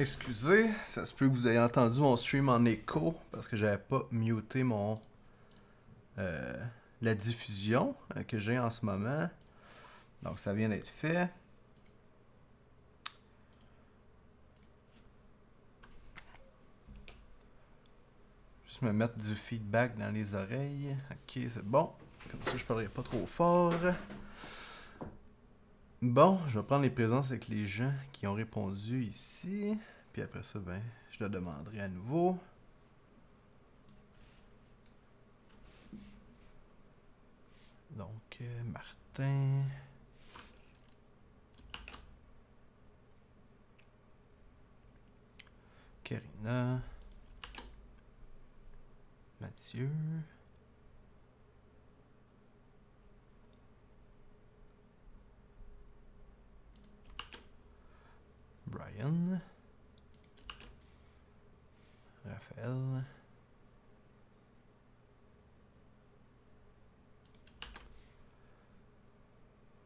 Excusez, ça se peut que vous ayez entendu mon stream en écho parce que j'avais pas muté mon euh, la diffusion euh, que j'ai en ce moment. Donc ça vient d'être fait. Juste me mettre du feedback dans les oreilles. Ok, c'est bon. Comme ça, je parlerai pas trop fort. Bon, je vais prendre les présences avec les gens qui ont répondu ici. Puis après ça, ben, je le demanderai à nouveau. Donc, euh, Martin. Karina. Mathieu. Brian. Raphaël.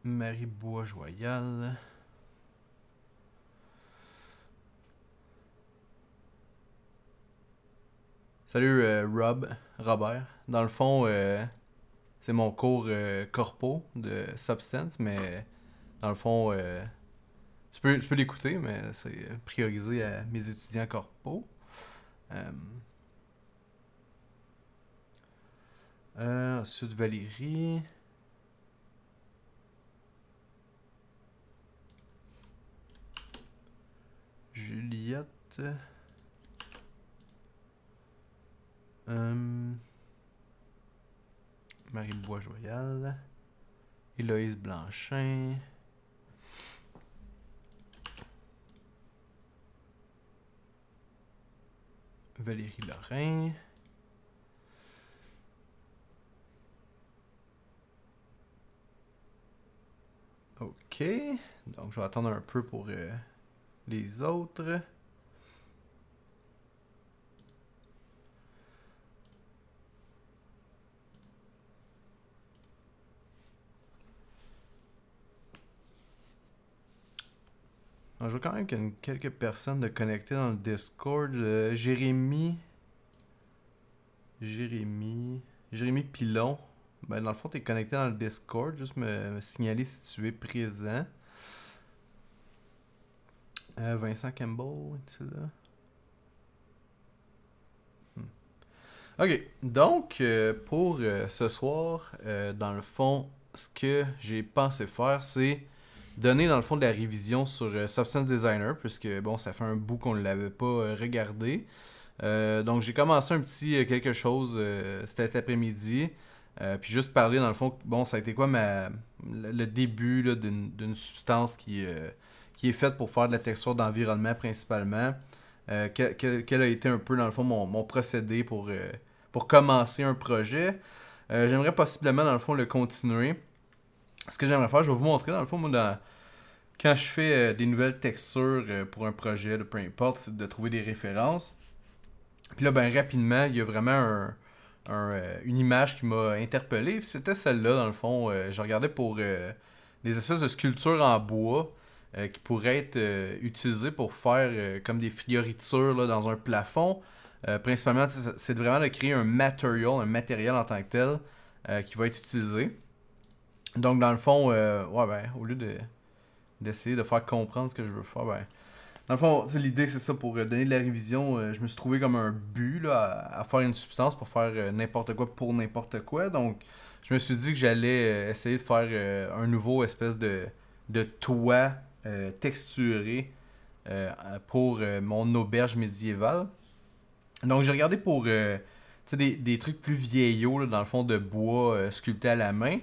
Marie Bois-Joyal. Salut euh, Rob, Robert. Dans le fond, euh, c'est mon cours euh, corpo de Substance, mais dans le fond, je peux l'écouter, mais c'est priorisé à mes étudiants corpo. Euh... euh ensuite, Valérie. Juliette. Euh... Marie Bois-Joyal. Héloïse Blanchin. Valérie Lorrain. Ok, donc je vais attendre un peu pour euh, les autres. je vois quand même qu'il y quelques personnes de connectées dans le Discord. Euh, Jérémy. Jérémy. Jérémy Pilon. Ben, dans le fond, tu es connecté dans le Discord. Juste me, signaler si tu es présent. Euh, Vincent Campbell, est là? Hmm. Ok, donc euh, pour ce soir, dans le fond, ce que j'ai pensé faire, c'est donner dans le fond de la révision sur euh, Substance Designer, puisque bon, ça fait un bout qu'on ne l'avait pas euh, regardé. Euh, donc j'ai commencé un petit quelque chose cet après-midi. puis juste parler dans le fond, bon, ça a été quoi ma, le début d'une substance qui, qui est faite pour faire de la texture d'environnement principalement. quel, a été un peu dans le fond mon, procédé pour, pour commencer un projet. J'aimerais possiblement dans le fond le continuer ce que j'aimerais faire, je vais vous montrer dans le fond, quand je fais euh, des nouvelles textures euh, pour un projet, de peu importe, c'est de trouver des références. Puis là, ben rapidement, il y a vraiment euh, une image qui m'a interpellé. c'était celle-là, dans le fond. je regardais pour des espèces de sculptures en bois qui pourraient être utilisées pour faire comme des figuritures dans un plafond. principalement, c'est vraiment de créer un material un matériel en tant que tel qui va être utilisé. Donc, dans le fond, euh, ben, au lieu d'essayer de faire comprendre ce que je veux faire, ben, dans le fond, l'idée, c'est ça, pour euh, donner de la révision, euh, je me suis trouvé comme un but à, faire une substance pour faire n'importe quoi pour n'importe quoi. Donc, je me suis dit que j'allais essayer de faire un nouveau espèce de, de toit texturé pour mon auberge médiévale. Donc, j'ai regardé pour des, des, trucs plus vieillots, dans le fond, de bois sculpté à la main.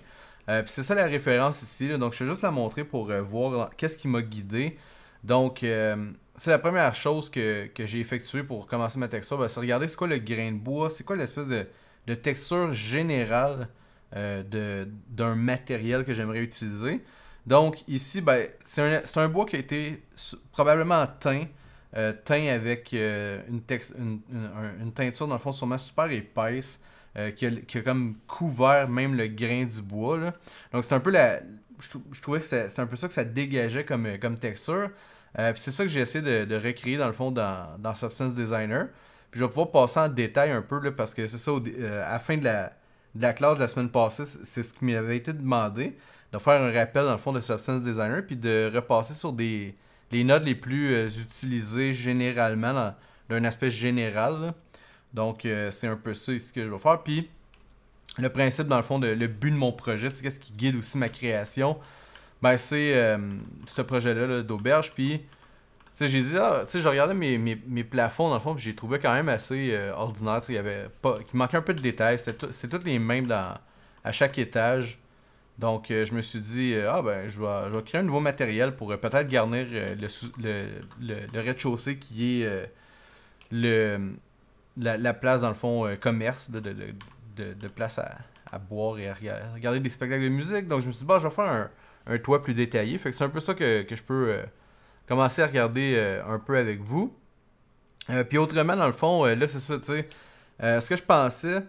Euh, c'est ça la référence ici. Donc je vais juste la montrer pour euh, voir qu'est-ce qui m'a guidé. Donc euh, c'est la première chose que, j'ai effectuée pour commencer ma texture. Ben, c'est regarder c'est quoi le grain de bois, c'est quoi l'espèce de, texture générale d'un matériel que j'aimerais utiliser. Donc ici, ben, c'est un, un, bois qui a été probablement teint. teint avec une, une, teinture dans le fond sûrement super épaisse euh, qui, a, comme couvert même le grain du bois. Donc c'est un peu la. Je, trouvais que c'est un peu ça que ça dégageait comme, euh, comme texture. Euh, c'est ça que j'ai essayé de, recréer dans le fond dans, Substance Designer. Puis je vais pouvoir passer en détail un peu parce que c'est ça, euh, à la fin de la, de la classe de la semaine passée, c'est ce qui m'avait été demandé de faire un rappel dans le fond de Substance Designer puis de repasser sur des les notes les plus utilisées généralement d'un aspect général. Donc, euh, c'est un peu ça ici que je vais faire. Puis, le principe, dans le fond, le but de mon projet, qu'est-ce qui guide aussi ma création, ben, c'est euh, ce projet-là d'auberge. Puis, j'ai dit, ah, tu sais, je regardais mes, plafonds, dans le fond, puis j'ai trouvé quand même assez euh, ordinaire. Il y manquait un peu de détails. C'est toutes les mêmes dans, à chaque étage. Donc, je me suis dit, ah ben, je vais, créer un nouveau matériel pour peut-être garnir le, le rez-de-chaussée qui est le la, place, dans le fond, euh, commerce, de, de, place à, boire et à regarder des spectacles de musique. Donc je me suis dit, bah, je vais faire un, toit plus détaillé. Fait que c'est un peu ça que, je peux euh, commencer à regarder euh, un peu avec vous. Puis autrement, dans le fond, là, c'est ça, tu sais. ce que je pensais,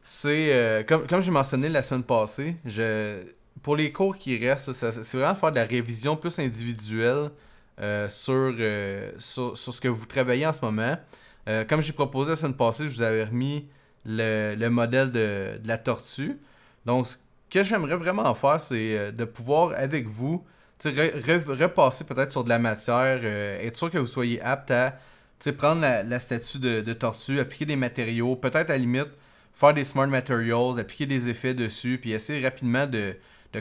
c'est, comme, j'ai mentionné la semaine passée, je, pour les cours qui restent, c'est vraiment faire de la révision plus individuelle sur, sur, ce que vous travaillez en ce moment. Euh, comme j'ai proposé la semaine passée, je vous avais remis le, modèle de, la tortue. Donc, ce que j'aimerais vraiment faire, c'est euh, de pouvoir, avec vous, repasser peut-être sur de la matière, euh, être sûr que vous soyez apte à prendre la, statue de, tortue, appliquer des matériaux, peut-être à la limite faire des smart materials, appliquer des effets dessus, puis essayer rapidement de,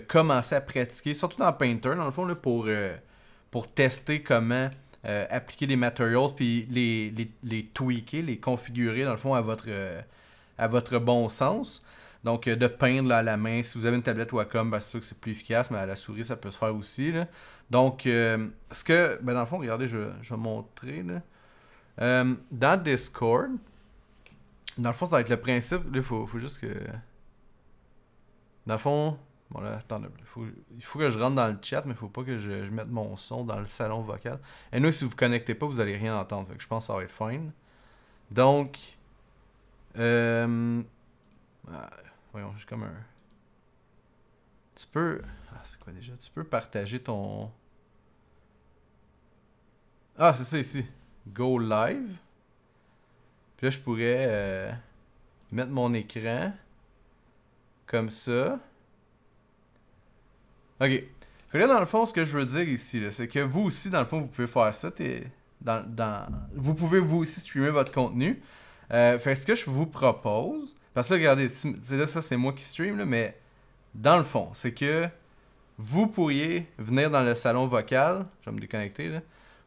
commencer à pratiquer, surtout dans Painter, dans le fond, pour, pour tester comment euh, appliquer des materials, puis les, les, les, tweaker, les configurer dans le fond à votre, euh, à votre bon sens. Donc, euh, de peindre à la main, si vous avez une tablette Wacom, ben, c'est sûr que c'est plus efficace, mais à la souris, ça peut se faire aussi. Donc, ce que, ben, dans le fond, regardez, je, je vais montrer. Là. dans Discord, dans le fond, ça va être le principe. Il faut, faut juste que. Dans le fond, Bon, là, attendez, il faut, que je rentre dans le chat, mais il faut pas que je, mette mon son dans le salon vocal. Et nous, si vous ne connectez pas, vous n'allez rien entendre. Fait je pense que ça va être fine. Donc, euh, je ah, voyons, comme un. Tu peux. Ah, c'est quoi déjà Tu peux partager ton. Ah, c'est ça ici. Go live. Puis là, je pourrais euh, mettre mon écran comme ça. OK. Fait dans le fond, ce que je veux dire ici, c'est que vous aussi, dans le fond, vous pouvez faire ça. dans, Vous pouvez vous aussi streamer votre contenu. Euh, ce que je vous propose, parce que regardez, là, ça c'est moi qui stream, là, mais dans le fond, c'est que vous pourriez venir dans le salon vocal. Je vais me déconnecter là.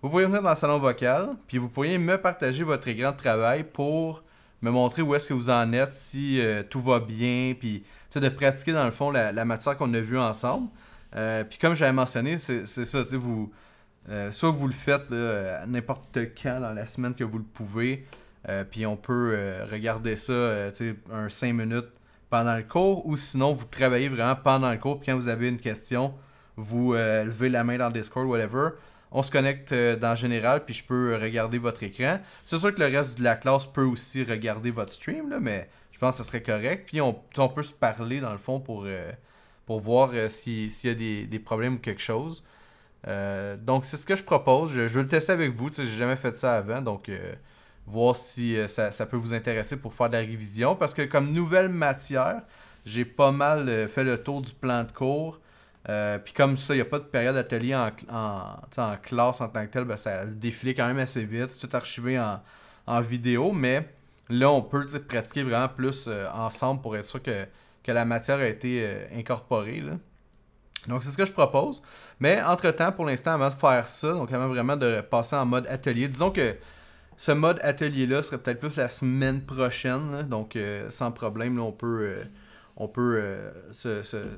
Vous pourriez venir dans le salon vocal, puis vous pourriez me partager votre écran de travail pour me montrer où est-ce que vous en êtes, si euh, tout va bien, puis de pratiquer dans le fond la matière qu'on a vue ensemble. Euh, puis comme j'avais mentionné, c'est ça, tu sais, vous, euh, soit vous le faites n'importe quand dans la semaine que vous le pouvez, euh, puis on peut regarder ça tu un 5 minutes pendant le cours, ou sinon vous travaillez vraiment pendant le cours, puis quand vous avez une question, vous levez la main dans le Discord, whatever. On se connecte dans général, puis je peux regarder votre écran. C'est sûr que le reste de la classe peut aussi regarder votre stream, mais je pense que ce serait correct. Puis on peut se parler dans le fond pour pour voir euh, s'il y a des, problèmes ou quelque chose. Euh, donc, c'est ce que je propose. Je, je, vais le tester avec vous. J'ai jamais fait ça avant. Donc, euh, voir si ça, peut vous intéresser pour faire de la révision. Parce que, comme nouvelle matière, j'ai pas mal fait le tour du plan de cours. puis comme ça, il n'y a pas de période d'atelier en, en, classe en tant que tel, ben ça défile quand même assez vite. C'est tout archivé en, vidéo, mais là, on peut pratiquer vraiment plus ensemble pour être sûr que que la matière a été euh, incorporée. Donc, c'est ce que je propose. Mais entre-temps, pour l'instant, avant de faire ça, donc avant vraiment de passer en mode atelier, disons que ce mode atelier-là serait peut-être plus la semaine prochaine. donc, euh, sans problème, là, on peut... Euh, on peut,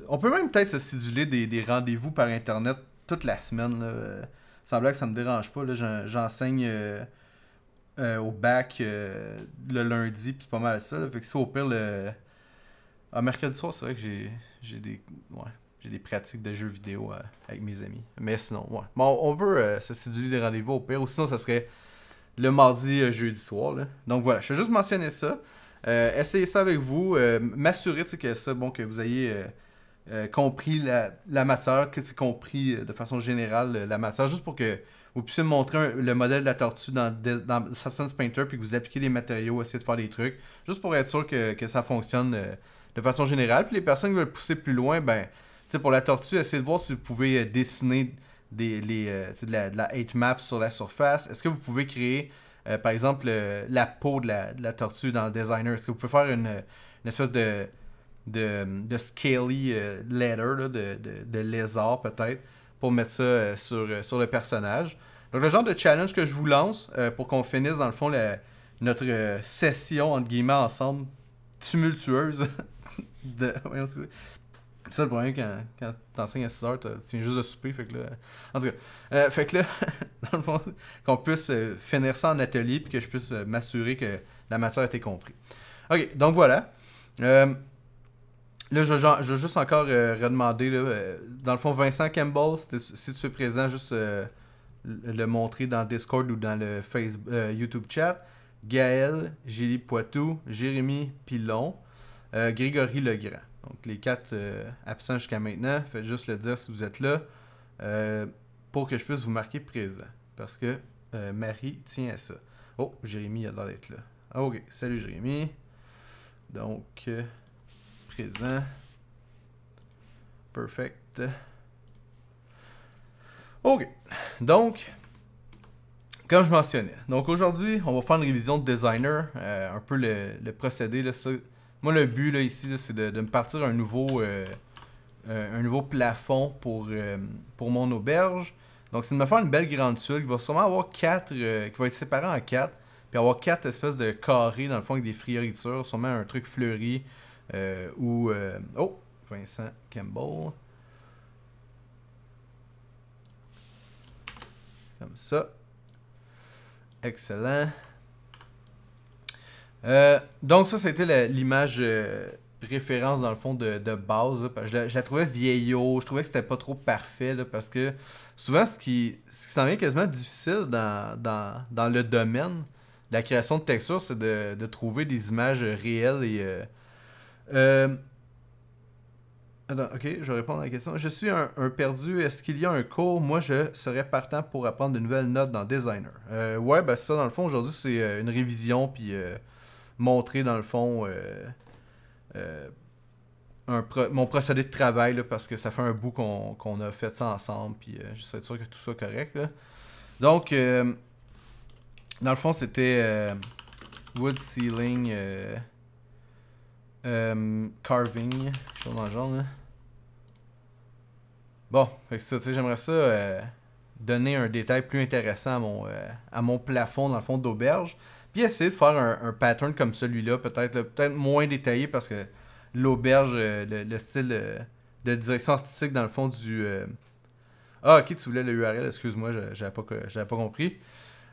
on peut même peut-être se siduler des, rendez-vous par Internet toute la semaine. Là, que ça me dérange pas. J'enseigne au bac le lundi, puis c'est pas mal ça. Fait que si au pire, le, ah, mercredi soir, c'est vrai que j'ai, des. J'ai des pratiques de jeux vidéo euh, avec mes amis. Mais sinon, ouais. Bon, on peut euh, du séduire des rendez-vous au pire. Ou sinon, ça serait le mardi, euh, jeudi soir. Donc voilà, je vais juste mentionner ça. essayez ça avec vous. m'assurer que ça, bon, que vous ayez compris la, la, matière, que c'est compris de façon générale la matière, juste pour que vous puissiez montrer le modèle de la tortue dans, Substance Painter, puis que vous appliquez des matériaux, essayez de faire des trucs, juste pour être sûr que, que ça fonctionne de façon générale. Puis les personnes qui veulent pousser plus loin, ben, tu pour la tortue, essayez de voir si vous pouvez euh, dessiner des, euh, de, la, de la map sur la surface. Est-ce que vous pouvez créer, euh, par exemple, la peau de la, tortue dans le designer? Est-ce que vous pouvez faire une, une espèce de, de, de scaly letter, de, de, lézard peut-être, pour mettre ça sur, sur le personnage? Donc, le genre de challenge que je vous lance pour qu'on finisse, dans le fond, notre session, entre guillemets, ensemble, tumultueuse. C'est ça le problème quand, quand t'enseignes à 6 heures, tu viens juste de souper. Fait que là... En tout cas, euh, fait que là, dans le fond, qu'on puisse euh, finir ça en atelier puis que je puisse euh, m'assurer que la matière a été comprise. Ok, donc voilà. là, je, je, je, juste encore redemander. dans le fond, Vincent Campbell, si tu es présent, juste le montrer dans Discord ou dans le Facebook, YouTube chat. Gaël, Gilly Poitou, Jérémy Pilon. Euh, Grégory Legrand. Donc les quatre euh, absents jusqu'à maintenant, faites juste le dire si vous êtes là, euh, pour que je puisse vous marquer présent. Parce que Marie tient à ça. Oh, Jérémy a l'air d'être là. Ah, ok, salut Jérémy. Donc, présent. Perfect. Ok, donc, comme je mentionnais, donc aujourd'hui, on va faire une révision de designer, un peu le, le procédé, moi, le but là, ici, c'est de, me partir un nouveau, euh, euh, un nouveau plafond pour, euh, pour mon auberge. Donc, c'est de me faire une belle grande tuile qui va sûrement avoir quatre, qui va être séparée en quatre, puis avoir quatre espèces de carrés dans le fond avec des frioritures sûrement un truc fleuri ou. oh, Vincent Campbell. Comme ça. Excellent. Euh, donc ça, c'était l'image euh, référence dans le fond de, base. je, la, trouvais vieillot, je trouvais que c'était pas trop parfait parce que souvent ce qui, ce qui s'en vient quasiment difficile dans, le domaine de la création de textures, c'est de, trouver des images réelles et... Euh, attends, ok, je vais répondre à la question. Je suis un, perdu. Est-ce qu'il y a un cours Moi, je serais partant pour apprendre de nouvelles notes dans Designer. ouais, ben ça, dans le fond, aujourd'hui, c'est une révision, puis montrer, dans le fond, euh, euh, mon procédé de travail, parce que ça fait un bout qu'on a fait ça ensemble, puis euh, je suis sûr que tout soit correct. Donc, dans le fond, c'était wood ceiling carving, chose dans le genre. Bon, j'aimerais ça donner un détail plus intéressant à mon, à mon plafond, dans le fond, d'auberge essayer de faire un, pattern comme celui-là, peut-être peut moins détaillé parce que l'auberge, euh, le, style de direction artistique dans le fond du. Euh, ah, ok, tu voulais le URL, excuse-moi, j'avais pas, pas compris.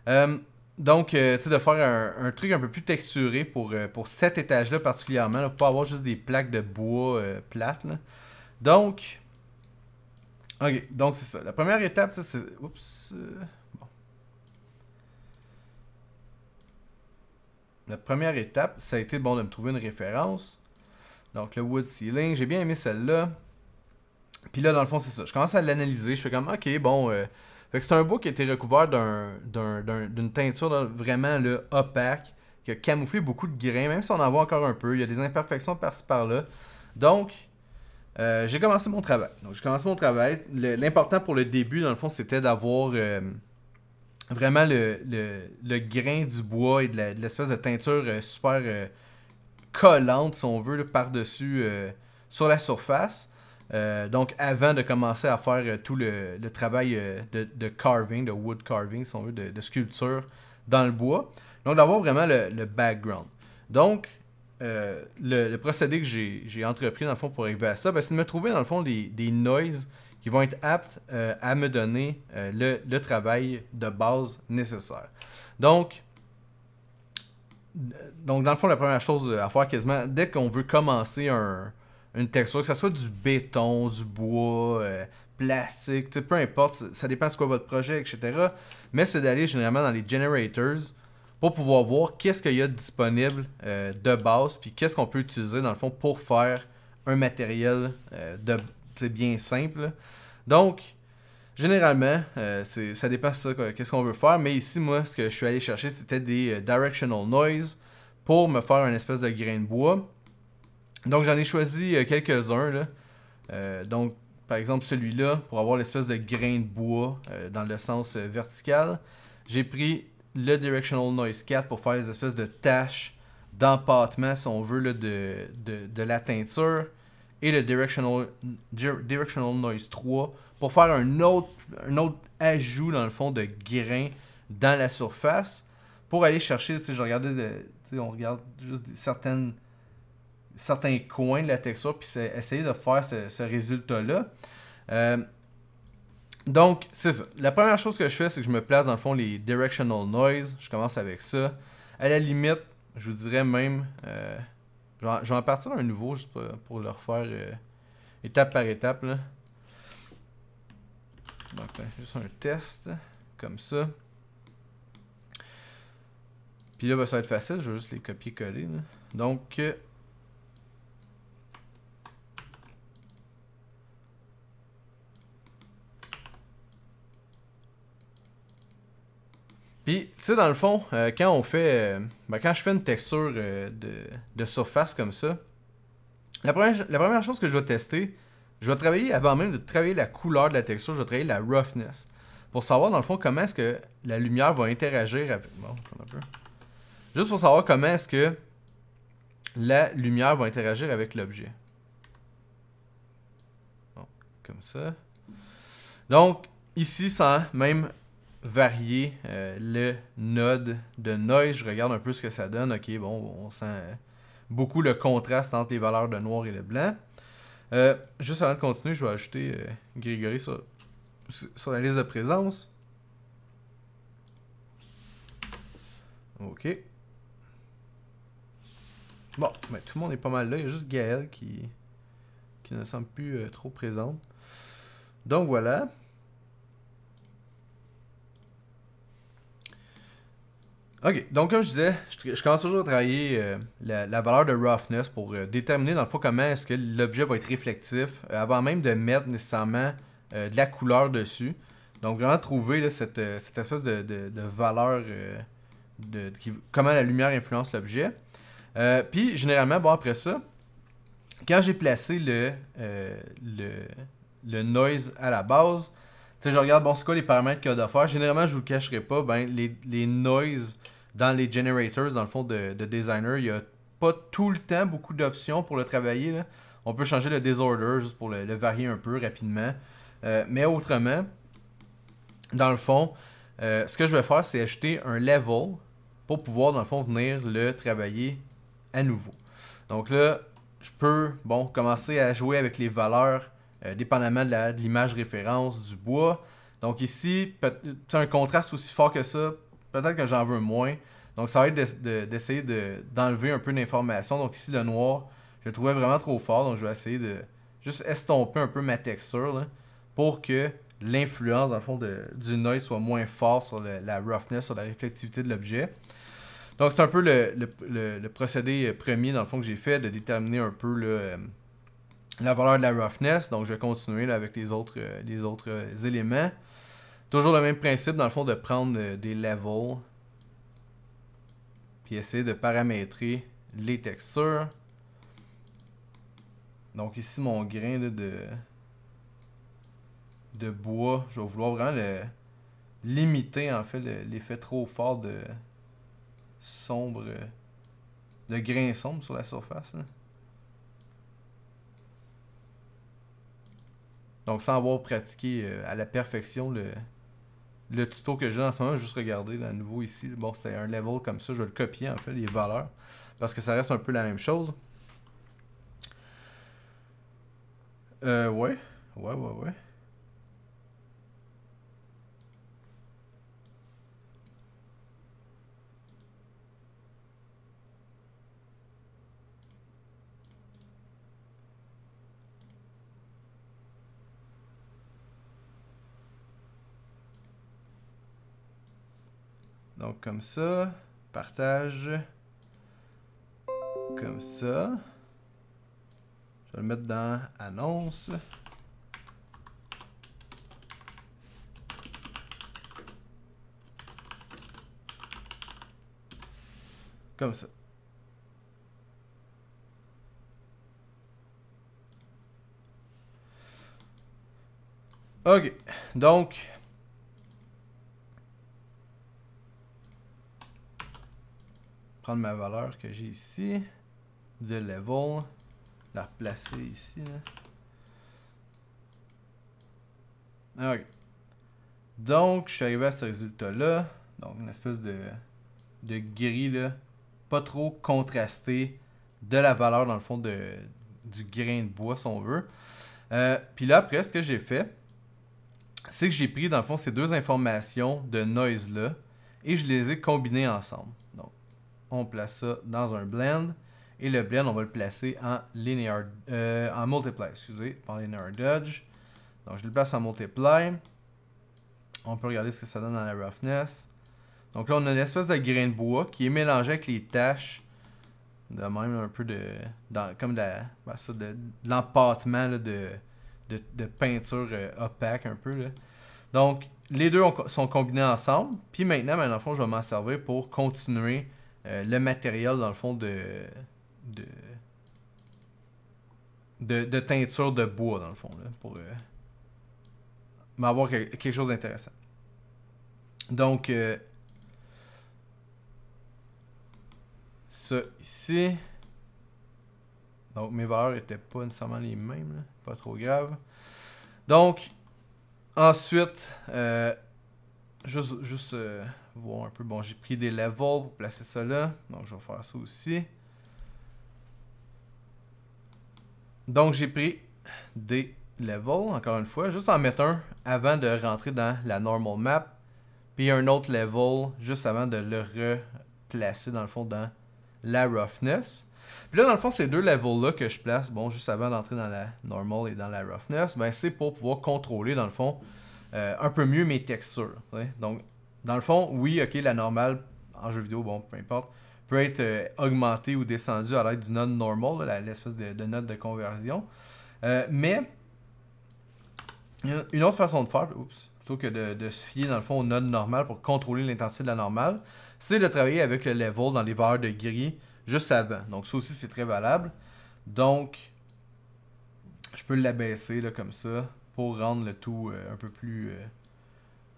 Euh, donc, tu sais, de faire un, truc un peu plus texturé pour, pour cet étage-là particulièrement, pour pas avoir juste des plaques de bois plates. Donc, ok, donc c'est ça. La première étape, c'est. Oups. la première étape, ça a été bon de me trouver une référence. Donc le wood ceiling, j'ai bien aimé celle-là. Puis là, dans le fond, c'est ça. Je commence à l'analyser. Je fais comme, ok, bon. Euh, fait que c'est un bois qui a été recouvert d'une teinture vraiment opaque, qui a camouflé beaucoup de grains, même si on en voit encore un peu. Il y a des imperfections par-ci par-là. Donc, euh, j'ai commencé mon travail. Donc, j'ai commencé mon travail. L'important pour le début, dans le fond, c'était d'avoir. Euh, vraiment le, grain du bois et de l'espèce de, teinture euh, super euh, collante, si on veut, par-dessus euh, sur la surface. donc, avant de commencer à faire tout le, travail de, carving, de wood carving, si on veut, de, sculpture dans le bois. Donc, d'avoir vraiment le, background. Donc, le, procédé que j'ai entrepris, dans le fond, pour arriver à ça, ben, c'est de me trouver, dans le fond, des, des noises qui vont être aptes euh, à me donner euh, le, travail de base nécessaire. Donc, donc, dans le fond, la première chose à faire quasiment, dès qu'on veut commencer une texture, que ce soit du béton, du bois, euh, plastique, peu importe, ça dépend de quoi votre projet, etc. Mais c'est d'aller généralement dans les generators pour pouvoir voir qu'est-ce qu'il y a disponible de base, puis qu'est-ce qu'on peut utiliser dans le fond pour faire un matériel de, c'est bien simple. Donc, généralement, euh, ça dépend ça, qu'est-ce qu'on veut faire. Mais ici, moi, ce que je suis allé chercher, c'était des euh, directional noise pour me faire une espèce de grain de bois. Donc, j'en ai choisi euh, quelques-uns. donc, par exemple, celui-là, pour avoir l'espèce de grain de bois dans le sens vertical. J'ai pris le Directional Noise 4 pour faire des espèces de taches d'empattement, si on veut, là, de, la teinture et le Directional, Directional Noise 3 pour faire un autre, autre ajout dans le fond de grain dans la surface pour aller chercher, tu je regardais, de, on regarde juste certaines, certains coins de la texture puis essayer de faire ce, résultat-là. Euh, donc, c'est ça. La première chose que je fais, c'est que je me place dans le fond les Directional Noise. Je commence avec ça. À la limite, je vous dirais même... Euh, je vais en partir un nouveau juste pour, le refaire euh, étape par étape. juste un test, comme ça. Puis là, ben, ça va être facile, je vais juste les copier-coller. Donc, euh, Puis, tu sais, dans le fond, euh, quand on fait. Euh, ben, quand je fais une texture euh, de, surface comme ça, la première, la première chose que je vais tester, je vais travailler avant même de travailler la couleur de la texture, je vais travailler la roughness. Pour savoir, dans le fond, comment est-ce que la lumière va interagir avec. Bon, un peu. Juste pour savoir comment est-ce que la lumière va interagir avec l'objet. Bon, comme ça. Donc, ici, sans même varier euh, le node de noise. Je regarde un peu ce que ça donne. Ok, bon, on sent beaucoup le contraste entre les valeurs de noir et le blanc. Euh, juste avant de continuer, je vais ajouter euh, Grégory sur, la liste de présence. Ok. Bon, ben, tout le monde est pas mal là. Il y a juste Gaël qui, qui ne semble plus trop présente. Donc voilà. OK. Donc, comme je disais, je, commence toujours à travailler euh, la, valeur de roughness pour euh, déterminer, dans le fond, comment est-ce que l'objet va être réflectif euh, avant même de mettre nécessairement de la couleur dessus. Donc, vraiment trouver cette, espèce de, valeur, de, comment la lumière influence l'objet. Puis, généralement, bon, après ça, quand j'ai placé le, le, le, noise à la base, je regarde, bon, c'est quoi les paramètres qu'il y a Généralement, je vous cacherai pas, ben, les, les noises dans les generators, dans le fond, de, designer, il n'y a pas tout le temps beaucoup d'options pour le travailler. On peut changer le disorder juste pour le, varier un peu rapidement. Euh, mais autrement, dans le fond, euh, ce que je vais faire, c'est acheter un level pour pouvoir, dans le fond, venir le travailler à nouveau. Donc là, je peux, bon, commencer à jouer avec les valeurs, euh, dépendamment de l'image référence, du bois. Donc ici, un contraste aussi fort que ça, peut-être que j'en veux moins. Donc, ça va être d'essayer d'enlever un peu d'informations. Donc, ici, le noir, je le trouvais vraiment trop fort. Donc, je vais essayer de juste estomper un peu ma texture pour que l'influence, dans fond, du noise soit moins fort sur la roughness, sur la réflectivité de l'objet. Donc, c'est un peu le, procédé euh, premier, dans le fond, que j'ai fait, de déterminer un peu euh, la valeur de la roughness. Donc, je vais continuer avec les autres, euh, les autres éléments. Toujours le même principe, dans le fond, de prendre euh, des levels. Puis essayer de paramétrer les textures. Donc ici, mon grain de, de, bois, je vais vouloir vraiment limiter, en fait, l'effet trop fort de sombre, de grain sombre sur la surface. Donc sans avoir pratiqué euh, à la perfection le, le tuto que j'ai en ce moment, je vais juste regarder à nouveau ici. Bon, c'était un level comme ça. Je vais le copier en fait, les valeurs. Parce que ça reste un peu la même chose. Euh, ouais. Ouais, ouais, ouais. Donc comme ça, partage, comme ça. Je vais le mettre dans annonce. Comme ça. OK. Donc, prendre ma valeur que j'ai ici, de level, la placer ici. Ah, ok. Donc, je suis arrivé à ce résultat-là. Donc, une espèce de, de gris, là, pas trop contrasté de la valeur, dans le fond, de, du grain de bois, si on veut. Euh, puis là, après, ce que j'ai fait, c'est que j'ai pris, dans le fond, ces deux informations de noise-là et je les ai combinées ensemble on place ça dans un blend. Et le blend, on va le placer en linear, euh, en multiply, excusez, Par en linear dodge. Donc, je le place en multiply. On peut regarder ce que ça donne dans la roughness. Donc là, on a une espèce de grain de bois qui est mélangé avec les taches. De même, un peu de... comme de, ben, l'empattement de, de peinture euh, opaque un peu. Donc, les deux sont combinés ensemble. Puis maintenant, ben, je vais m'en servir pour continuer euh, le matériel, dans le fond, de, de, de, teinture de bois, dans le fond, pour euh, m'avoir quelque chose d'intéressant. Donc, ce euh, ça ici. Donc, mes valeurs n'étaient pas nécessairement les mêmes, pas trop grave. Donc, ensuite, juste, juste voir un peu. Bon, j'ai pris des levels pour placer ça là. Donc, je vais faire ça aussi. Donc, j'ai pris des levels, encore une fois. Juste en mettre un avant de rentrer dans la normal map. Puis un autre level juste avant de le replacer, dans le fond, dans la roughness. Puis là, dans le fond, ces deux levels-là que je place, bon, juste avant d'entrer dans la normal et dans la roughness, ben, c'est pour pouvoir contrôler, dans le fond, euh, un peu mieux mes textures. Donc, dans le fond, oui, ok, la normale en jeu vidéo, bon, peu importe, peut être euh, augmentée ou descendue à l'aide du non-normal, l'espèce de, note de conversion. Euh, mais une autre façon de faire, plutôt que de, se fier dans le fond au non normal pour contrôler l'intensité de la normale, c'est de travailler avec le level dans les valeurs de gris juste avant. Donc ça aussi c'est très valable. Donc je peux l'abaisser comme ça pour rendre le tout euh, un peu plus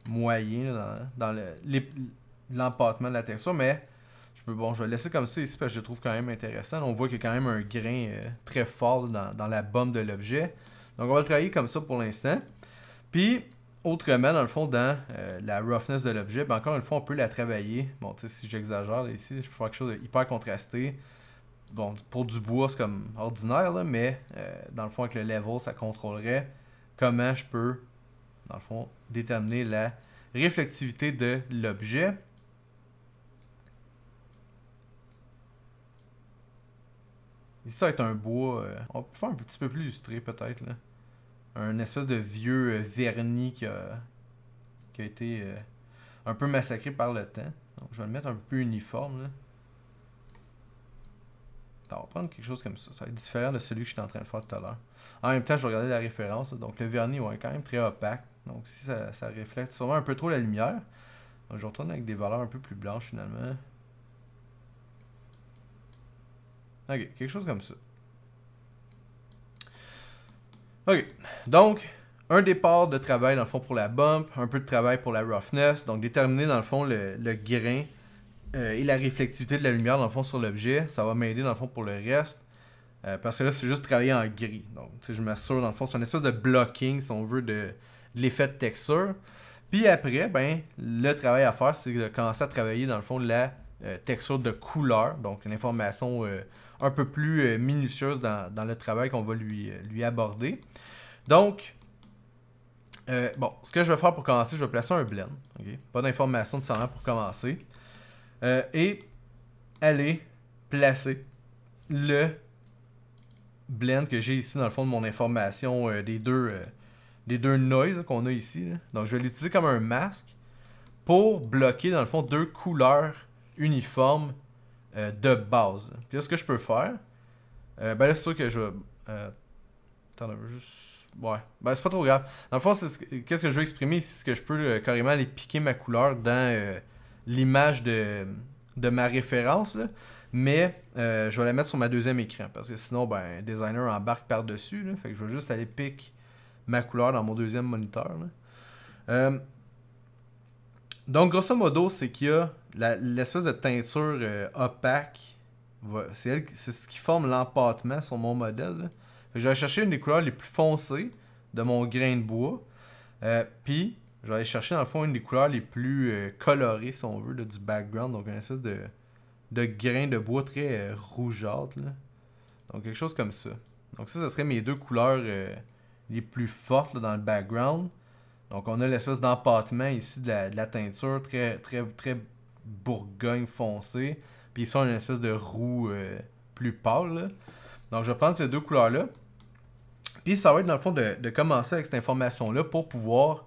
moyen dans, l'empattement de la texture, mais je peux, bon, je vais laisser comme ça ici parce que je trouve quand même intéressant. On voit qu'il y a quand même un grain euh, très fort dans, la bombe de l'objet. Donc on va le travailler comme ça pour l'instant. Puis, autrement, dans le fond, dans euh, la roughness de l'objet, ben, encore une fois, on peut la travailler. Bon, tu sais, si j'exagère ici, je peux faire quelque chose de hyper contrasté. Bon, pour du bois, c'est comme ordinaire, mais euh, dans le fond, avec le level, ça contrôlerait comment je peux dans le fond, déterminer la réflectivité de l'objet. Ici, ça va être un bois. Euh, on peut faire un petit peu plus illustré, peut-être. Un espèce de vieux euh, vernis qui a, été euh, un peu massacré par le temps. Donc, je vais le mettre un peu plus uniforme. On va prendre quelque chose comme ça. Ça va être différent de celui que j'étais en train de faire tout à l'heure. En même temps, je vais regarder la référence. Donc, le vernis, ouais, est quand même très opaque. Donc ici, ça, ça reflète souvent un peu trop la lumière. Donc je retourne avec des valeurs un peu plus blanches finalement. Ok, quelque chose comme ça. Ok, donc un départ de travail dans le fond pour la bump, un peu de travail pour la roughness, donc déterminer dans le fond le, grain euh, et la réflectivité de la lumière dans le fond sur l'objet, ça va m'aider dans le fond pour le reste. Euh, parce que là, c'est juste travailler en gris. Donc, je m'assure, dans le fond, c'est une espèce de blocking, si on veut, de, de l'effet de texture. Puis après, ben, le travail à faire, c'est de commencer à travailler dans le fond de la euh, texture de couleur, donc une information euh, un peu plus euh, minutieuse dans, le travail qu'on va lui, lui aborder. Donc, bon, ce que je vais faire pour commencer, je vais placer un blend. Pas d'information de pour commencer. et aller placer le blend que j'ai ici dans le fond de mon information des deux les deux noises qu'on a ici. Donc, je vais l'utiliser comme un masque pour bloquer, dans le fond, deux couleurs uniformes euh, de base. Puis là, ce que je peux faire, euh, ben c'est sûr que je vais... Euh, juste... Ouais, ben c'est pas trop grave. Dans le fond, qu'est-ce que je veux exprimer ici, c'est que je peux carrément aller piquer ma couleur dans l'image de, de ma référence, Mais je vais la mettre sur ma deuxième écran, parce que sinon, ben, Designer embarque par-dessus, Fait que je vais juste aller piquer ma couleur dans mon deuxième moniteur. Euh, donc, grosso modo, c'est qu'il y a l'espèce de teinture euh, opaque. C'est ce qui forme l'empattement sur mon modèle. Je vais aller chercher une des couleurs les plus foncées de mon grain de bois. Euh, puis, je vais aller chercher dans le fond une des couleurs les plus colorées, si on veut, du background. Donc, une espèce de, grain de bois très rougeâtre. Donc, quelque chose comme ça. Donc, ça, ce serait mes deux couleurs les plus fortes dans le background. Donc on a l'espèce d'empattement ici de la, teinture très, très, très bourgogne foncé Puis ils sont une espèce de roux euh, plus pâle. Donc je vais prendre ces deux couleurs-là. Puis ça va être dans le fond de, commencer avec cette information-là pour pouvoir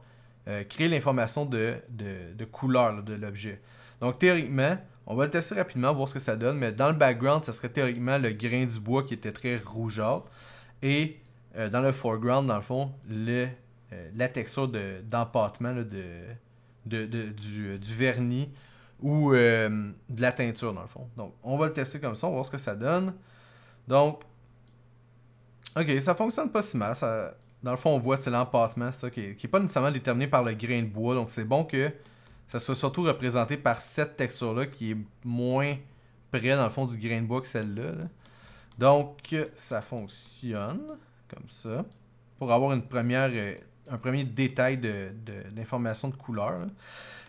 euh, créer l'information de, de, couleur de l'objet. Donc théoriquement, on va le tester rapidement, voir ce que ça donne, mais dans le background, ça serait théoriquement le grain du bois qui était très rougeâtre. Et euh, dans le foreground, dans le fond, euh, la texture de, de, euh, du, vernis ou de la teinture, dans le fond. Donc, on va le tester comme ça, on va voir ce que ça donne. Donc, ok, ça fonctionne pas si mal. dans le fond, on voit c'est l'empattement ça, qui n'est pas nécessairement déterminé par le grain de bois. Donc, c'est bon que ça soit surtout représenté par cette texture-là qui est moins près, dans le fond, du grain de bois que celle Là. Donc, ça fonctionne comme ça, pour avoir une première, euh, un premier détail d'informations de, de couleur.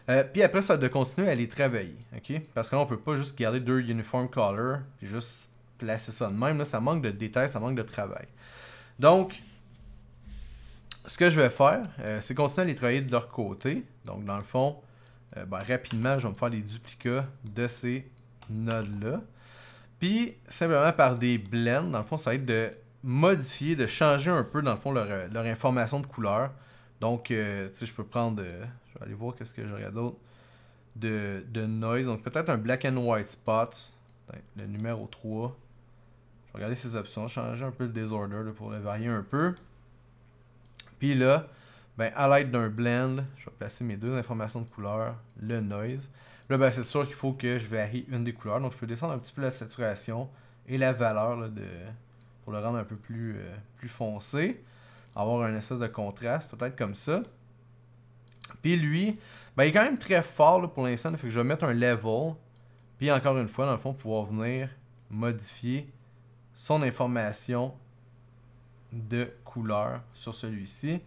Euh, puis après, ça de continuer à les travailler, ok? Parce que là, on peut pas juste garder deux uniform color, et juste placer ça de même. Là, ça manque de détails, ça manque de travail. Donc, ce que je vais faire, euh, c'est continuer à les travailler de leur côté. Donc, dans le fond, ben, rapidement, je vais me faire des duplicats de ces nodes-là. Puis, simplement par des blends, dans le fond, ça va être de modifier, de changer un peu, dans le fond, leur, euh, information de couleur. Donc, euh, tu sais, je peux prendre. Euh, je vais aller voir qu'est-ce que j'aurais d'autre. De, de noise. Donc, peut-être un black and white spot. Le numéro 3. Je vais regarder ces options. Changer un peu le disorder pour le varier un peu. Puis là, ben, à l'aide d'un blend, je vais placer mes deux informations de couleur, le noise. Là, ben, c'est sûr qu'il faut que je varie une des couleurs. Donc, je peux descendre un petit peu la saturation et la valeur de, pour le rendre un peu plus, euh, plus foncé, avoir un espèce de contraste, peut-être comme ça. Puis lui, ben, il est quand même très fort pour l'instant, fait que je vais mettre un level, puis encore une fois, dans le fond, pouvoir venir modifier son information de couleur sur celui-ci.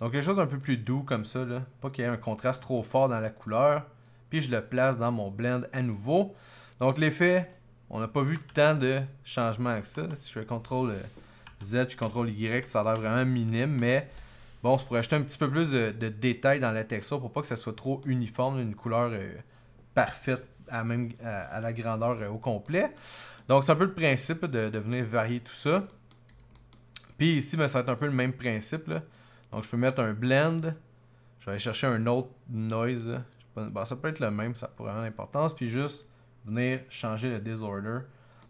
Donc quelque chose d'un peu plus doux comme ça, là. pas qu'il y ait un contraste trop fort dans la couleur. Puis je le place dans mon blend à nouveau. Donc l'effet on n'a pas vu tant de changements que ça. Si je fais CTRL euh, Z puis CTRL Y, ça a l'air vraiment minime, mais bon, on se pourrait ajouter un petit peu plus de, détails dans la texture pour pas que ça soit trop uniforme, une couleur euh, parfaite à, la grandeur euh, au complet. Donc, c'est un peu le principe de, venir varier tout ça. Puis ici, ben, ça va être un peu le même principe. Donc, je peux mettre un blend. Je vais aller chercher un autre noise. Bon, ça peut être le même, ça n'a pas vraiment d'importance. Puis juste venir changer le disorder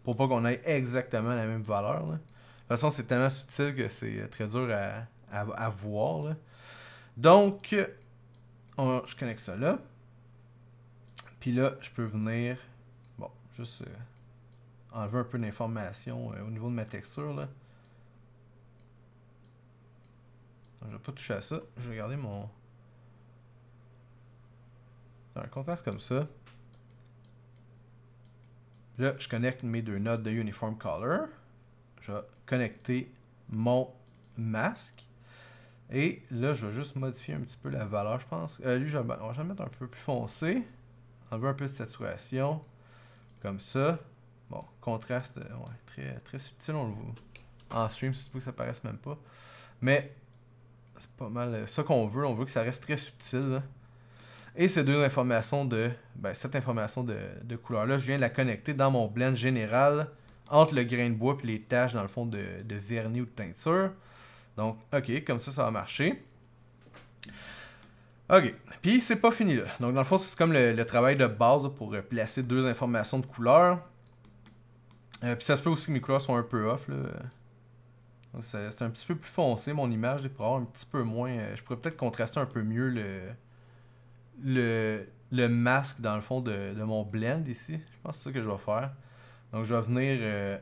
pour pas qu'on ait exactement la même valeur. De toute façon, c'est tellement subtil que c'est euh, très dur à, à, voir. Donc, je connecte ça là. Puis là, je peux venir, bon, juste euh, enlever un peu d'informations euh, au niveau de ma texture. Là. je vais pas toucher à ça. Je vais garder mon... Un contraste comme ça. Là, je connecte mes deux notes de uniform color. Je vais connecter mon masque. Et là, je vais juste modifier un petit peu la valeur, je pense. Euh, lui, je vais, on mettre un peu plus foncé. Enlever un peu de saturation. Comme ça. Bon, contraste, euh, très, très subtil, on le voit. En stream, vous que ça paraisse même pas. Mais c'est pas mal euh, ça qu'on veut. On veut que ça reste très subtil. Là. Et ces deux informations de, ben, cette information de, couleur-là, je viens de la connecter dans mon blend général entre le grain de bois et les taches dans le fond de, vernis ou de teinture. Donc, ok, comme ça, ça va marcher. Ok, puis c'est pas fini là. Donc, dans le fond, c'est comme le, travail de base pour euh, placer deux informations de couleur. Euh, puis ça se peut aussi que mes couleurs soient un peu off là. C'est un petit peu plus foncé mon image, je pourrais avoir un petit peu moins. Euh, je pourrais peut-être contraster un peu mieux le, le, le masque, dans le fond, de, mon blend ici. Je pense que c'est ça que je vais faire. Donc, je vais venir euh,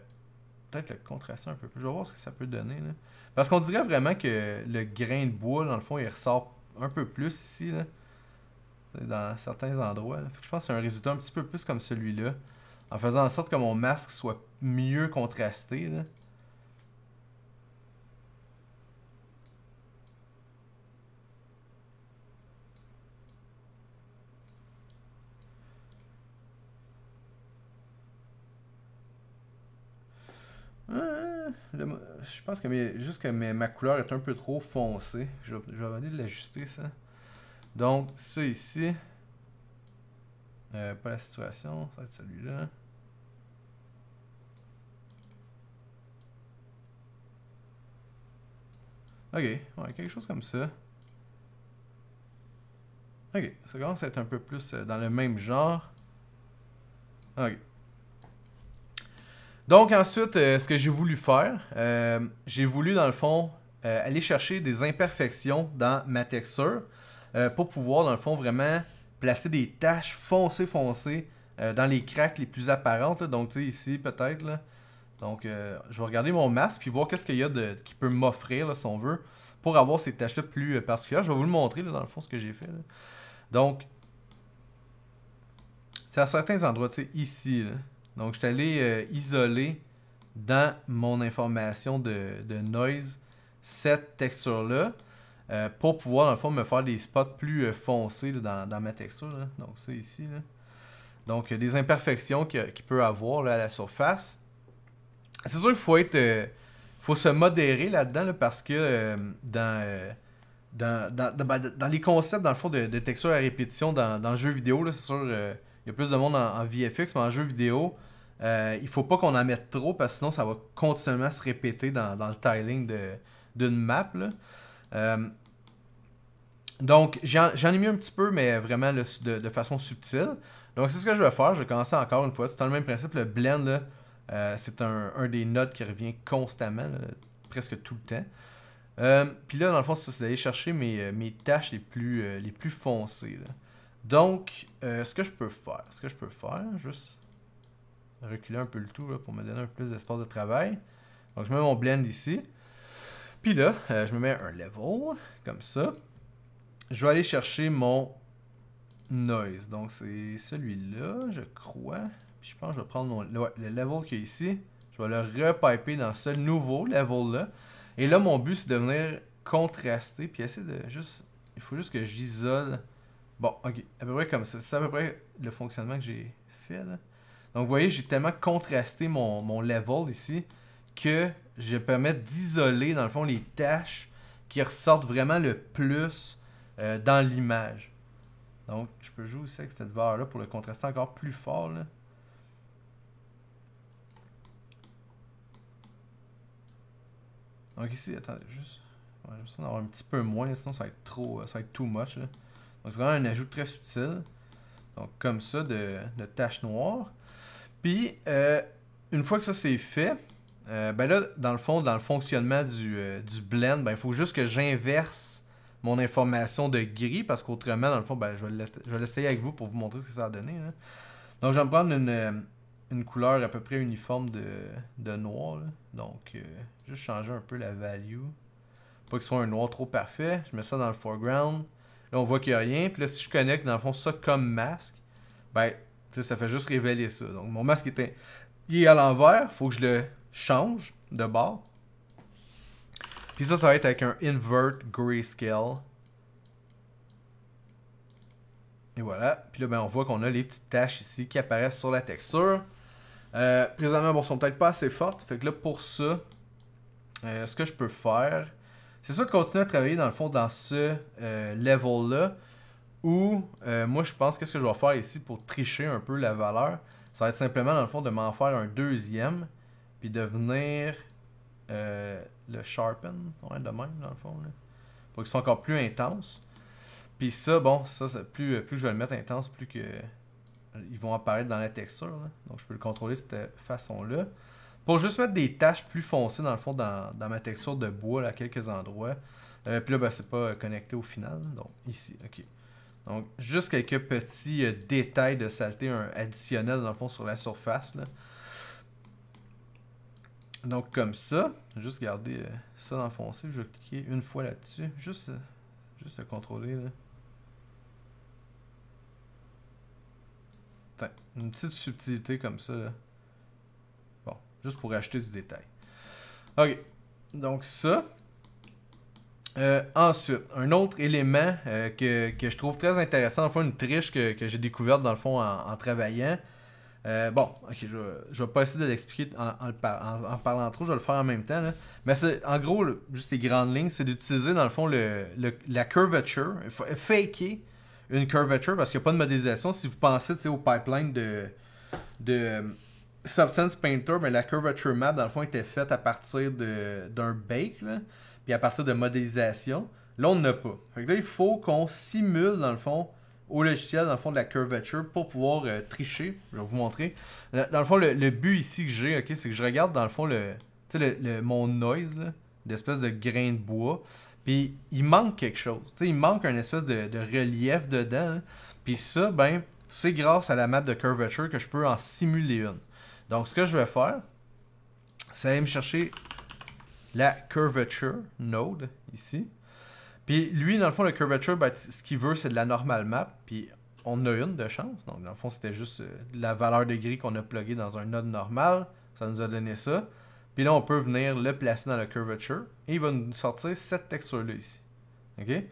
peut-être le contraster un peu plus. Je vais voir ce que ça peut donner. Là. Parce qu'on dirait vraiment que le grain de bois, dans le fond, il ressort un peu plus ici. dans certains endroits. je pense que c'est un résultat un petit peu plus comme celui-là. En faisant en sorte que mon masque soit mieux contrasté. Là. je pense que juste que ma couleur est un peu trop foncée. Je, vais venir l'ajuster, ça. Donc, ça ici. Euh, pas la situation, ça va être celui-là. Ok, ouais, quelque chose comme ça. Ok, ça commence à être un peu plus euh, dans le même genre. Ok. Donc ensuite, euh, ce que j'ai voulu faire, euh, j'ai voulu dans le fond euh, aller chercher des imperfections dans ma texture pour pouvoir dans le fond vraiment placer des taches foncées foncées dans les cracks les plus apparentes. Donc tu sais ici peut-être là. Donc je vais regarder mon masque et voir qu'est-ce qu'il y a de qui peut m'offrir si on veut pour avoir ces taches là plus particulières. Je vais vous le montrer dans le fond ce que j'ai fait. Donc c'est à certains endroits, tu sais ici là. Donc, je suis allé euh, isoler dans mon information de, noise cette texture-là euh, pour pouvoir, dans le fond, me faire des spots plus euh, foncés dans, ma texture. Donc, ça ici. Là. Donc, des imperfections qu'il peut peut avoir à la surface. C'est sûr qu'il faut être... faut se modérer là-dedans parce que ben, dans... les concepts, dans le fond, de, de texture à répétition dans, le jeu vidéo, c'est sûr, il y a plus de monde en VFX, mais en jeu vidéo, euh, il faut pas qu'on en mette trop parce que sinon ça va continuellement se répéter dans, le tiling d'une map. Euh, donc j'en ai mis un petit peu, mais vraiment de, façon subtile. Donc c'est ce que je vais faire. Je vais commencer encore une fois. C'est dans le même principe. Le blend, euh, c'est un, des notes qui revient constamment, presque tout le temps. Euh, puis là, dans le fond, c'est d'aller chercher mes, tâches les plus, les plus foncées. Donc, ce que je peux faire, ce que je peux faire, juste reculer un peu le tout pour me donner un peu plus d'espace de travail. Donc je mets mon blend ici. Puis là, euh, je me mets un level, comme ça. Je vais aller chercher mon noise. Donc c'est celui-là, je crois. Puis je pense que je vais prendre le, level qui est ici. Je vais le repiper dans ce nouveau level-là. Et là, mon but, c'est de venir contraster. Puis essayer de juste... Il faut juste que j'isole... Bon, ok. À peu près comme ça. C'est à peu près le fonctionnement que j'ai fait, là. Donc vous voyez, j'ai tellement contrasté mon, level ici que je permets d'isoler dans le fond les tâches qui ressortent vraiment le plus euh, dans l'image. Donc je peux jouer aussi avec cette valeur là pour le contraster encore plus fort. Là. Donc ici, attendez, juste... Ouais, va d'avoir un petit peu moins, sinon ça va être trop... Euh, ça va être too much. Donc c'est vraiment un ajout très subtil. Donc comme ça, de, de noires. Puis, euh, une fois que ça c'est fait, euh, ben là, dans le fond, dans le fonctionnement euh, du, blend, ben, il faut juste que j'inverse mon information de gris parce qu'autrement, dans le fond, ben, je vais l'essayer avec vous pour vous montrer ce que ça a donné. Donc, je vais me prendre une, couleur à peu près uniforme de, de noir. Donc, juste changer un peu la value. Pas que soit un noir trop parfait. Je mets ça dans le foreground. Là, on voit qu'il n'y a rien. Puis là, si je connecte, dans le fond, ça comme masque, ben, ça fait juste révéler ça. Donc, mon masque est, il à l'envers. faut que je le change de bord. Puis ça, ça va être avec un invert grayscale. Et voilà. Puis là, ben, on voit qu'on a les petites taches ici qui apparaissent sur la texture. Euh, présentement, bon, sont peut-être pas assez fortes. Fait que là, pour ça, euh, ce que je peux faire, c'est soit de continuer à travailler dans le fond dans ce euh, level-là, ou euh, moi, je pense qu'est-ce que je vais faire ici pour tricher un peu la valeur Ça va être simplement, dans le fond, de m'en faire un deuxième, puis de venir euh, le sharpen, ouais, de même, dans le fond, pour qu'il soit encore plus intense. Puis ça, bon, ça, plus, euh, plus je vais le mettre intense, plus que ils vont apparaître dans la texture. Donc je peux le contrôler de cette façon-là. Pour juste mettre des taches plus foncées dans le fond dans, ma texture de bois à quelques endroits. puis là, ben, c'est pas connecté au final. Donc ici, ok. Donc, juste quelques petits euh, détails de saleté additionnels, dans sur la surface. Donc, comme ça, juste garder euh, ça enfoncé. Je vais cliquer une fois là-dessus. Juste, euh, juste le contrôler. une petite subtilité comme ça. Bon, juste pour acheter du détail. OK. Donc, ça, euh, ensuite, un autre élément euh, que, je trouve très intéressant, enfin une triche que, j'ai découverte dans le fond en, travaillant. Euh, bon, ok je, je vais pas essayer de l'expliquer en, parlant trop, je vais le faire en même temps. Mais c'est en gros, juste les grandes lignes, c'est d'utiliser dans le fond le, la curvature, faker une curvature parce qu'il n'y a pas de modélisation. Si vous pensez au pipeline de, de Substance Painter, mais ben, la curvature map dans le fond était faite à partir d'un bake. Là puis à partir de modélisation, là, on n'a pas. là, il faut qu'on simule, dans le fond, au logiciel, dans le fond, de la curvature pour pouvoir euh, tricher. Je vais vous montrer. Dans le fond, le, but ici que j'ai, ok, c'est que je regarde, dans le fond, le, le, le mon noise, d'espèce de grain de bois. Puis il manque quelque chose. il manque un espèce de, relief dedans. Hein. Puis ça, ben, c'est grâce à la map de curvature que je peux en simuler une. Donc, ce que je vais faire, c'est aller me chercher la curvature node ici. Puis lui, dans le fond, le curvature, ben, ce qu'il veut, c'est de la normal map. Puis on a une de chance. Donc, dans le fond, c'était juste euh, la valeur de gris qu'on a pluguée dans un node normal. Ça nous a donné ça. Puis là, on peut venir le placer dans la curvature. Et il va nous sortir cette texture-là ici. OK?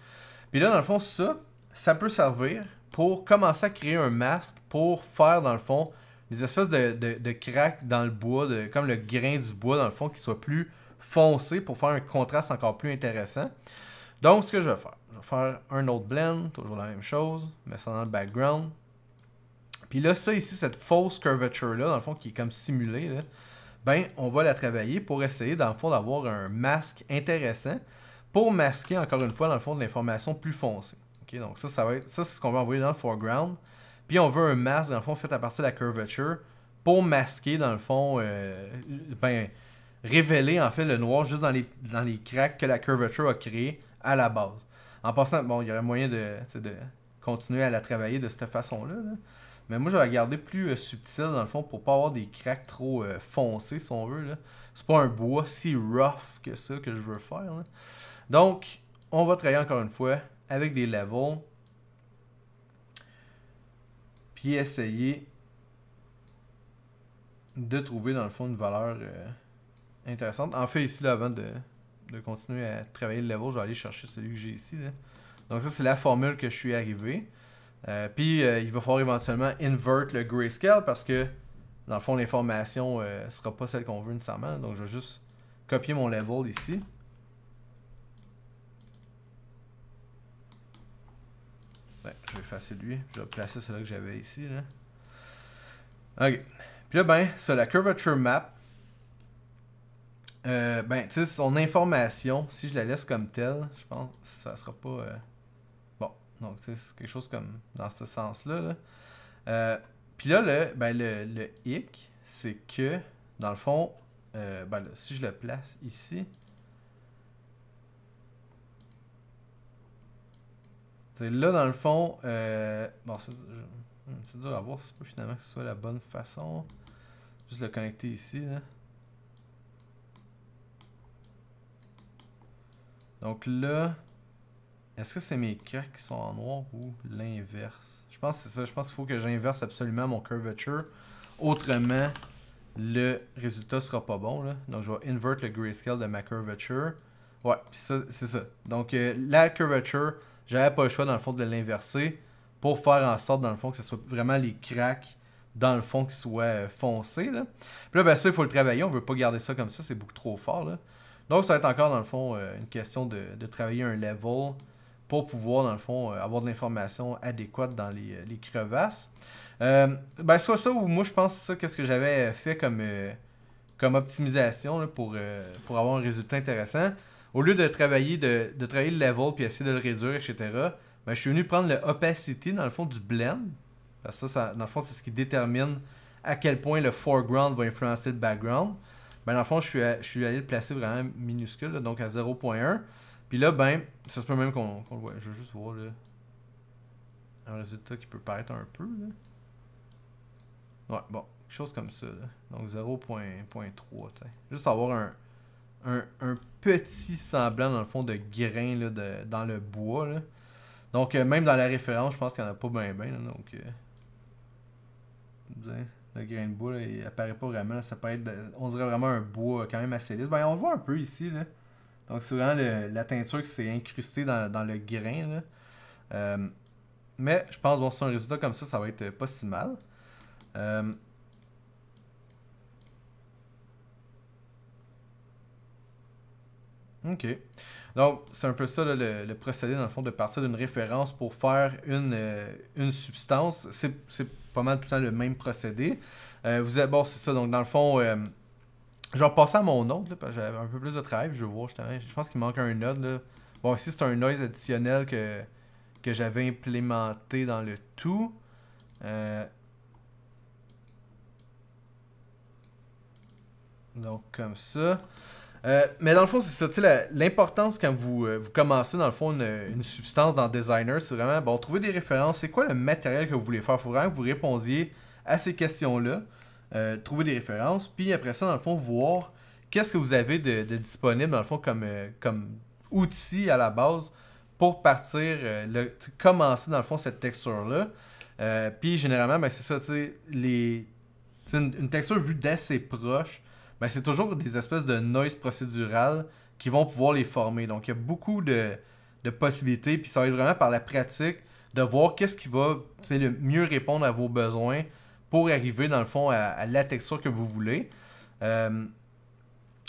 Puis là, dans le fond, ça, ça peut servir pour commencer à créer un masque pour faire, dans le fond, des espèces de, de, cracks dans le bois, de, comme le grain du bois, dans le fond, qui soit plus foncé pour faire un contraste encore plus intéressant. Donc, ce que je vais faire, je vais faire un autre blend, toujours la même chose, mais ça dans le background. Puis là, ça ici, cette fausse curvature-là, dans le fond, qui est comme simulée, ben, on va la travailler pour essayer, dans le fond, d'avoir un masque intéressant pour masquer, encore une fois, dans le fond, de l'information plus foncée. Ok, donc ça, ça, va être, ça c'est ce qu'on va envoyer dans le foreground. Puis on veut un masque, dans le fond, fait à partir de la curvature pour masquer, dans le fond, euh, ben, révéler en fait le noir juste dans les, dans les cracks que la curvature a créé à la base. En passant, bon, il y aurait moyen de, continuer à la travailler de cette façon-là. Mais moi, je vais la garder plus euh, subtil dans le fond pour pas avoir des cracks trop euh, foncés, si on veut. C'est pas un bois si rough que ça que je veux faire. Donc, on va travailler encore une fois avec des levels. Puis essayer de trouver dans le fond une valeur. Euh, intéressante. En fait, ici, avant de, continuer à travailler le level, je vais aller chercher celui que j'ai ici. Donc ça, c'est la formule que je suis arrivé. Euh, puis, euh, il va falloir éventuellement invert le grayscale parce que, dans le fond, l'information ne euh, sera pas celle qu'on veut nécessairement. Donc, je vais juste copier mon level ici. je vais effacer lui. Je vais placer celui que j'avais ici. Là. OK. Puis là, ben, c'est la curvature map euh, ben, tu sais, son information, si je la laisse comme telle, je pense que ça sera pas. Euh, bon, donc, tu sais, c'est quelque chose comme dans ce sens-là. Euh, puis là, le, ben, le, hic, c'est que, dans le fond, ben, si je le place ici. là, dans le fond, bon, hmm, c'est dur à voir, c'est pas finalement que ce soit la bonne façon. Juste le connecter ici, là. Donc là, est-ce que c'est mes cracks qui sont en noir ou l'inverse? Je pense que c'est ça. Je pense qu'il faut que j'inverse absolument mon curvature. Autrement, le résultat sera pas bon. Donc je vais invert le grayscale de ma curvature. Ouais, c'est ça. Donc euh, la curvature, j'avais pas le choix dans le fond de l'inverser pour faire en sorte dans le fond que ce soit vraiment les cracks dans le fond qui soient euh, foncés. Là. Puis là, ben ça, il faut le travailler. On veut pas garder ça comme ça. C'est beaucoup trop fort. Là. Donc, ça va être encore, dans le fond, euh, une question de, travailler un level pour pouvoir, dans le fond, euh, avoir de l'information adéquate dans les, euh, crevasses. ben, soit ça, ou moi, je pense que c'est ça, qu'est-ce que j'avais fait comme, optimisation pour, avoir un résultat intéressant. Au lieu de travailler, de, travailler le level puis essayer de le réduire, etc., ben, je suis venu prendre l'opacité, dans le fond, du blend. Parce que ça, ça, dans le fond, c'est ce qui détermine à quel point le foreground va influencer le background ben dans le fond, je suis, je suis allé le placer vraiment minuscule, donc à 0.1. Puis là, ben, ça se peut même qu'on le voit. Je veux juste voir là, un résultat qui peut paraître un peu. Ouais, bon, quelque chose comme ça. Donc 0.3, Juste avoir un, petit semblant, dans le fond, de grain là, dans le bois. Donc, euh, même dans la référence, je pense qu'il n'y en a pas bien, bien. donc, euh, le grain de bois, là, il apparaît pas vraiment. Ça peut être, on dirait vraiment un bois quand même assez lisse. Ben, on le voit un peu ici. Là. Donc, c'est vraiment la teinture qui s'est incrustée dans, le grain. Euh, mais je pense, bon, si un résultat comme ça, ça va être pas si mal. Euh, OK. Donc, c'est un peu ça le, procédé, dans le fond, de partir d'une référence pour faire une, euh, une substance. C'est pas mal tout le temps le même procédé. Euh, vous êtes, bon, c'est ça. Donc, dans le fond, euh, je vais repasser à mon autre, parce que j'avais un peu plus de travail. Je vais je pense qu'il manque un autre Là. Bon, ici, c'est un noise additionnel que, que j'avais implémenté dans le tout. Euh, donc, comme ça. Euh, mais dans le fond, c'est ça. L'importance quand euh, vous, commencez, dans le fond, une, substance dans Designer, c'est vraiment, bon, trouver des références. C'est quoi le matériel que vous voulez faire? Il faut que vous répondiez à ces questions-là, euh, trouver des références, puis après ça, dans le fond, voir qu'est-ce que vous avez de, disponible, dans le fond, comme, comme outil à la base pour partir, commencer, dans le fond, cette texture-là. puis généralement, ben, c'est ça, tu sais, les... Une, une texture vue d'assez proche ben c'est toujours des espèces de noise procédurales qui vont pouvoir les former. Donc, il y a beaucoup de, possibilités. Puis ça va être vraiment par la pratique de voir qu'est-ce qui va le mieux répondre à vos besoins pour arriver, dans le fond, à, la texture que vous voulez. Euh,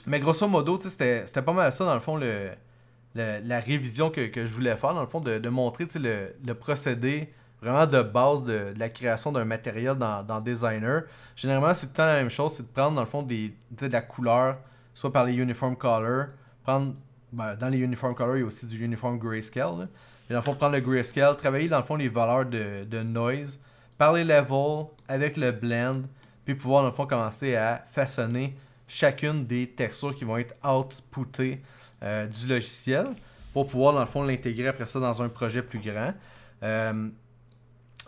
mais grosso modo, c'était pas mal ça, dans le fond, le, la révision que, je voulais faire, dans le fond, de, montrer le, le procédé vraiment de base de, la création d'un matériel dans, Designer. Généralement, c'est tout le temps la même chose, c'est de prendre dans le fond des, de la couleur, soit par les uniform color, prendre ben, dans les uniform color, il y a aussi du uniform grayscale. Là. dans le fond, prendre le grayscale, travailler dans le fond les valeurs de, noise, par les levels, avec le blend, puis pouvoir dans le fond commencer à façonner chacune des textures qui vont être outputées euh, du logiciel pour pouvoir dans le fond l'intégrer après ça dans un projet plus grand. Euh,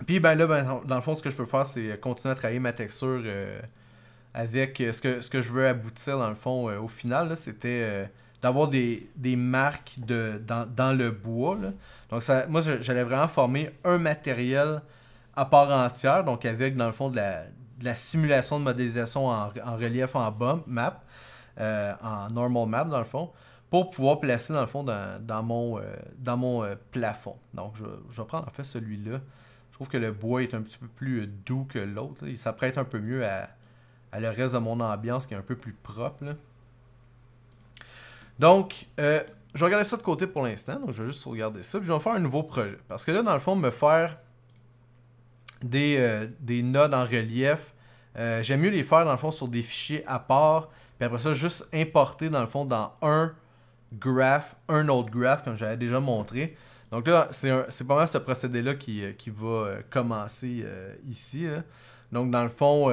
puis ben là, ben, dans le fond, ce que je peux faire, c'est continuer à travailler ma texture euh, avec euh, ce, que, je veux aboutir, dans le fond, euh, au final, c'était d'avoir des, marques dans, le bois. Donc moi, j'allais vraiment former un matériel à part entière, donc avec, dans le fond, de la, simulation de modélisation en, relief en bump map, en normal map, dans le fond pour pouvoir placer dans le fond dans, mon, dans mon, plafond. Donc je, je, vais prendre en fait celui-là trouve que le bois est un petit peu plus euh, doux que l'autre. Il s'apprête un peu mieux à, le reste de mon ambiance qui est un peu plus propre. Donc, euh, je vais regarder ça de côté pour l'instant. Donc, je vais juste regarder ça. Puis, je vais faire un nouveau projet. Parce que là, dans le fond, me faire des, nodes euh, en relief, j'aime mieux les faire, dans le fond, sur des fichiers à part. Puis après ça, juste importer, dans le fond, dans un graph, un autre graph, comme j'avais déjà montré. Donc là, c'est pas mal ce procédé-là qui, euh, qui, va euh, commencer euh, ici. Donc dans le fond,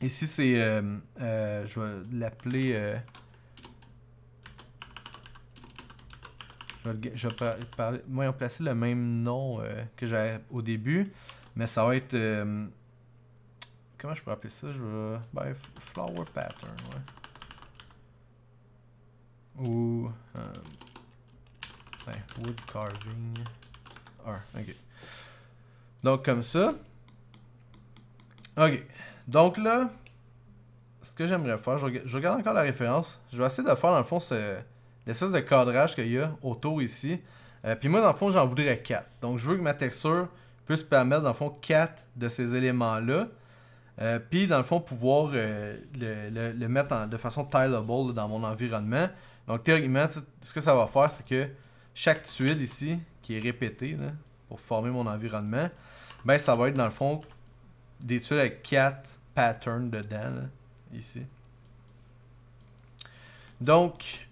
ici c'est, je vais l'appeler, je vais, je vais le même nom que j'avais au début, mais ça va être, comment je peux appeler ça, je vais, ben, flower pattern, ouais. Ou wood carving Donc comme ça. Ok. Donc là, ce que j'aimerais faire, je regarde, encore la référence. Je vais essayer de faire dans le fond l'espèce de cadrage qu'il y a autour ici. Euh, puis moi, dans le fond, j'en voudrais 4. Donc je veux que ma texture puisse permettre, dans le fond, 4 de ces éléments-là. Euh, puis, dans le fond, pouvoir euh, le, mettre de façon tileable dans mon environnement. Donc, théoriquement, ce que ça va faire, c'est que chaque tuile ici, qui est répétée pour former mon environnement, ben ça va être dans le fond des tuiles avec quatre patterns dedans, ici. Donc,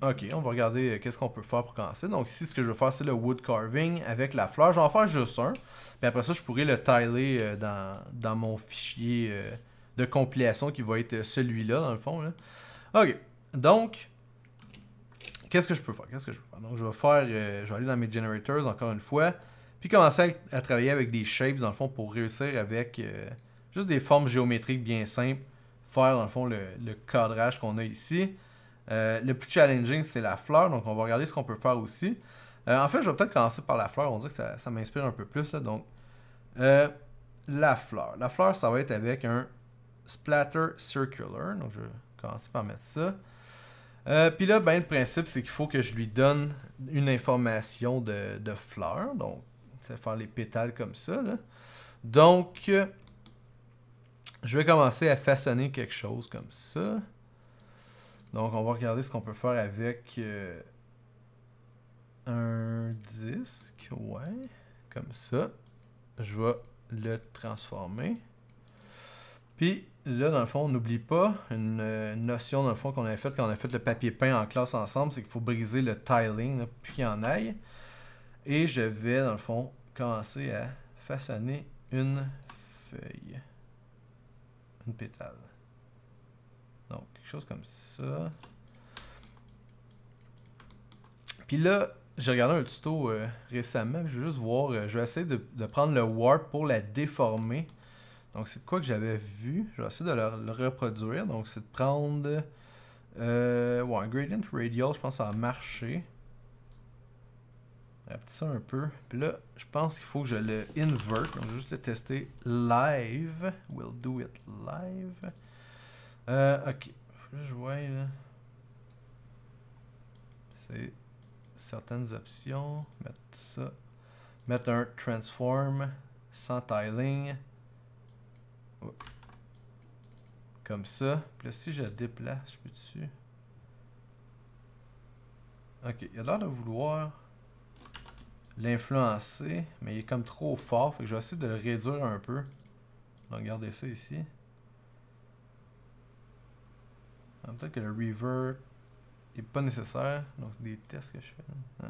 ok, on va regarder euh, qu'est-ce qu'on peut faire pour commencer. Donc ici, ce que je vais faire, c'est le wood carving avec la fleur. Je vais en faire juste un, puis après ça, je pourrais le tiler euh, dans, mon fichier euh, de compilation qui va être celui-là, dans le fond. Ok, donc qu'est-ce que je peux faire? Qu'est-ce que je peux faire? Donc, je vais faire, euh, je vais aller dans mes generators encore une fois, puis commencer à, travailler avec des shapes, dans le fond, pour réussir avec euh, juste des formes géométriques bien simples, faire, dans le fond, le, cadrage qu'on a ici. Euh, le plus challenging, c'est la fleur, donc on va regarder ce qu'on peut faire aussi. en fait, je vais peut-être commencer par la fleur, on dirait que ça, m'inspire un peu plus, donc... la fleur. La fleur, ça va être avec un splatter circular, donc je vais commencer par mettre ça. Euh, puis là, ben, le principe, c'est qu'il faut que je lui donne une information de, fleurs. Donc, c'est faire les pétales comme ça. Donc, euh, je vais commencer à façonner quelque chose comme ça. Donc, on va regarder ce qu'on peut faire avec euh, un disque. Ouais, comme ça. Je vais le transformer. Puis, là, dans le fond, on n'oublie pas une euh, notion, dans le fond, qu'on a faite quand on a fait le papier peint en classe ensemble, c'est qu'il faut briser le tiling, puis qu'il en aille. Et je vais, dans le fond, commencer à façonner une feuille. Une pétale. Donc, quelque chose comme ça. Puis là, j'ai regardé un tuto euh, récemment, je vais juste voir, euh, je vais essayer de prendre le warp pour la déformer. Donc, c'est quoi que j'avais vu. Je vais essayer de le, reproduire. Donc, c'est de prendre. Euh, ouais, Gradient Radial, je pense que ça a marché. ça un peu. Puis là, je pense qu'il faut que je le invert. je vais juste le tester live. We'll do it live. Euh, ok. je vois là. C'est certaines options. Mettre ça. Mettre un transform sans tiling. Comme ça. Puis si je la déplace, je peux dessus. Ok, il a l'air de vouloir l'influencer, mais il est comme trop fort. Fait que je vais essayer de le réduire un peu. regardez ça ici. On ah, dirait que le revert n'est pas nécessaire. Donc, c'est des tests que je fais. Euh,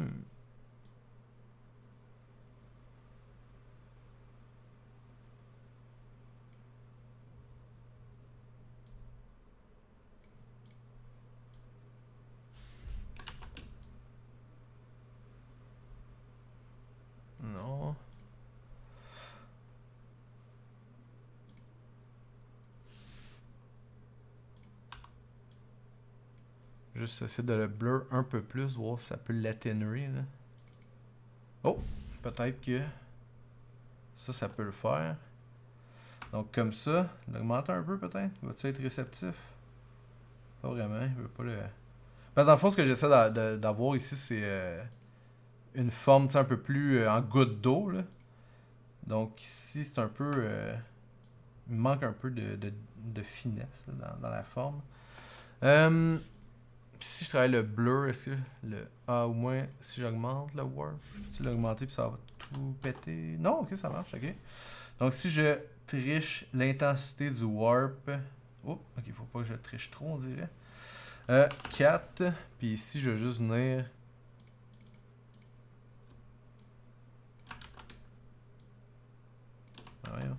hmm. Non. Juste essayer de le blur un peu plus, voir si ça peut l'atténuer. Oh, peut-être que ça, ça peut le faire. Donc comme ça, l'augmenter un peu peut-être. t être réceptif? Pas vraiment, il veut pas le... Parce ben, dans le fond, ce que j'essaie d'avoir ici, c'est... Euh, une forme un peu plus euh, en goutte d'eau. Donc ici, c'est un peu... Euh, il manque un peu de, finesse dans, la forme. Hum, si je travaille le blur, est-ce que le a au moins, si j'augmente le warp, je l'augmenter puis ça va tout péter? Non, ok, ça marche, ok. Donc si je triche l'intensité du warp... Oh, ok, faut pas que je triche trop, on dirait. Euh, 4, puis ici, je vais juste venir Oh yeah.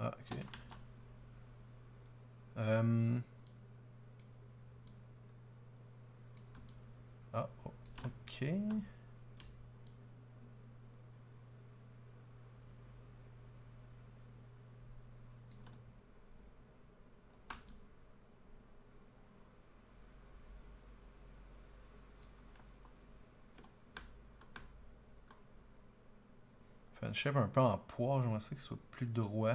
Ah, okay. Um. Oh, okay. Fan shape un peu en poire, j'aimerais que ce soit plus droit.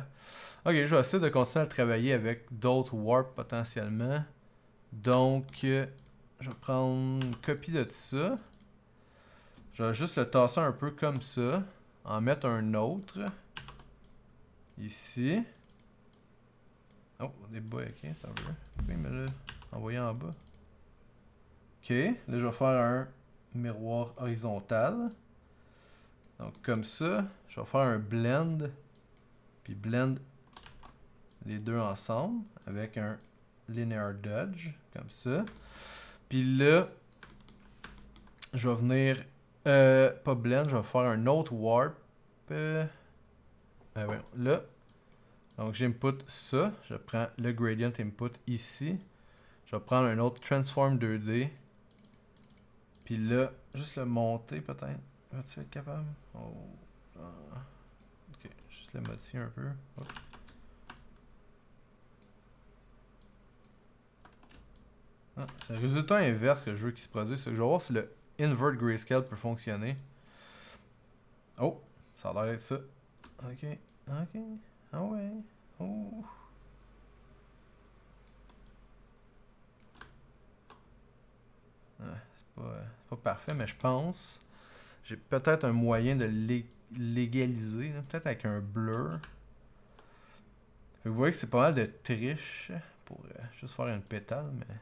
Ok, je vais essayer de continuer à travailler avec d'autres warps potentiellement. Donc, je vais prendre une copie de ça. Je vais juste le tasser un peu comme ça. En mettre un autre. Ici. Oh, des bois, ok, attends Oui, mais là, envoyer en bas. Ok, là je vais faire un miroir horizontal. Donc comme ça, je vais faire un blend, puis blend les deux ensemble avec un linear dodge, comme ça. Puis là, je vais venir, euh, pas blend, je vais faire un autre warp. Euh, ah là, donc j'input ça, je prends le gradient input ici. Je vais prendre un autre transform 2D. Puis là, juste le monter peut-être va t être capable? Oh. Uh, ok, juste le modifier un peu. Oh. Ah, c'est le résultat inverse que je veux qu'il se produise. Je vais voir si le invert grayscale peut fonctionner. Oh, ça a l'air d'être ça. Ok, ok, ah ouais, oh. Ah, c'est pas, pas parfait, mais je pense j'ai peut-être un moyen de légaliser, peut-être avec un blur. Vous voyez que c'est pas mal de triche pour euh, juste faire une pétale, mais...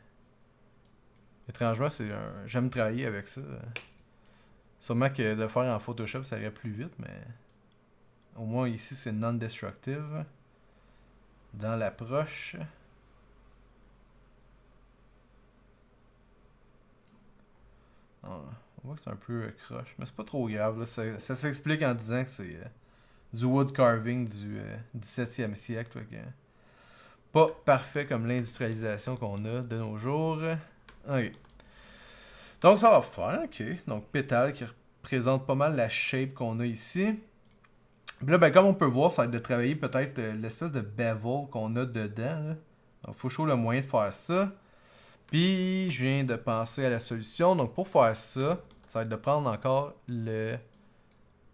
Étrangement, c'est j'aime travailler avec ça. Sûrement que de faire en Photoshop, ça irait plus vite, mais... Au moins ici, c'est non-destructive. Dans l'approche... Oh. On c'est un peu euh, croche, mais c'est pas trop grave. Ça, s'explique en disant que c'est euh, du wood carving du 17e euh, siècle. pas parfait comme l'industrialisation qu'on a de nos jours. Donc ça va faire, ok. Donc pétale qui représente pas mal la shape qu'on a ici. Puis ben, comme on peut voir, ça va être de travailler peut-être l'espèce de bevel qu'on a dedans. Donc, Donc faut trouver le moyen de faire ça. Puis je viens de penser à la solution. Donc pour faire ça, ça va être de prendre encore le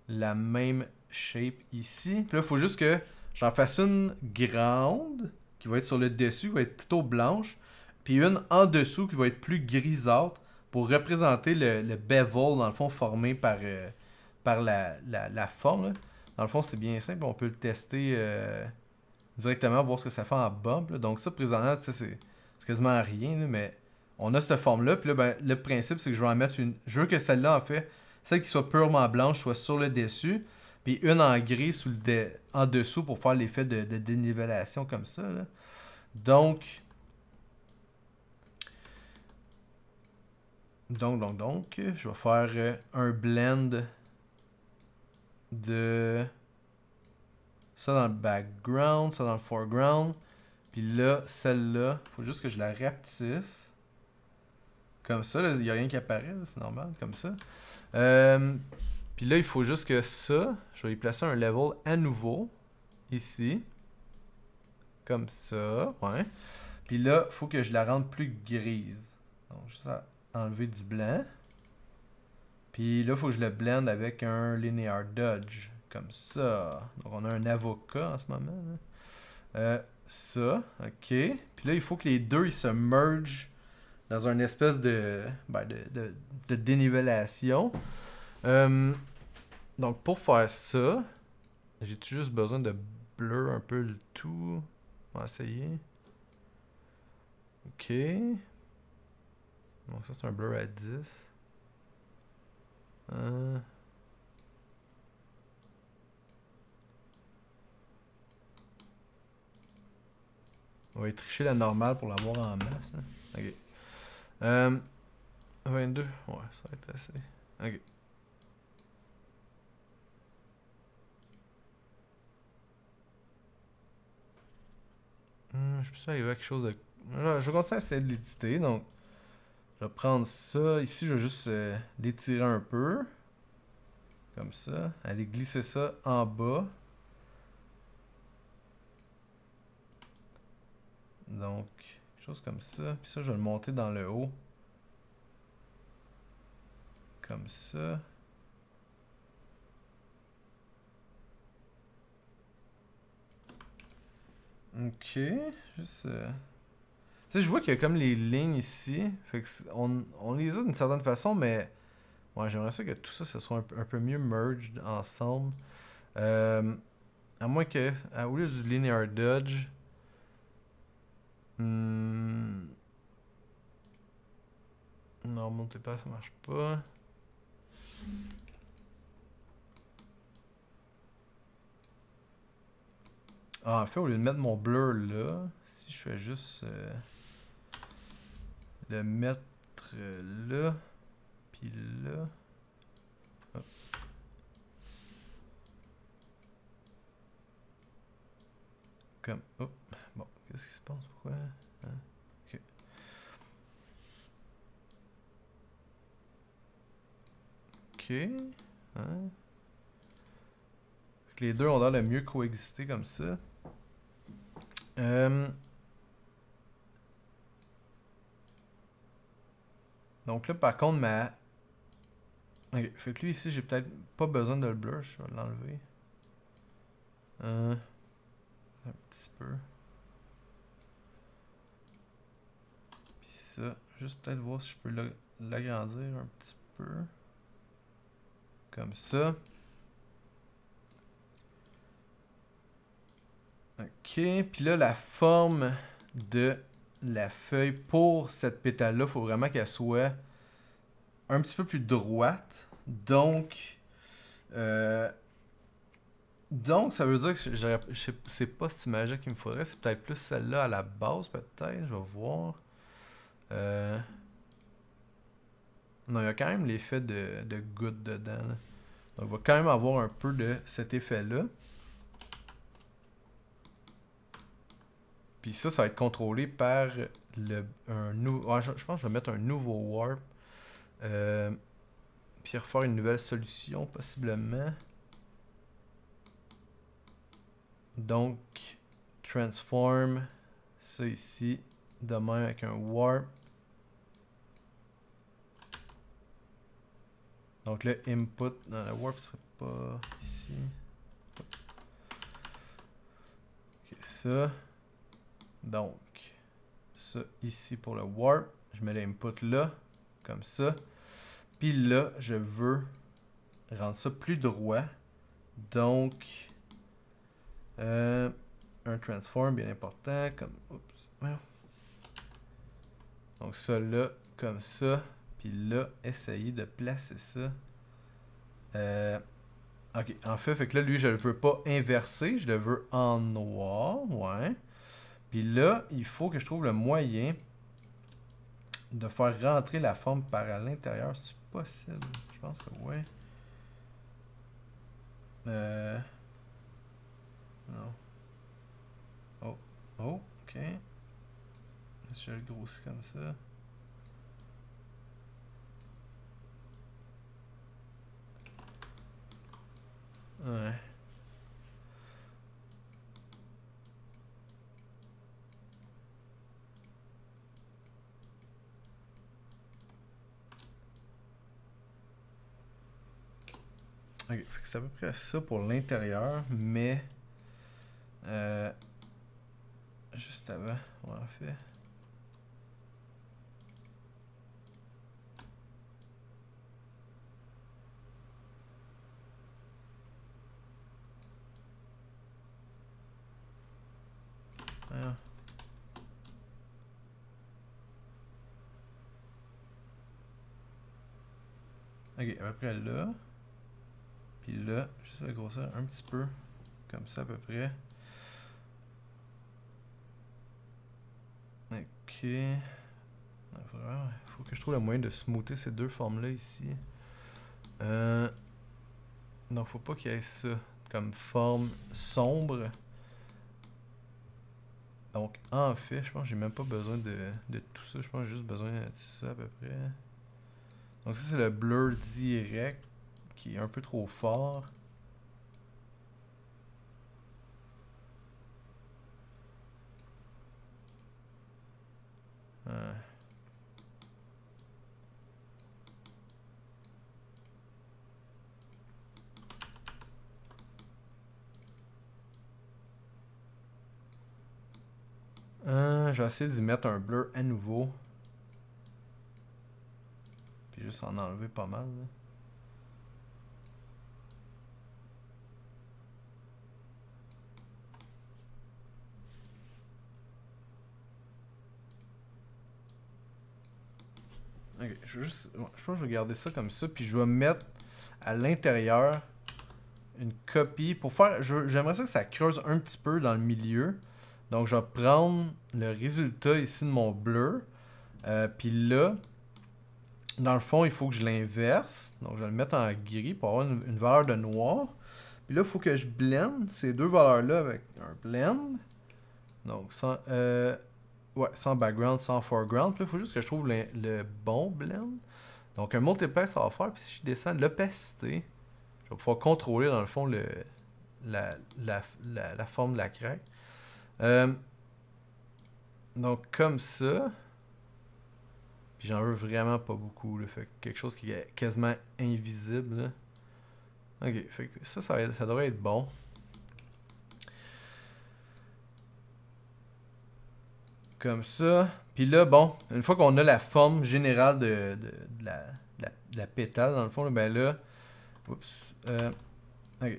la même shape ici. là, il faut juste que j'en fasse une grande qui va être sur le dessus, qui va être plutôt blanche, puis une en dessous qui va être plus grisâtre pour représenter le, le bevel, dans le fond, formé par, euh, par la, forme. Dans le fond, c'est bien simple. On peut le tester euh, directement, voir ce que ça fait en bump. Donc ça, présentement, c'est quasiment rien, mais on a cette forme-là. Puis là, ben, le principe, c'est que je vais en mettre une. Je veux que celle-là, en fait, celle qui soit purement blanche soit sur le dessus, puis une en gris sous le en dessous pour faire l'effet de, dénivellation comme ça. Donc. Donc, donc, donc, je vais faire euh, un blend de ça dans le background, ça dans le foreground. Puis là, celle-là, faut juste que je la rapetisse. Comme ça, il n'y a rien qui apparaît, c'est normal, comme ça. Euh, puis là, il faut juste que ça, je vais y placer un level à nouveau, ici. Comme ça, ouais. Puis là, il faut que je la rende plus grise. Donc, je à enlever du blanc. Puis là, il faut que je le blende avec un linear dodge, comme ça. Donc, on a un avocat en ce moment. Euh, ça, ok. Puis là, il faut que les deux, ils se mergent dans une espèce de, ben, de, de, dénivellation. Euh, donc pour faire ça, j'ai juste besoin de blur un peu le tout. On va essayer. Ok. Donc ça c'est un blur à 10. Euh. On va tricher la normale pour l'avoir en masse. Hein. Ok. Euh, 22, ouais, ça va être assez. Ok. je peux arriver à quelque chose je vais continuer à essayer de l'éditer, donc... Je vais prendre ça. Ici, je vais juste euh, l'étirer un peu. Comme ça. Aller glisser ça en bas. Donc chose comme ça. Puis ça, je vais le monter dans le haut. Comme ça. Ok, euh, Tu sais, je vois qu'il y a comme les lignes ici. on, les a d'une certaine façon, mais... moi j'aimerais ça que tout ça, ça soit un, peu mieux merged ensemble. Euh, à moins que... À, au lieu du linear dodge... Hmm. Non, montez pas, ça marche pas. Ah, en fait, au lieu de mettre mon blur là, si je fais juste euh, le mettre euh, là, puis là. Comme, hop. Qu'est-ce qui se passe? Pourquoi? Hein? ok. Hein? Les deux ont l'air de mieux coexister comme ça. Euh, donc là, par contre, ma... Ok, fait que lui ici, j'ai peut-être pas besoin de le blur, je vais l'enlever. Euh... Un petit peu. Juste peut-être voir si je peux l'agrandir un petit peu. Comme ça. OK. Puis là, la forme de la feuille pour cette pétale-là, il faut vraiment qu'elle soit un petit peu plus droite. Donc, euh, donc ça veut dire que c'est pas cette image-là qu'il me faudrait. C'est peut-être plus celle-là à la base, peut-être. Je vais voir. Non, euh, il y a quand même l'effet de, de goutte dedans. Donc, va quand même avoir un peu de cet effet-là. Puis ça, ça va être contrôlé par le, un nouveau... je, pense je vais mettre un nouveau warp. Euh, puis refaire une nouvelle solution, possiblement. Donc, transform ça ici. Demain avec un warp. Donc le input dans le warp serait pas ici. Ok, ça. Donc, ça ici pour le warp. Je mets l'input là, comme ça. Puis là, je veux rendre ça plus droit. Donc, euh, un transform bien important, comme... Donc ça là, comme ça. Puis là, essayer de placer ça. Euh, ok, en fait, fait que là, lui, je le veux pas inverser. je le veux en noir, ouais. Puis là, il faut que je trouve le moyen de faire rentrer la forme par à l'intérieur. C'est possible? Je pense que oui. Euh... Non. Oh. Oh, ok. je le grossis comme ça. Ouais. que c'est à peu près ça pour l'intérieur, mais euh, juste avant, on en fait. Ok, à peu près là. Puis là, je sais la grosseur, un petit peu. Comme ça à peu près. Ok. il faut que je trouve le moyen de smooter ces deux formes-là ici. Euh, non, faut pas qu'il y ait ça comme forme sombre. Donc, en fait, je pense que j'ai même pas besoin de, tout ça. Je pense que j'ai juste besoin de ça à peu près. Donc, ça, c'est le blur direct qui est un peu trop fort. Euh. Euh, je vais essayer d'y mettre un bleu à nouveau. Puis juste en enlever pas mal. Ok, je, pense que je vais garder ça comme ça, puis je vais mettre à l'intérieur une copie pour faire. J'aimerais ça que ça creuse un petit peu dans le milieu donc, je vais prendre le résultat ici de mon bleu. Euh, puis là, dans le fond, il faut que je l'inverse. Donc, je vais le mettre en gris pour avoir une, valeur de noir. Puis là, il faut que je blende ces deux valeurs-là avec un blend. Donc, sans, euh, ouais, sans background, sans foreground. Puis là, il faut juste que je trouve le, bon blend. Donc, un multiplex, ça va faire. Puis si je descends l'opacité, je vais pouvoir contrôler, dans le fond, la, forme de la craque. Euh, donc comme ça. j'en veux vraiment pas beaucoup. Là. Fait quelque chose qui est quasiment invisible. Ok, ça, ça, ça, devrait être bon. Comme ça. Puis là, bon, une fois qu'on a la forme générale de, la, pétale, dans le fond, là, ben là. Oups. Euh,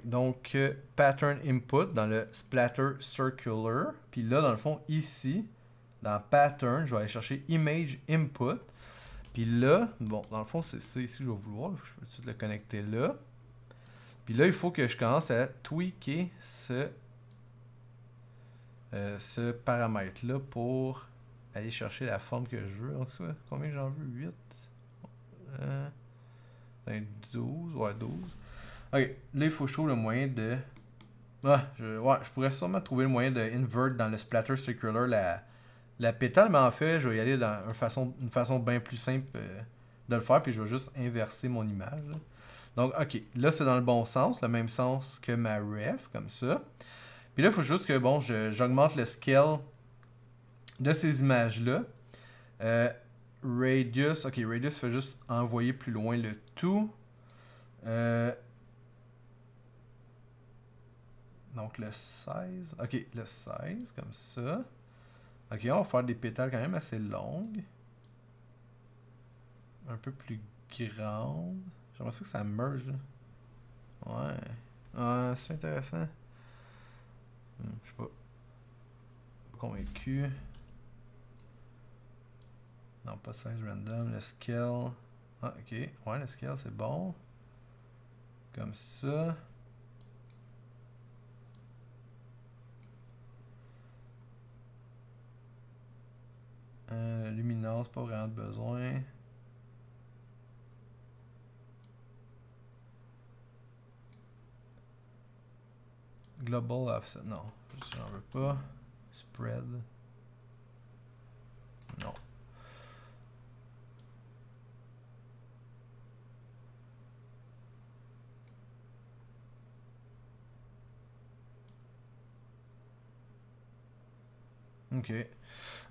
donc, euh, pattern input dans le splatter circular. Puis là, dans le fond, ici, dans pattern, je vais aller chercher image input. Puis là, bon, dans le fond, c'est ça ici que je vais vouloir. Je peux tout de suite le connecter là. Puis là, il faut que je commence à tweaker ce, euh, ce paramètre-là pour aller chercher la forme que je veux. Donc, combien j'en veux 8 euh, 12, ben, ouais, 12. Ok, là, il faut que je trouve le moyen de... Ah, je, ouais, je pourrais sûrement trouver le moyen de invert dans le splatter circular la, la pétale, mais en fait, je vais y aller dans façon, façon bien plus simple euh, de le faire, puis je vais juste inverser mon image. Donc, ok, là, c'est dans le bon sens, le même sens que ma ref, comme ça. Puis là, il faut juste que, bon, j'augmente le scale de ces images-là. Euh, radius, ok, radius fait juste envoyer plus loin le tout. Euh, donc le 16. Ok, le 16, comme ça. Ok, on va faire des pétales quand même assez longues. Un peu plus grandes. J'aimerais ça que ça merge. Là. Ouais. Ah, c'est intéressant. Hmm, je suis pas convaincu. Non, pas 16 random. Le scale. Ah, ok. Ouais, le scale, c'est bon. Comme ça. Euh, luminance, pas vraiment besoin. Global offset, non, je n'en veux pas. Spread, non. Ok.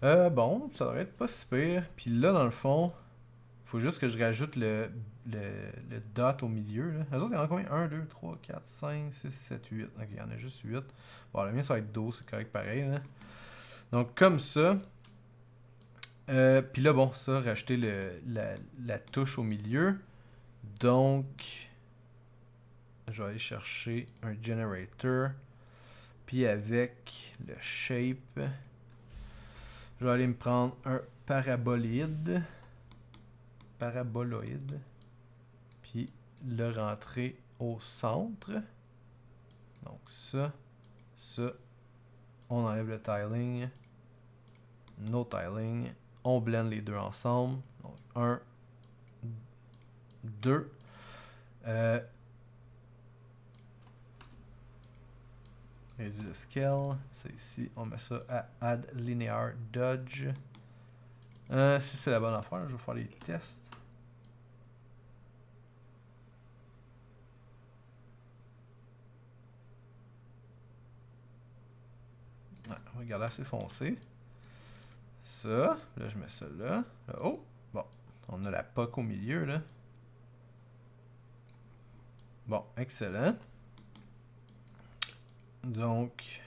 Euh, bon, ça devrait être pas si pire. Puis là, dans le fond, faut juste que je rajoute le, dot au milieu. Les combien 1, 2, 3, 4, 5, 6, 7, 8. Ok, il y en a juste 8. Bon, le mien, ça va être 12, c'est correct pareil. Là. Donc, comme ça. Euh, Puis là, bon, ça, rajouter le, la, la touche au milieu. Donc, je vais aller chercher un generator. Puis avec le shape. Je vais aller me prendre un parabolide. Paraboloïde. Puis le rentrer au centre. Donc ça, ça, on enlève le tiling. No tiling. On blend les deux ensemble. Donc 1, 2. Réduit le scale. Ça ici, on met ça à add linear dodge. Euh, si c'est la bonne affaire, je vais faire les tests. Regarde, c'est foncé. Ça, là je mets ça là. là. Oh, bon, on a la POC au milieu là. Bon, excellent. Donc...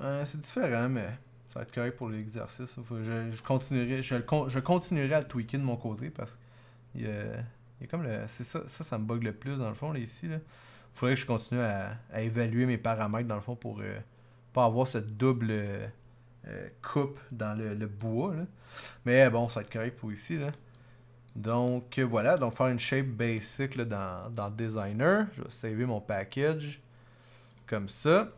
Euh, c'est différent, mais ça va être correct pour l'exercice. Je, continuerai, je, continuerai à le tweaker de mon côté parce que comme C'est ça, ça, me bug le plus dans le fond là, ici. Il faudrait que je continue à, évaluer mes paramètres dans le fond pour euh, pas avoir cette double euh, coupe dans le, bois. Mais bon, ça va être correct pour ici. Là. Donc euh, voilà, donc faire une shape basic dans, Designer. Je vais sauver mon package comme ça.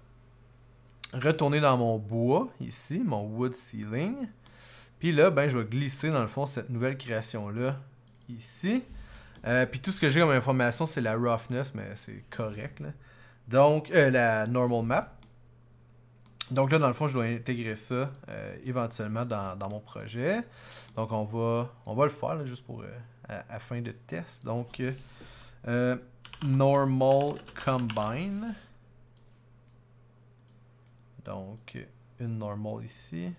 Retourner dans mon bois ici, mon wood ceiling. Puis là, ben, je vais glisser dans le fond cette nouvelle création-là ici. Euh, puis tout ce que j'ai comme information, c'est la roughness, mais c'est correct. Donc, euh, la normal map, donc là, dans le fond, je dois intégrer ça euh, éventuellement dans, mon projet. Donc on va, on va le faire juste pour euh, à, fin de test. Donc euh, normal combine. Donc une normal ici.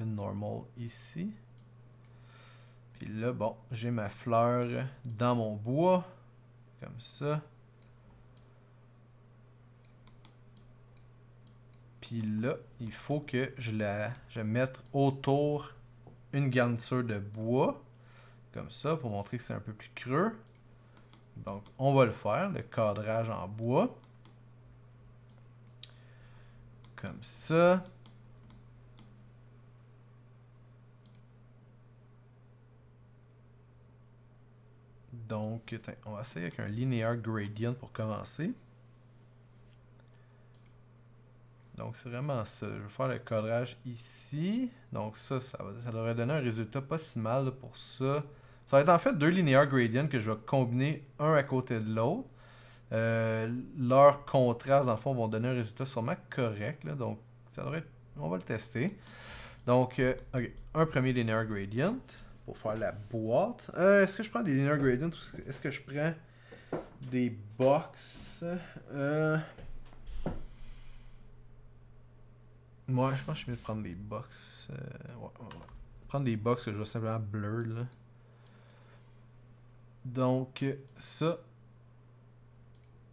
Une normal ici. Puis là, bon, j'ai ma fleur dans mon bois. Comme ça. Puis là, il faut que je la je mette autour une garniture de bois. Comme ça, pour montrer que c'est un peu plus creux. Donc, on va le faire, le cadrage en bois. Comme ça. Donc, on va essayer avec un linear gradient pour commencer. Donc c'est vraiment ça. Je vais faire le cadrage ici. Donc ça, ça, va, ça devrait donner un résultat pas si mal pour ça. Ça va être en fait deux linear gradients que je vais combiner un à côté de l'autre. Euh, leur contraste, en fond, vont donner un résultat sûrement correct. donc ça devrait On va le tester. Donc, euh, ok un premier linear gradient pour faire la boîte. Euh, est-ce que je prends des linear gradients ou est-ce que je prends des box? Euh, Moi, je pense que je vais prendre des box. Euh, prendre des box que je vais simplement blur là. Donc, ça.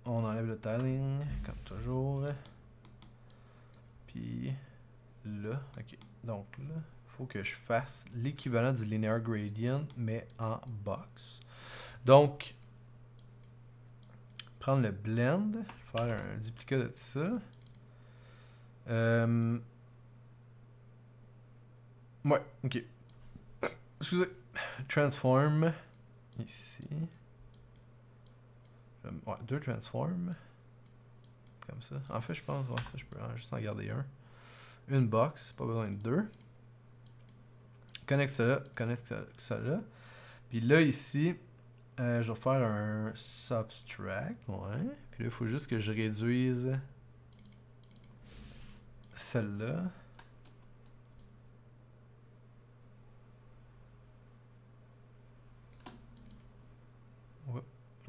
On enlève le tiling, comme toujours. Puis là, ok. Donc là, faut que je fasse l'équivalent du linear gradient, mais en box. Donc, prendre le blend, faire un duplicate de ça. Euh... Ouais, ok. Excusez. Transform. Ici. Euh, ouais, deux transform. Comme ça. En fait, je pense, ouais, ça, je peux juste en garder un. Une box, pas besoin de deux. Connecte ça, connecte ça là, Puis là, ici, euh, je vais faire un subtract. Ouais. Puis là, il faut juste que je réduise celle-là.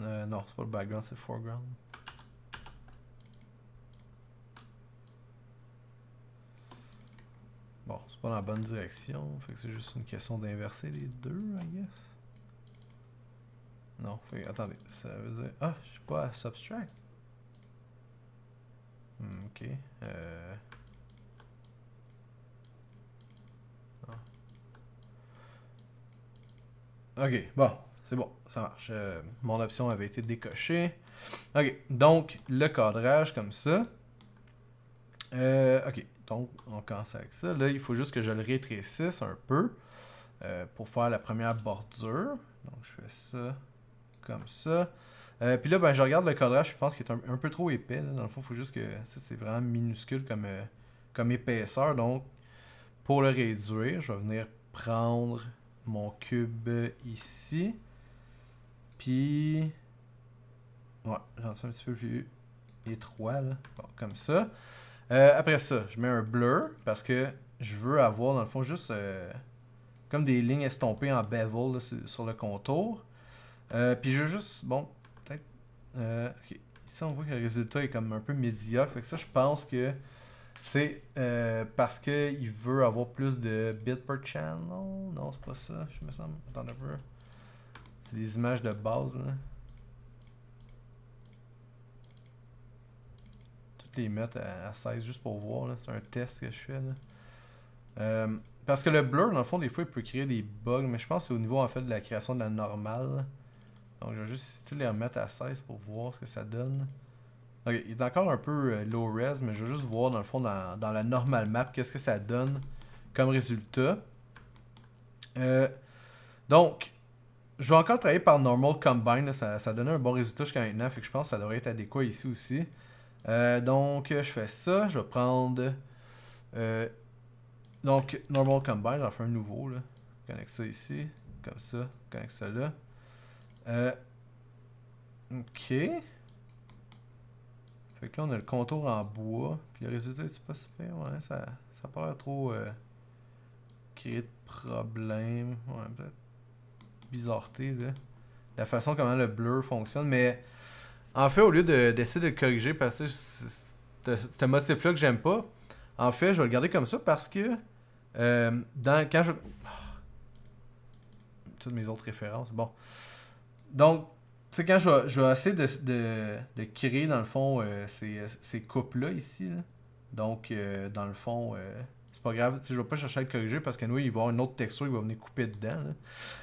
Euh, non, c'est pas le background, c'est le foreground. Bon, c'est pas dans la bonne direction. Fait que c'est juste une question d'inverser les deux, I guess. Non, fait, attendez, ça veut dire... Ah, je suis pas à Substract. Hmm, ok. Euh... OK, bon, c'est bon, ça marche. Euh, mon option avait été décochée. OK, donc le cadrage comme ça. Euh, OK, donc on commence avec ça. Là, il faut juste que je le rétrécisse un peu euh, pour faire la première bordure. Donc je fais ça comme ça. Puis là, ben, je regarde le cadrage, je pense qu'il est un, peu trop épais. Dans le fond, il faut juste que... C'est vraiment minuscule comme, comme épaisseur. Donc, pour le réduire, je vais venir prendre mon cube ici. Puis... Ouais, j'en suis un petit peu plus étroit, là. Bon, comme ça. Euh, après ça, je mets un blur parce que je veux avoir, dans le fond, juste euh, comme des lignes estompées en bevel sur, le contour. Euh, puis je veux juste, bon, peut-être... Ici, on voit que le résultat est comme un peu médiocre. Fait que ça, je pense que c'est euh, parce qu'il veut avoir plus de bits per channel. Non, c'est pas ça, je me semble. le C'est des images de base. Là. Toutes les mettre à, 16 juste pour voir. C'est un test que je fais. Euh, parce que le blur, dans le fond, des fois, il peut créer des bugs, mais je pense que c'est au niveau en fait de la création de la normale. Donc je vais juste les remettre à 16 pour voir ce que ça donne. Ok, il est encore un peu euh, low res, mais je veux juste voir dans le fond, dans, la normal map, qu'est-ce que ça donne comme résultat. Euh, donc, je vais encore travailler par normal combine. ça, ça donné un bon résultat jusqu'à maintenant, fait que je pense que ça devrait être adéquat ici aussi. Euh, donc, je fais ça. Je vais prendre. Euh, donc, normal combine, en faire un nouveau. Là. Connecte ça ici, comme ça, connecte ça là. ok. Fait là, on a le contour en bois. Puis le résultat, c'est pas super. Ouais, ça, ça paraît trop euh, créer de problème. Ouais, peut-être bizarreté, là. La façon comment le blur fonctionne. Mais en fait, au lieu d'essayer de, le corriger parce que c'est un motif-là que j'aime pas, en fait, je vais le garder comme ça parce que euh, dans, quand je. Ah, toutes mes autres références. Bon. Donc, tu sais, quand je vais, essayer de, créer, dans le fond, euh, ces, coupes-là ici. Donc, euh, dans le fond, euh, c'est pas grave. si je vais pas chercher à le corriger parce que nous, il va y avoir une autre texture qui va venir couper dedans.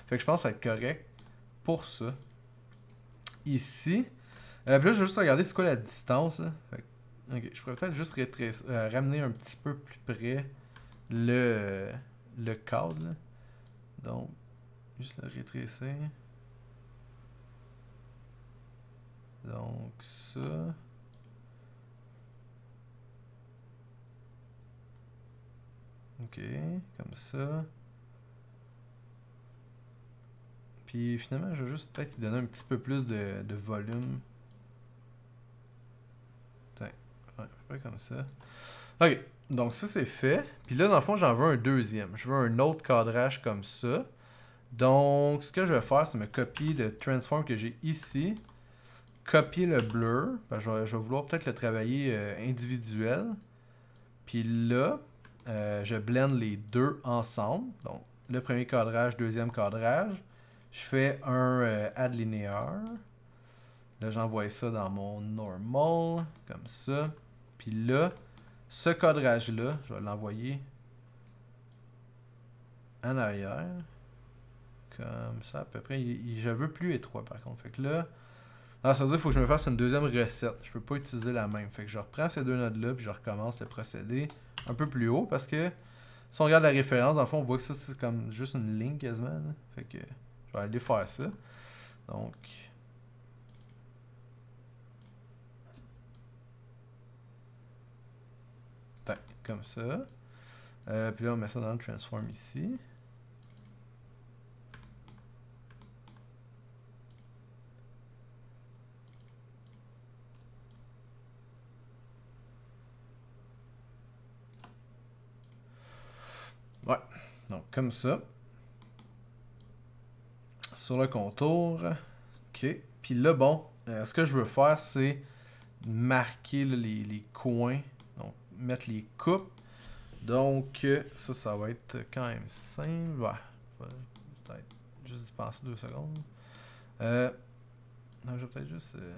Fait que je pense que ça va être correct pour ça. Ici. Euh, puis là, je vais juste regarder c'est quoi la distance. Là. Fait que, Je pourrais peut-être juste ramener un petit peu plus près le, le cadre. Donc, juste le rétrécir. Donc ça. Ok, comme ça. Puis finalement, je vais juste peut-être donner un petit peu plus de, volume. Tiens, ouais, comme ça. Ok, donc ça c'est fait. Puis là, dans le fond, j'en veux un deuxième. Je veux un autre cadrage comme ça. Donc, ce que je vais faire, c'est me copier le transform que j'ai ici copier le blur. Ben, je, vais, vouloir peut-être le travailler euh, individuel. Puis là, euh, je blende les deux ensemble. Donc, le premier cadrage, deuxième cadrage. Je fais un euh, add linear Là, j'envoie ça dans mon normal, comme ça. Puis là, ce cadrage-là, je vais l'envoyer en arrière. Comme ça, à peu près. je veux plus étroit, par contre. Fait que là, non, ça veut dire qu'il faut que je me fasse une deuxième recette. Je peux pas utiliser la même. Fait que je reprends ces deux notes là puis je recommence le procédé un peu plus haut, parce que si on regarde la référence, dans le fond, on voit que ça, c'est comme juste une ligne quasiment. Fait que je vais aller faire ça. Donc... Tac, comme ça. Euh, puis là, on met ça dans le transform ici. comme ça. Sur le contour. OK. Puis là, bon, euh, ce que je veux faire, c'est marquer les, les, coins. Donc, mettre les coupes. Donc, euh, ça, ça va être quand même simple. Ouais. Peut-être juste dispenser deux secondes. Euh, je vais peut-être juste euh,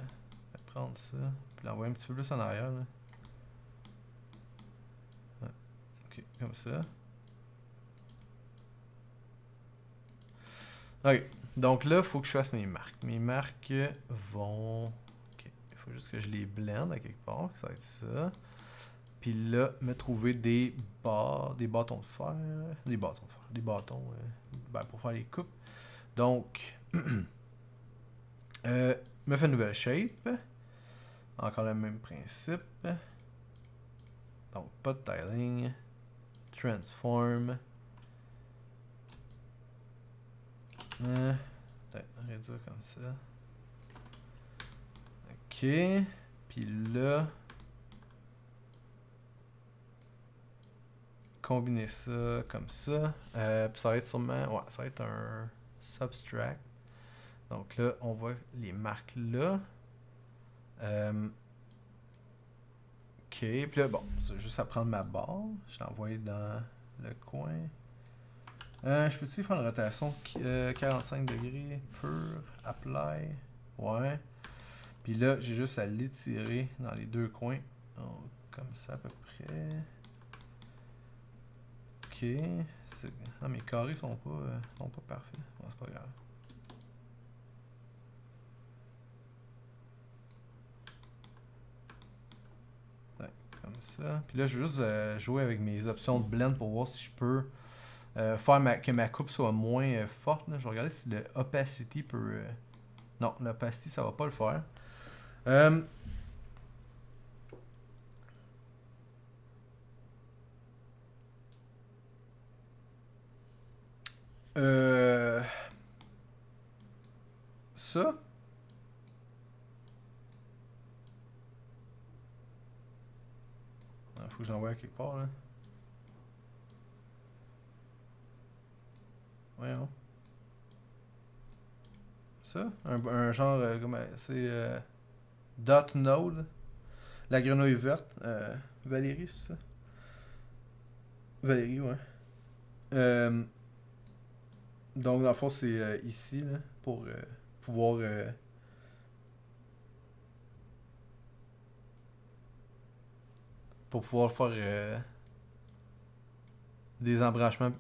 prendre ça. Puis l'envoyer un petit peu plus en arrière. Là. OK, comme ça. Ok. Donc là, il faut que je fasse mes marques. Mes marques vont... Ok. Il faut juste que je les blende à quelque part. Ça va être ça. Puis là, me trouver des des bâtons de fer. Des bâtons de fer. Des bâtons euh, ben, pour faire les coupes. Donc, euh, me fait une nouvelle shape. Encore le même principe. Donc, pas de tiling. Transform. peut-être réduire comme ça. OK. Puis là... Combiner ça comme ça. Euh, ça va être sûrement... Ouais, ça va être un subtract. Donc là, on voit les marques là. Euh, OK. Puis là, bon, c'est juste à prendre ma barre. Je l'envoie dans le coin. Euh, je peux-tu faire une rotation 45 euh, degrés pur, apply, ouais. Puis là, j'ai juste à l'étirer dans les deux coins, comme ça à peu près. Ok, non mes carrés sont pas, euh, sont pas parfaits, c'est pas grave. comme ça. Puis là, je vais juste jouer avec mes options de blend pour voir si je peux euh, faire que ma coupe soit moins euh, forte. Je vais regarder si le peut... Euh, non, l'opacity, ça va pas le faire. Ça Il Faut que j'envoie quelque part là. Ça? Un, genre, euh, c'est euh, Dot Node. La grenouille verte. Euh, Valérie, c'est ça? Valérie, ouais. donc, dans le fond, c'est ici, là, pour pouvoir... pour pouvoir faire des embranchements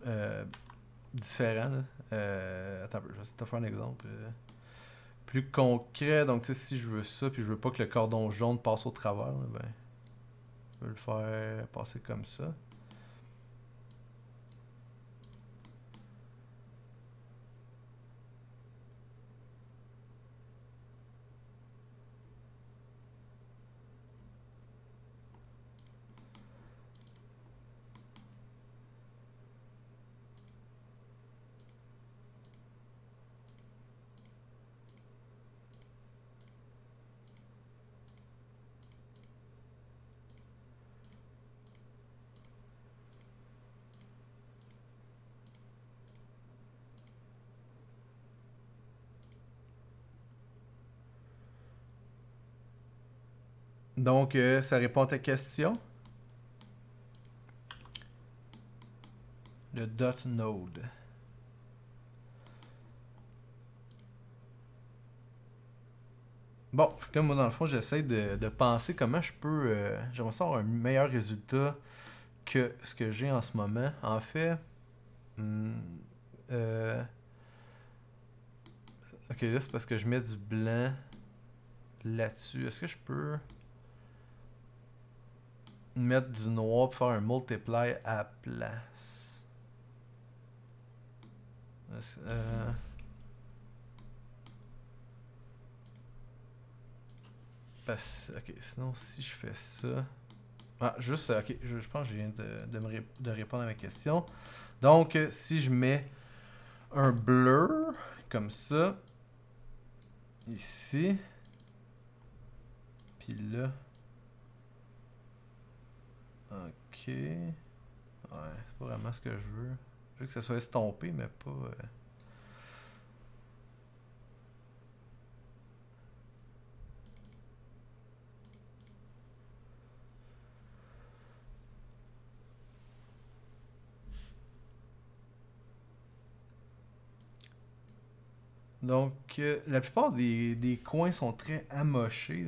différent. Euh, attends, je vais te faire un exemple euh, plus concret. Donc, tu sais, si je veux ça, puis je veux pas que le cordon jaune passe au travers, ben, je vais le faire passer comme ça. Donc, euh, ça répond à ta question. Le dot node. Bon, là, moi, dans le fond, j'essaie de, penser comment je peux... Euh, J'aimerais avoir un meilleur résultat que ce que j'ai en ce moment. En fait... Hmm, euh, ok, là, c'est parce que je mets du blanc là-dessus. Est-ce que je peux mettre du noir pour faire un multiply à place. Euh, ok, sinon si je fais ça... Ah, juste, ok, je, pense que je viens de, de répondre à ma question. Donc, si je mets un blur, comme ça, ici, puis là, Ok. Ouais, c'est pas vraiment ce que je veux. Je veux que ça soit estompé, mais pas... Euh, Donc, euh, la plupart des, coins sont très amochés,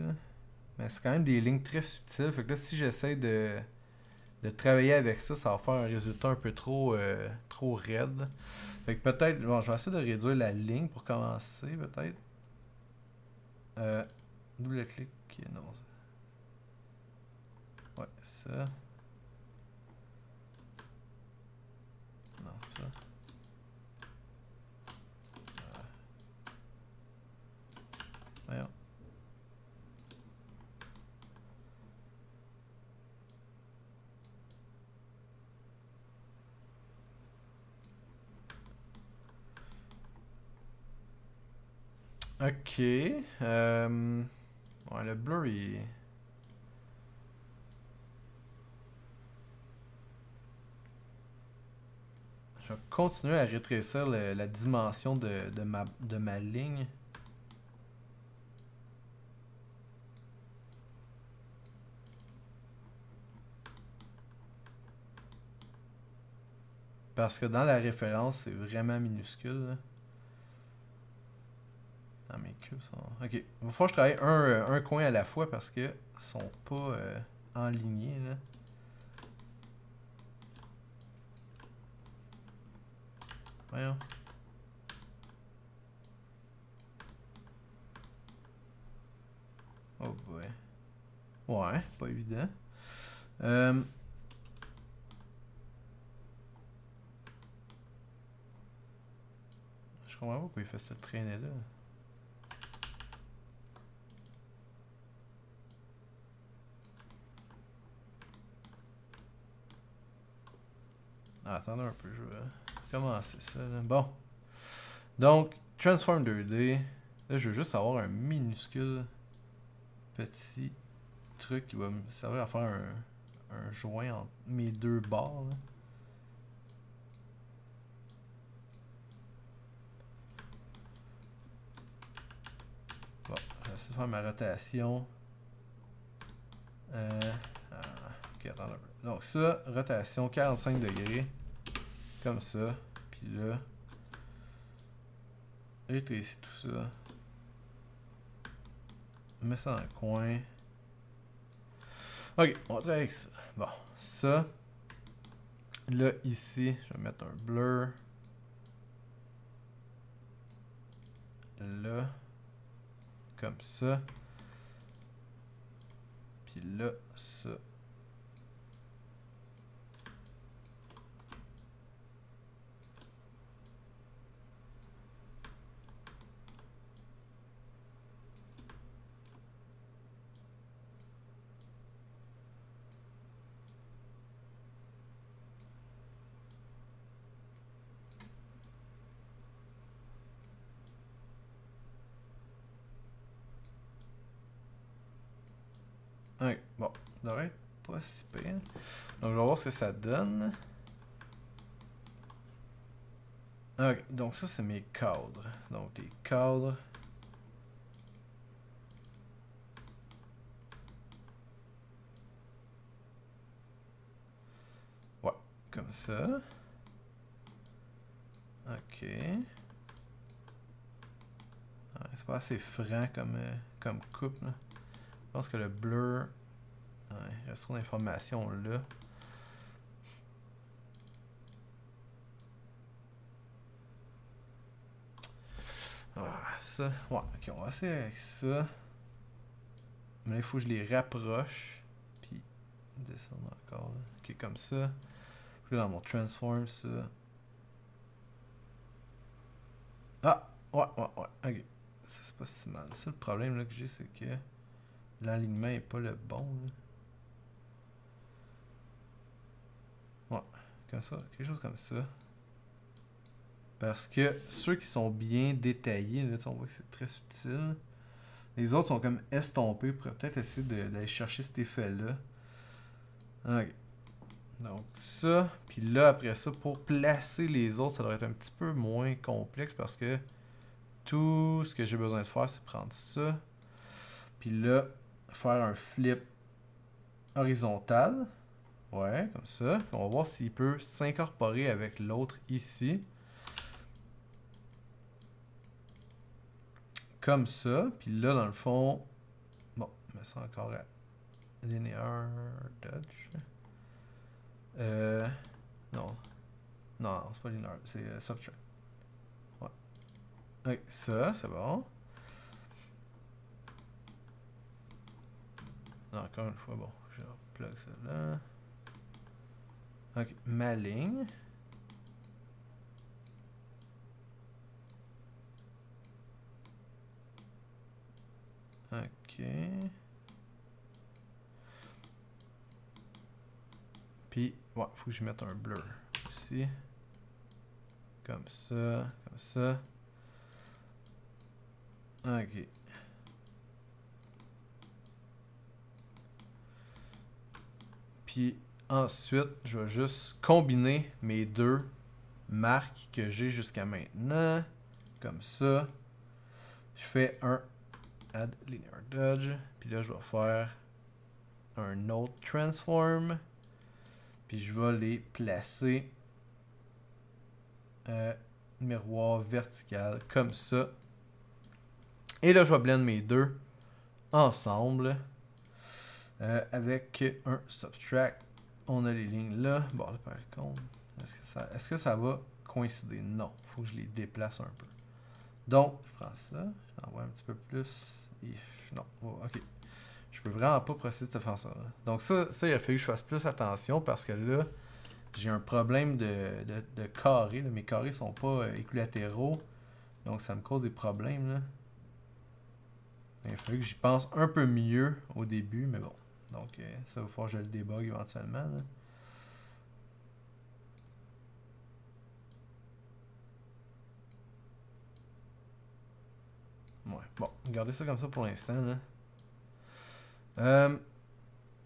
mais c'est quand même des lignes très subtiles. Fait que là, si j'essaie de, de travailler avec ça, ça va faire un résultat un peu trop, euh, trop raide. Fait que peut-être, bon, je vais essayer de réduire la ligne pour commencer, peut-être. Euh, double clic, non. Ouais, ça. Ok. Euh, le blurry. Je vais continuer à rétrécir la dimension de, de, ma, de ma ligne. Parce que dans la référence, c'est vraiment minuscule. Ah, Ok, il va falloir que je travaille un, un, coin à la fois parce que sont pas en euh, enlignés, là. Voyons. Oh boy. Ouais, pas évident. Euh, je comprends pas pourquoi il fait cette traînée-là. Ah, attendez un peu, je vais commencer ça. Bon. Donc, Transform 2D. Là, je veux juste avoir un minuscule petit truc qui va me servir à faire un, joint entre mes deux barres. Bon, je vais essayer de faire ma rotation. Euh, ah, ok, attends un peu. Donc ça, rotation 45 degrés. Comme ça. Puis là. Rétrécis tout ça. Mets ça dans le coin. Ok, on va travailler avec ça. Bon, ça. Là, ici, je vais mettre un blur. Là. Comme ça. Puis là, ça. devrait être pas si pire. Donc, je vais voir ce que ça donne. Ok, donc ça, c'est mes cadres. Donc, les cadres. Ouais, comme ça. Ok. C'est pas assez franc comme, euh, comme coupe. Là. Je pense que le bleu il reste trop d'informations là. Ah, ça. Ouais, ok, on va essayer avec ça. Mais il faut que je les rapproche. Puis descendre encore. Là. Ok, comme ça. Je vais dans mon transform, ça. Ah! Ouais, ouais, ouais. Ok. Ça, c'est pas si mal. Ça, le problème là, que j'ai, c'est que l'alignement est pas le bon. Là. ça, quelque chose comme ça. Parce que ceux qui sont bien détaillés, on voit que c'est très subtil. Les autres sont comme estompés. On peut-être essayer d'aller chercher cet effet-là. Donc ça, puis là après ça, pour placer les autres, ça devrait être un petit peu moins complexe parce que tout ce que j'ai besoin de faire, c'est prendre ça. Puis là, faire un flip horizontal. Ouais, comme ça. On va voir s'il peut s'incorporer avec l'autre ici. Comme ça. Puis là, dans le fond... Bon, mais mets ça encore à linear dodge. Hein. Euh, non. Non, c'est pas linear, c'est euh, subtract. Ouais. Ok, ça, c'est bon. Non, encore une fois, bon, je replug ça là. Ok, ma ligne. OK. Puis, ouais, faut que je mette un bleu ici. Comme ça, comme ça. OK. Puis, ensuite, je vais juste combiner mes deux marques que j'ai jusqu'à maintenant. Comme ça. Je fais un add linear dodge. Puis là, je vais faire un autre transform. Puis je vais les placer euh, miroir vertical comme ça. Et là, je vais blend mes deux ensemble euh, avec un subtract. On a les lignes là. Bon, là, par contre, est-ce que, ça, va coïncider? Non. Il faut que je les déplace un peu. Donc, je prends ça. Je l'envoie un petit peu plus. non. Oh, OK. Je peux vraiment pas procéder de faire ça. Donc ça, ça, il a fallu que je fasse plus attention parce que là, j'ai un problème de, de, carré. Mes carrés sont pas euh, équilatéraux. Donc ça me cause des problèmes. Là. Il a fallu que j'y pense un peu mieux au début, mais bon. Donc euh, ça va falloir que je le débug éventuellement. Ouais, bon, gardez ça comme ça pour l'instant. Euh,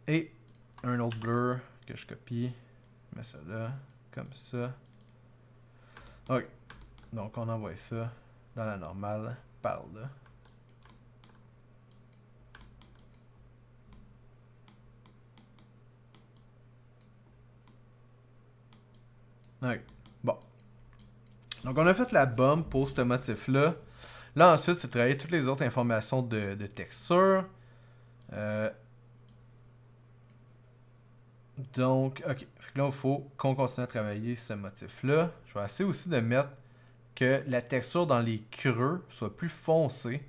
et un autre blur que je copie. Je mets ça là, comme ça. Ok, donc on envoie ça dans la normale parle. Bon. Donc, on a fait la bombe pour ce motif-là. Là, ensuite, c'est travailler toutes les autres informations de, texture. Euh, donc, OK. là, il faut qu'on continue à travailler ce motif-là. Je vais essayer aussi de mettre que la texture dans les creux soit plus foncée.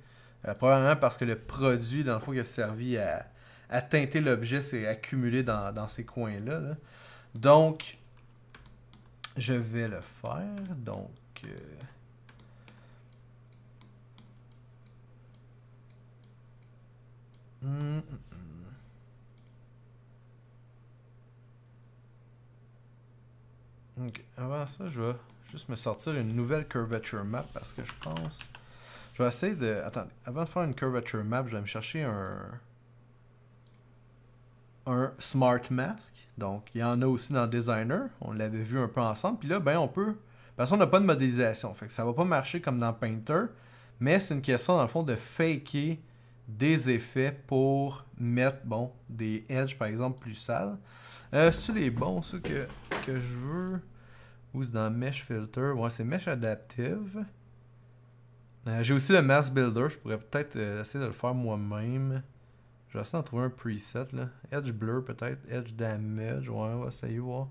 Euh, probablement parce que le produit, dans le fond, qui a servi à, teinter l'objet, s'est accumulé dans, ces coins Là. Donc, je vais le faire, donc... Euh, hum, hum, hum. avant ça, je vais juste me sortir une nouvelle curvature map parce que je pense... Je vais essayer de... Attendez, avant de faire une curvature map, je vais me chercher un un Smart Mask. Donc, il y en a aussi dans Designer. On l'avait vu un peu ensemble. Puis là, ben, on peut... Parce qu'on n'a pas de modélisation. Fait que ça va pas marcher comme dans Painter. Mais c'est une question, dans le fond, de faker des effets pour mettre, bon, des edges, par exemple, plus sales. Euh, les bons, ceux que, que je veux. Ou c'est dans Mesh Filter. Ouais, c'est Mesh Adaptive. Euh, j'ai aussi le Mask Builder. Je pourrais peut-être euh, essayer de le faire moi-même. Je vais essayer d'en trouver un preset, là. Edge blur, peut-être. Edge damage. Ouais, on va essayer, voir.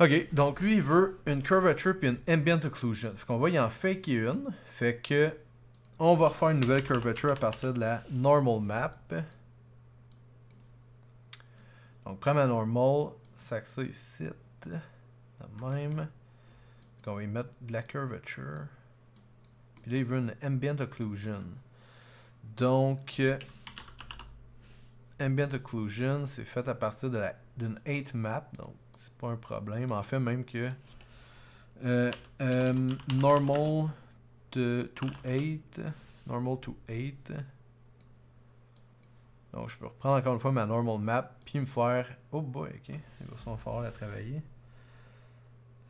OK, donc lui, il veut une curvature puis une ambient occlusion. Fait qu'on va y en fake une. Fait que on va refaire une nouvelle curvature à partir de la normal map. Donc, prends ma normal, Ça, ça ici, la même. Fait on va y mettre de la curvature. Puis là, il veut une ambient occlusion. Donc, Ambient Occlusion, c'est fait à partir d'une 8 map, donc c'est pas un problème. En fait, même que euh, euh, Normal to, 8, Normal to 8. Donc je peux reprendre encore une fois ma Normal map, puis me faire... Oh boy, ok, les va sont forts à travailler.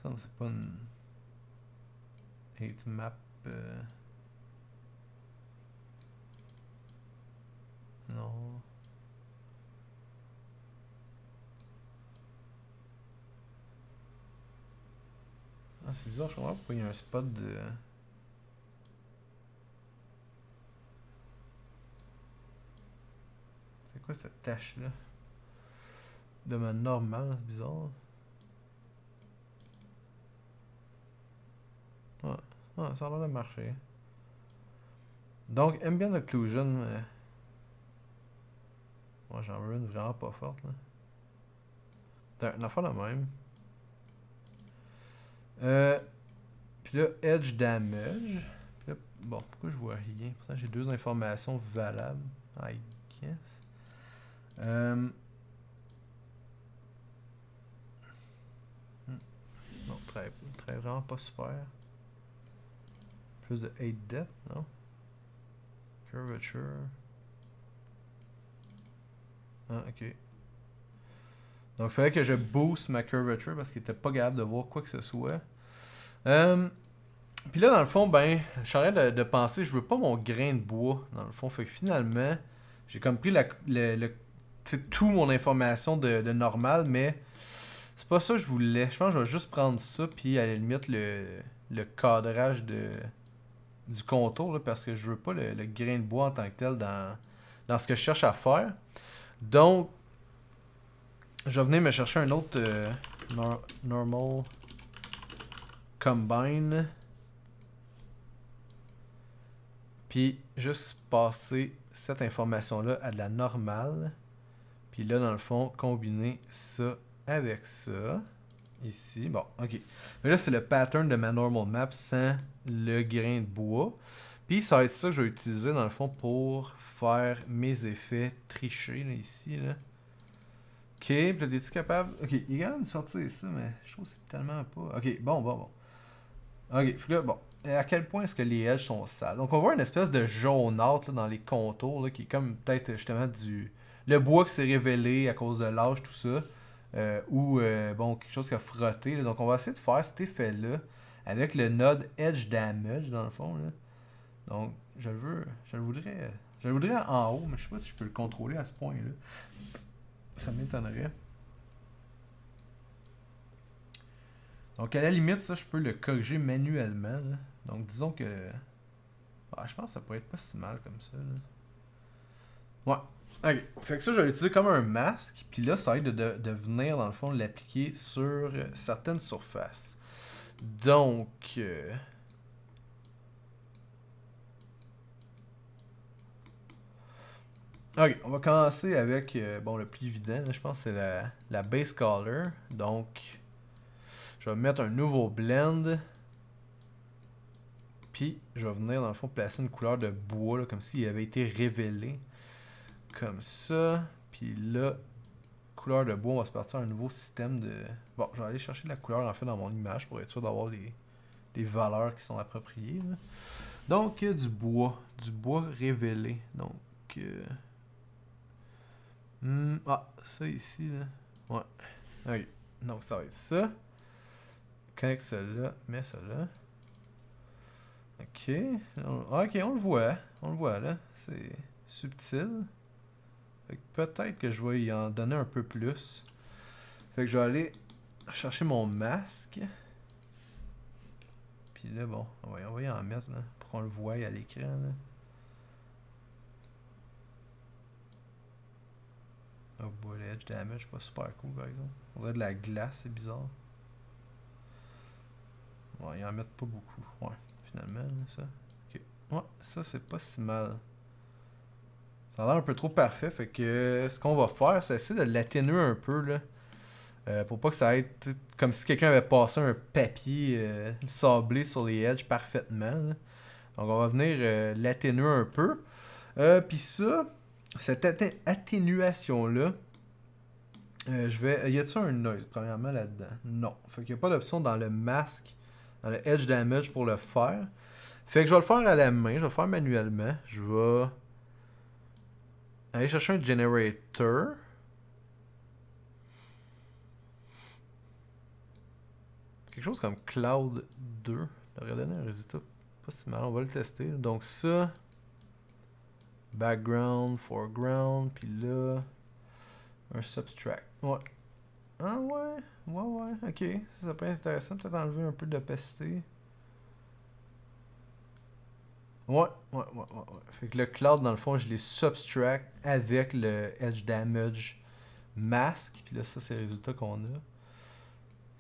Ça, c'est pas une 8 map... Euh, non... Ah, c'est bizarre, je comprends pas pourquoi il y a un spot de... C'est quoi cette tâche là De ma normale, c'est bizarre. Ouais, ça a l'air de marcher. Donc, ambient occlusion. mais euh, Moi, j'en veux une vraiment pas forte là. T'as une affaire la même. Euh, puis là, edge damage. bon, pourquoi je vois rien Pourtant, j'ai deux informations valables. I guess. Euh... Hmm. Non, très, très vraiment pas super. Plus de 8 depth, non Curvature. Ah, ok. Donc, il fallait que je booste ma curvature parce qu'il était pas capable de voir quoi que ce soit. Euh, puis là, dans le fond, ben, j'arrête de, penser, je veux pas mon grain de bois, dans le fond. Fait finalement, j'ai comme pris la, le, tout mon information de, normal, mais c'est pas ça que je voulais. Je pense que je vais juste prendre ça, puis à la limite, le, cadrage de, du contour, parce que je veux pas le, grain de bois en tant que tel dans, dans ce que je cherche à faire. Donc, je vais venir me chercher un autre euh, normal combine. Puis juste passer cette information-là à de la normale. Puis là, dans le fond, combiner ça avec ça. Ici, bon, ok. Mais là, c'est le pattern de ma normal map sans le grain de bois. Puis ça va être ça que je vais utiliser dans le fond pour faire mes effets trichés là, ici. Là. Ok, puis là, es capable? Ok, il est capable de sortir ça, mais je trouve que c'est tellement pas. Ok, bon, bon, bon. Ok, là, bon. À quel point est-ce que les edges sont sales? Donc on voit une espèce de jaunâtre dans les contours qui est comme peut-être euh, justement du. Le bois qui s'est révélé à cause de l'âge, tout ça. Euh, ou euh, bon, quelque chose qui a frotté. Donc on va essayer de faire cet effet-là avec le node Edge Damage dans le fond. Là. Donc je le veux. Je voudrais. Je voudrais en haut, mais je sais pas si je peux le contrôler à ce point-là. Ça m'étonnerait. Donc à la limite, ça, je peux le corriger manuellement. Donc disons que... je pense que ça pourrait être pas si mal comme ça. Ouais. Ok. Fait que ça, je vais l'utiliser comme un masque. Puis là, ça aide de, de, venir, dans le fond, l'appliquer sur certaines surfaces. Donc... Euh, ok, on va commencer avec euh, bon le plus évident. je pense c'est la, la base color. Donc, je vais mettre un nouveau blend. Puis, je vais venir, dans le fond, placer une couleur de bois, comme s'il avait été révélé. Comme ça. Puis là, couleur de bois, on va se partir un nouveau système de... Bon, je vais aller chercher la couleur, en fait, dans mon image pour être sûr d'avoir les, valeurs qui sont appropriées. Donc, euh, du bois. Du bois révélé. Donc... Euh, hmm, ah, ça ici, là. Ouais. Ok. Donc, ça va être ça. Connecte celle-là, mets celle-là. Ok. ok, on le voit. On le voit là. C'est subtil. Peut-être que je vais y en donner un peu plus. Fait que je vais aller chercher mon masque. Puis là, bon, on va, y en mettre là, pour qu'on le voie à l'écran. Oh, bullet damage, pas super cool par exemple. On dirait de la glace, c'est bizarre. Ouais, ils en mettent pas beaucoup. Ouais, finalement, ça. Ok. Ouais, ça, c'est pas si mal. Ça a l'air un peu trop parfait, fait que euh, ce qu'on va faire, c'est essayer de l'atténuer un peu, là. Euh, pour pas que ça aille comme si quelqu'un avait passé un papier euh, sablé sur les edges parfaitement. Donc on va venir l'atténuer un peu. Puis ça, cette atténuation-là, je vais. Y a-t-il un noise premièrement là-dedans Non. Fait qu'il n'y a pas d'option dans le masque dans le edge damage pour le faire. Fait que je vais le faire à la main, je vais le faire manuellement. Je vais aller chercher un generator. Quelque chose comme Cloud 2. Regardez aurait un résultat pas si mal, on va le tester. Donc ça, background, foreground, puis là, un subtract. Ouais, ah ouais, ouais, ouais, ok. Ça, ça peut être intéressant, peut-être enlever un peu d'opacité. Ouais, ouais, ouais, ouais, Fait que le cloud, dans le fond, je les subtract avec le edge damage Mask. Puis là, ça, c'est le résultat qu'on a.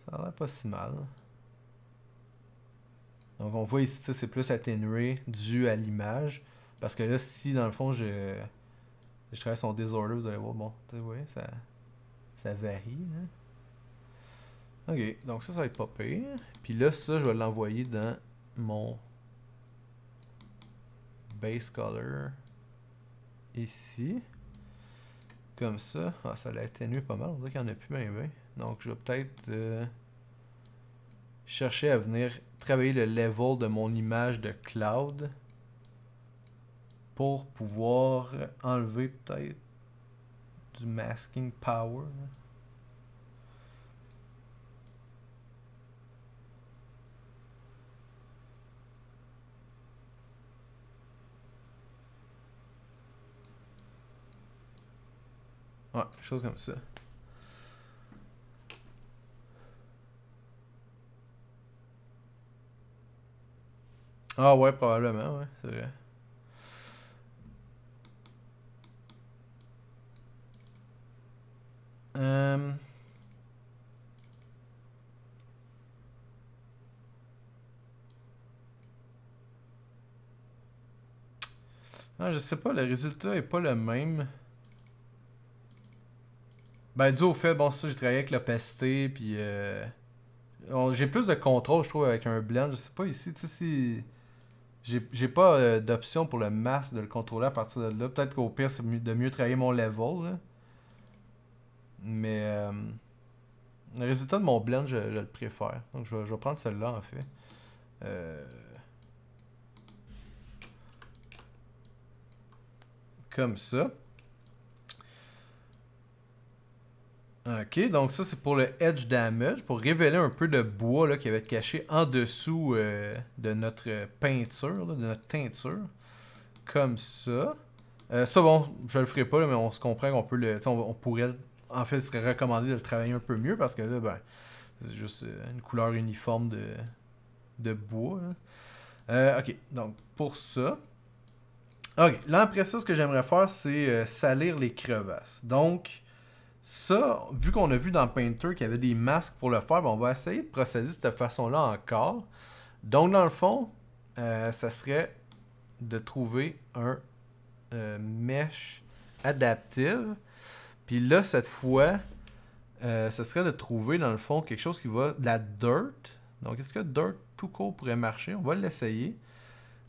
Ça a l'air pas si mal. Donc, on voit ici, ça c'est plus atténué dû à l'image. Parce que là, si, dans le fond, je, je travaille son disorder, vous allez voir, bon, vous voyez, ça, ça varie, hein? Ok, donc ça, ça va être pas pire. Puis là, ça, je vais l'envoyer dans mon base color ici. Comme ça. Ah, ça l'a atténué pas mal. On dirait qu'il n'y en a plus bien, bien. Donc, je vais peut-être euh, chercher à venir travailler le level de mon image de cloud pour pouvoir enlever peut-être du masking power. Ouais, chose comme ça. Ah ouais, probablement, ouais, c'est vrai. Ah, je sais pas, le résultat est pas le même. Ben, dû au fait, bon, ça, j'ai travaillé avec l'opacité, puis... Euh, j'ai plus de contrôle, je trouve, avec un blend. Je sais pas ici, tu sais, si... J'ai pas euh, d'option pour le masque de le contrôler à partir de là. Peut-être qu'au pire, c'est de mieux travailler mon level, là. Mais euh, le résultat de mon blend, je, le préfère. Donc je vais, prendre celle-là en fait. Euh, comme ça. Ok, donc ça c'est pour le edge damage, pour révéler un peu de bois là, qui va être caché en dessous euh, de notre peinture, de notre teinture. Comme ça. ça bon, je le ferai pas, mais on se comprend qu'on peut le. on pourrait en fait, il serait recommandé de le travailler un peu mieux parce que là, ben, c'est juste euh, une couleur uniforme de, de bois. Euh, ok, donc pour ça. Ok, là après ça, ce que j'aimerais faire, c'est euh, salir les crevasses. Donc, ça, vu qu'on a vu dans Painter qu'il y avait des masques pour le faire, ben, on va essayer de procéder de cette façon-là encore. Donc, dans le fond, ça serait de trouver un mèche adaptive. Puis là, cette fois, euh, ce serait de trouver, dans le fond, quelque chose qui va... De la dirt. Donc, est-ce que dirt tout court pourrait marcher? On va l'essayer.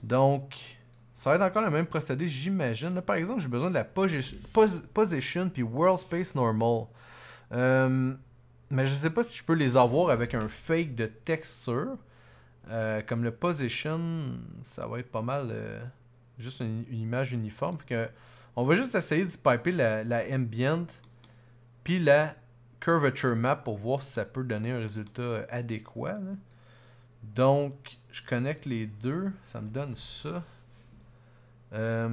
Donc, ça va être encore le même procédé, j'imagine. par exemple, j'ai besoin de la position puis world space normal. Euh, mais je sais pas si je peux les avoir avec un fake de texture. Euh, comme le position, ça va être pas mal juste une, image uniforme. que on va juste essayer de piper la, ambient puis la curvature map pour voir si ça peut donner un résultat adéquat. Donc, je connecte les deux. Ça me donne ça. ah,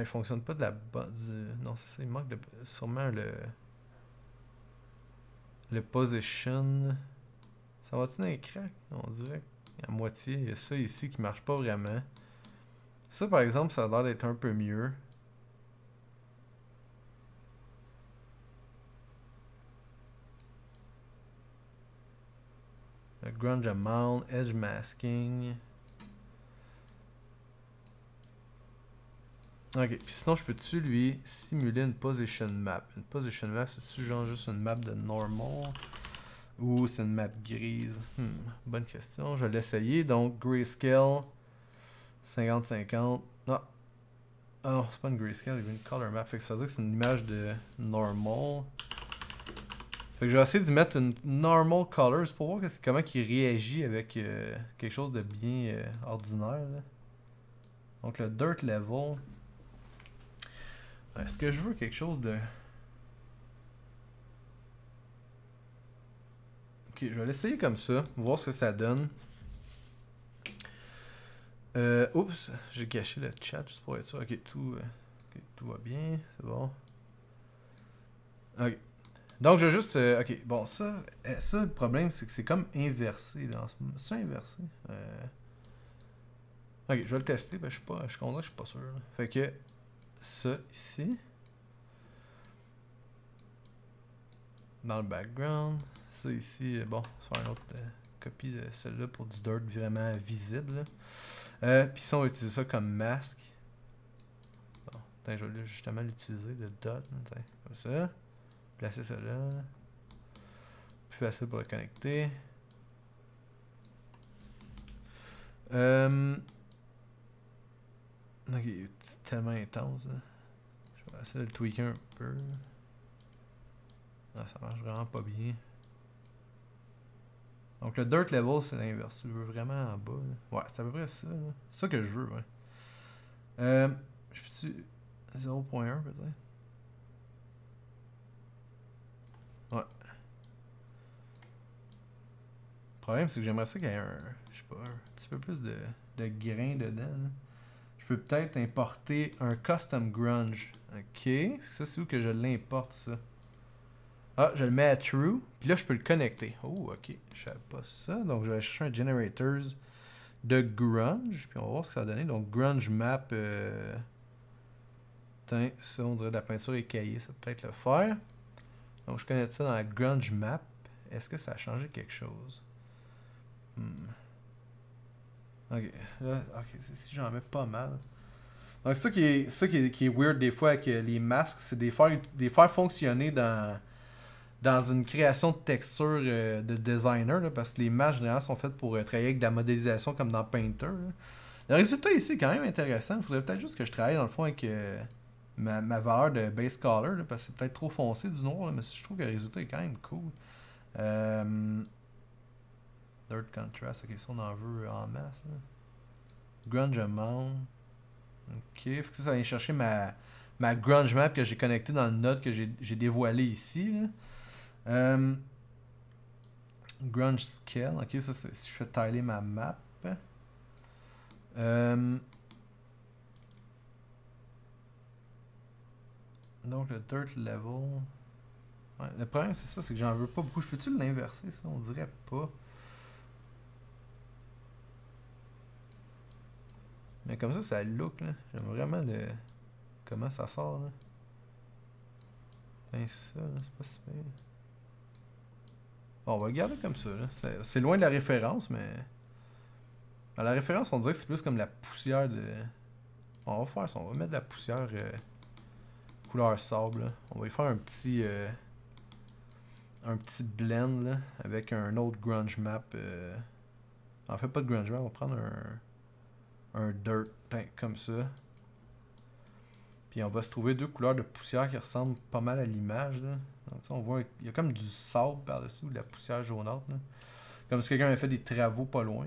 il fonctionne pas de la bonne. Euh, non, c'est ça. Il manque sûrement le. Le position. Ça va-tu dans les cracks On dirait à moitié. Il y a ça ici qui marche pas vraiment. Ça, par exemple, ça a l'air d'être un peu mieux. grunge amount, edge masking. Ok, puis sinon, je peux-tu lui simuler une position map? Une position map, c'est-tu genre juste une map de normal? Ou c'est une map grise? Hmm, bonne question, je vais l'essayer. Donc, grayscale, 50-50. Non. Ah c'est pas une grayscale, il une color map. Fait ça veut dire que c'est une image de normal. Fait que je vais essayer d'y mettre une normal colors pour voir comment il réagit avec euh, quelque chose de bien euh, ordinaire. Donc le dirt level. Est-ce que je veux quelque chose de... Ok, je vais l'essayer comme ça, voir ce que ça donne. Euh, oups, j'ai gâché le chat juste pour être sûr. Ok, tout, euh, tout va bien, c'est bon. Ok. Donc, je vais juste. Euh, ok, bon, ça, eh, ça le problème, c'est que c'est comme inversé dans ce C'est inversé euh. Ok, je vais le tester, mais ben, je suis pas. Je suis content, je suis pas sûr. Fait que. Ça ici. Dans le background. Ça ici, euh, bon, faire une autre copie de celle-là pour du dirt vraiment visible. Puis ça, on va utiliser ça comme masque. Bon, je vais justement l'utiliser, le dot, comme ça. Placer ça là. Plus facile pour le connecter. Euh... Ok, est tellement intense. Hein. Je vais essayer de le tweaker un peu. Ah, ça marche vraiment pas bien. Donc le dirt level, c'est l'inverse. Tu veux vraiment en bas. Ouais, c'est à peu près ça. C'est ça que je veux, ouais. Euh, je peux-tu 0.1 peut-être? Ouais. Le problème, c'est que j'aimerais ça qu'il y ait un, je sais pas, un petit peu plus de, de grain dedans. Je peux peut-être importer un custom grunge. Ok. Ça, c'est où que je l'importe, ça? Ah, je le mets à true. Puis là, je peux le connecter. Oh, ok. Je savais pas ça. Donc, je vais chercher un generators de grunge. Puis on va voir ce que ça va donner. Donc, grunge map. Euh, tiens, ça, on dirait de la peinture écaillée. Ça peut-être le faire. Donc, je connais ça dans la grunge map. Est-ce que ça a changé quelque chose? Hmm. Ok, si j'en mets pas mal. Donc, c'est ça, qui est, weird des fois avec euh, les masques, c'est des faire, des faire fonctionner dans, dans une création de texture euh, de designer, parce que les masques, généralement, sont faites pour euh, travailler avec de la modélisation comme dans Painter. Le résultat ici est quand même intéressant. Il faudrait peut-être juste que je travaille dans le fond avec ma, ma valeur de base color, parce que c'est peut-être trop foncé du noir, mais je trouve que le résultat est quand même cool. Euh, dirt Contrast, ok, si on en veut en masse. Grunge Amount. Ok, faut que ça, vienne chercher ma, ma grunge map que j'ai connectée dans le node que j'ai dévoilé ici. Euh, grunge Scale, ok, ça c'est si je fais tiler ma map. Euh, Donc le dirt level. le problème c'est ça, c'est que j'en veux pas beaucoup. Je peux-tu l'inverser ça? On dirait pas. Mais comme ça, ça look là. J'aime vraiment le. Comment ça sort là. ça, c'est pas si on va le garder comme ça. C'est loin de la référence, mais. À la référence, on dirait que c'est plus comme la poussière de. On va faire ça, on va mettre de la poussière. Euh, couleur sable. On va y faire un petit euh, un petit blend avec un autre grunge map. Euh, en fait, pas de grunge map, on va prendre un, un dirt comme ça. Puis on va se trouver deux couleurs de poussière qui ressemblent pas mal à l'image. on voit, il y a comme du sable par-dessus, de la poussière jaunâtre. Là. Comme si quelqu'un avait fait des travaux pas loin.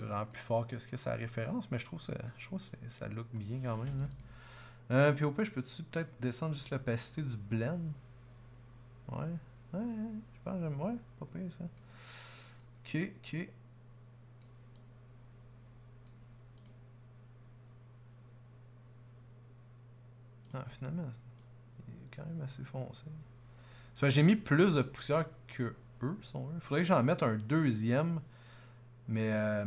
vraiment plus fort que ce que sa référence, mais je trouve ça, je trouve ça, ça look bien quand même. Là. Hein. Euh, puis au pire, je peux-tu peut-être descendre juste l'opacité du blend Ouais, ouais, je pense j'aime. Ouais, pas pire ça. Ok, ok. Ah, finalement, il est quand même assez foncé. J'ai mis plus de poussière que eux, sont eux. Faudrait que j'en mette un deuxième mais euh,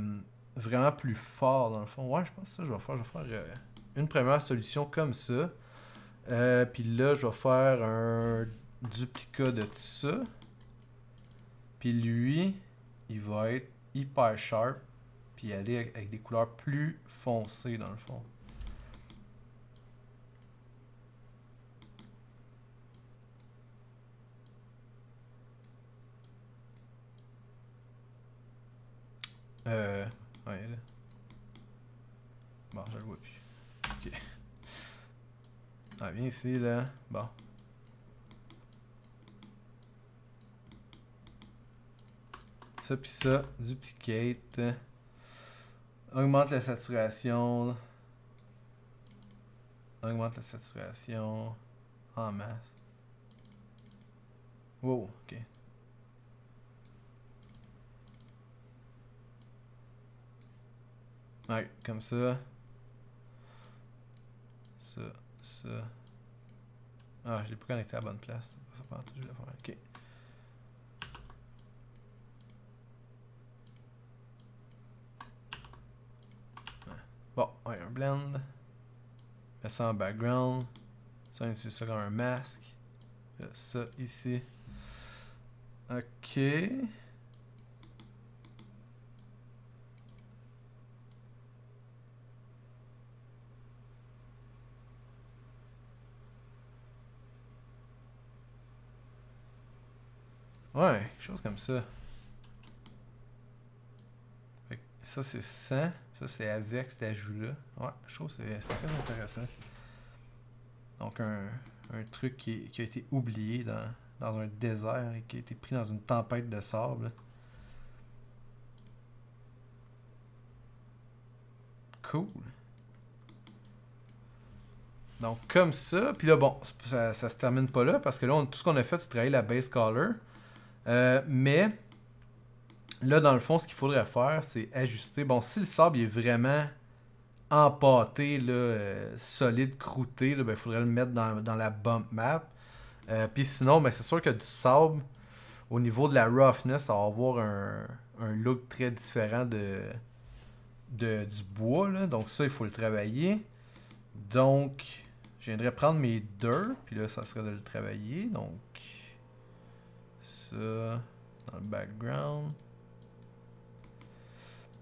vraiment plus fort, dans le fond. Ouais, je pense que ça, je vais faire, je vais faire euh, une première solution comme ça. Euh, puis là, je vais faire un duplicat de tout ça. Puis lui, il va être hyper sharp. Puis aller avec des couleurs plus foncées, dans le fond. Euh. Ouais, là. Bon, je le vois plus. Ok. Ah, viens ici, là. Bon. Ça puis ça. Duplicate. Augmente la saturation. Augmente la saturation en masse. Wow, ok. comme ça. Ça, ça. Ah, je l'ai pas connecté à la bonne place. Ça prend tout, Ok. Bon, on a un blend. Mais ça en background. Ça, c'est ça comme un masque. Ça ici. Ok. Ouais, quelque chose comme ça. ça, c'est sans. Ça, c'est avec cet ajout-là. Ouais, je trouve que c'est très intéressant. Donc, un, truc qui, a été oublié dans, un désert et qui a été pris dans une tempête de sable. Cool. Donc, comme ça. Puis là, bon, ça, ça se termine pas là parce que là, tout ce qu'on a fait, c'est travailler la base color. Euh, mais là, dans le fond, ce qu'il faudrait faire, c'est ajuster. Bon, si le sable est vraiment empâté, là, euh, solide, croûté, ben, il faudrait le mettre dans, la bump map. Euh, puis sinon, ben, c'est sûr que du sable, au niveau de la roughness, ça va avoir un, look très différent de, du bois. Donc ça, il faut le travailler. Donc, je viendrais prendre mes deux, puis là, ça serait de le travailler. Donc, dans le background.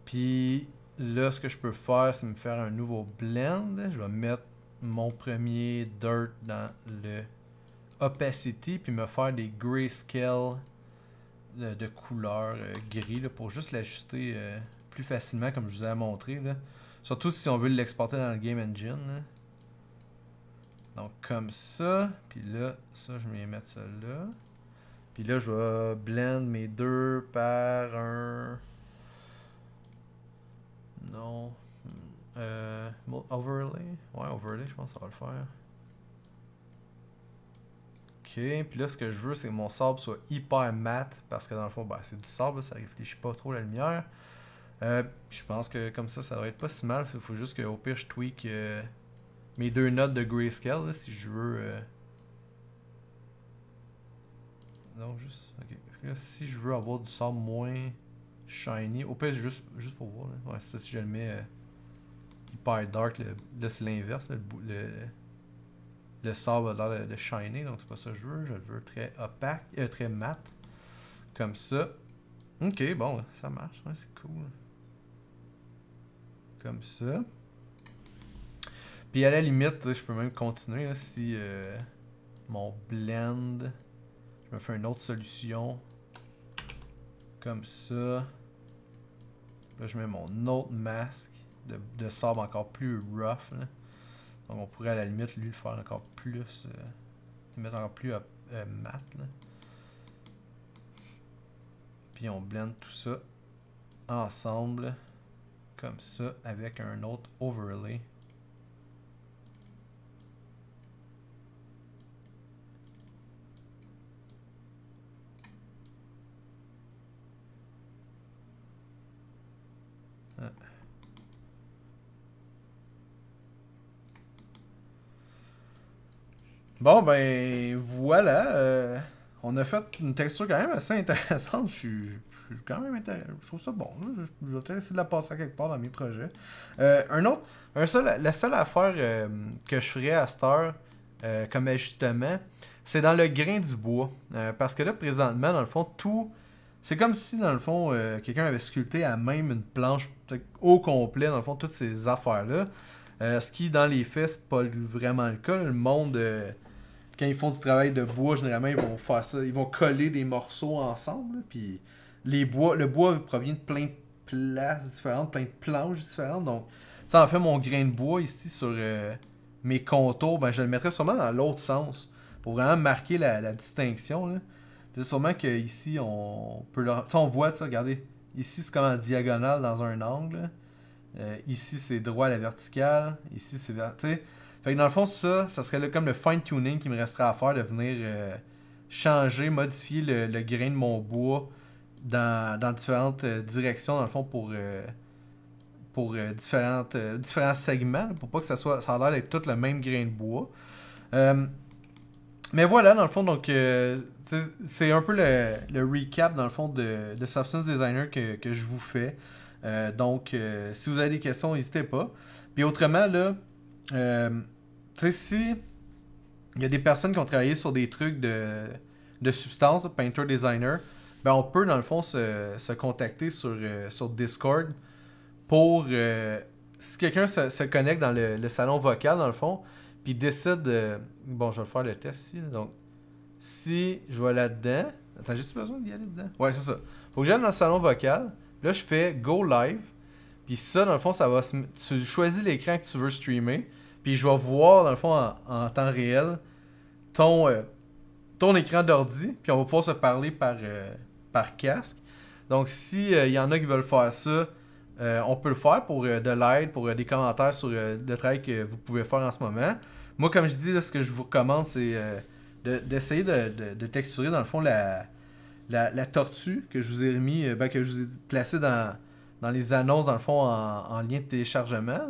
Puis là, ce que je peux faire, c'est me faire un nouveau blend. Je vais mettre mon premier dirt dans le opacity, puis me faire des grayscale euh, de, couleur euh, gris là, pour juste l'ajuster euh, plus facilement, comme je vous ai montré. Là. Surtout si on veut l'exporter dans le Game Engine. Donc comme ça, puis là, ça, je vais mettre ça là. Puis là, je vais blend mes deux par un... Non. Hmm, euh, overlay? Ouais, overlay, je pense que ça va le faire. Ok, puis là, ce que je veux, c'est que mon sable soit hyper mat, parce que dans le fond, ben, c'est du sable, ça réfléchit pas trop la lumière. Euh, je pense que comme ça, ça va être pas si mal. Il faut juste qu'au pire, je tweak euh, mes deux notes de grayscale, si je veux donc juste. Ok. Là, si je veux avoir du sable moins shiny, au pire, juste, juste pour voir. Ouais, ça, si je le mets euh, hyper dark, là, c'est l'inverse. Le, le, sable a l'air de, shiny, donc c'est pas ça que je veux. Je le veux très opaque, euh, très mat. Comme ça. Ok, bon, ça marche. c'est cool. Comme ça. Puis à la limite, je peux même continuer si euh, mon blend. Je fais une autre solution. Comme ça. Là, je mets mon autre masque de, sable encore plus rough. Donc, on pourrait à la limite, lui, faire encore plus. Euh, mettre encore plus euh, euh, mat. Puis, on blend tout ça ensemble. Comme ça, avec un autre overlay. Bon, ben voilà. Euh, on a fait une texture quand même assez intéressante. Je suis, quand même Je trouve ça bon. Je, vais essayer de la passer quelque part dans mes projets. Euh, un autre, un seul, la seule affaire euh, que je ferais à cette heure comme ajustement, c'est dans le grain du bois. parce que là, présentement, dans le fond, tout. C'est comme si, dans le fond, quelqu'un avait sculpté à même une planche au complet, dans le fond, toutes ces affaires-là. ce qui, dans les faits, c'est pas vraiment le cas. Le monde quand ils font du travail de bois, généralement, ils vont faire ça. Ils vont coller des morceaux ensemble. puis les bois, le bois provient de plein de places différentes, plein de planches différentes. Donc, ça en fait mon grain de bois ici sur euh, mes contours. Ben, je le mettrais sûrement dans l'autre sens pour vraiment marquer la, distinction. C'est sûrement qu'ici, on peut le... On voit, regardez. Ici, c'est comme en diagonale dans un angle. Euh, ici, c'est droit à la verticale. Ici, c'est... vertical. Fait que dans le fond, ça, ça serait le, comme le fine-tuning qui me resterait à faire de venir euh, changer, modifier le, grain de mon bois dans, différentes euh, directions, dans le fond, pour, euh, pour différentes, différents segments, pour pas que ça soit ça a l'air d'être tout le même grain de bois. mais voilà, dans le fond, donc c'est un peu le, recap, dans le fond, de, Substance Designer que, que, je vous fais. donc, si vous avez des questions, n'hésitez pas. Puis autrement, là, euh, tu sais, si il y a des personnes qui ont travaillé sur des trucs de, de substances, painter, designer, ben on peut dans le fond se, contacter sur, euh, sur Discord pour euh, si quelqu'un se, connecte dans le, salon vocal dans le fond, puis décide de... bon, je vais faire le test ici donc si je vais là-dedans, attends, j'ai-tu besoin d'y aller dedans Ouais, c'est ça. Faut que j'aille dans le salon vocal. Là, je fais go live. Puis ça dans le fond, ça va se, tu choisis l'écran que tu veux streamer. Et je vais voir, dans le fond, en, temps réel, euh, ton, écran d'ordi. Puis on va pouvoir se parler par, euh, casque. Donc, s'il euh, y en a qui veulent faire ça, on peut le faire pour de l'aide, pour des commentaires sur le travail que vous pouvez faire en ce moment. Moi, comme je dis, ce que je vous recommande, c'est d'essayer de, texturer, dans le fond, la, tortue que je vous ai remis, ben, que je vous ai placée dans, les annonces, dans le fond, en, lien de téléchargement.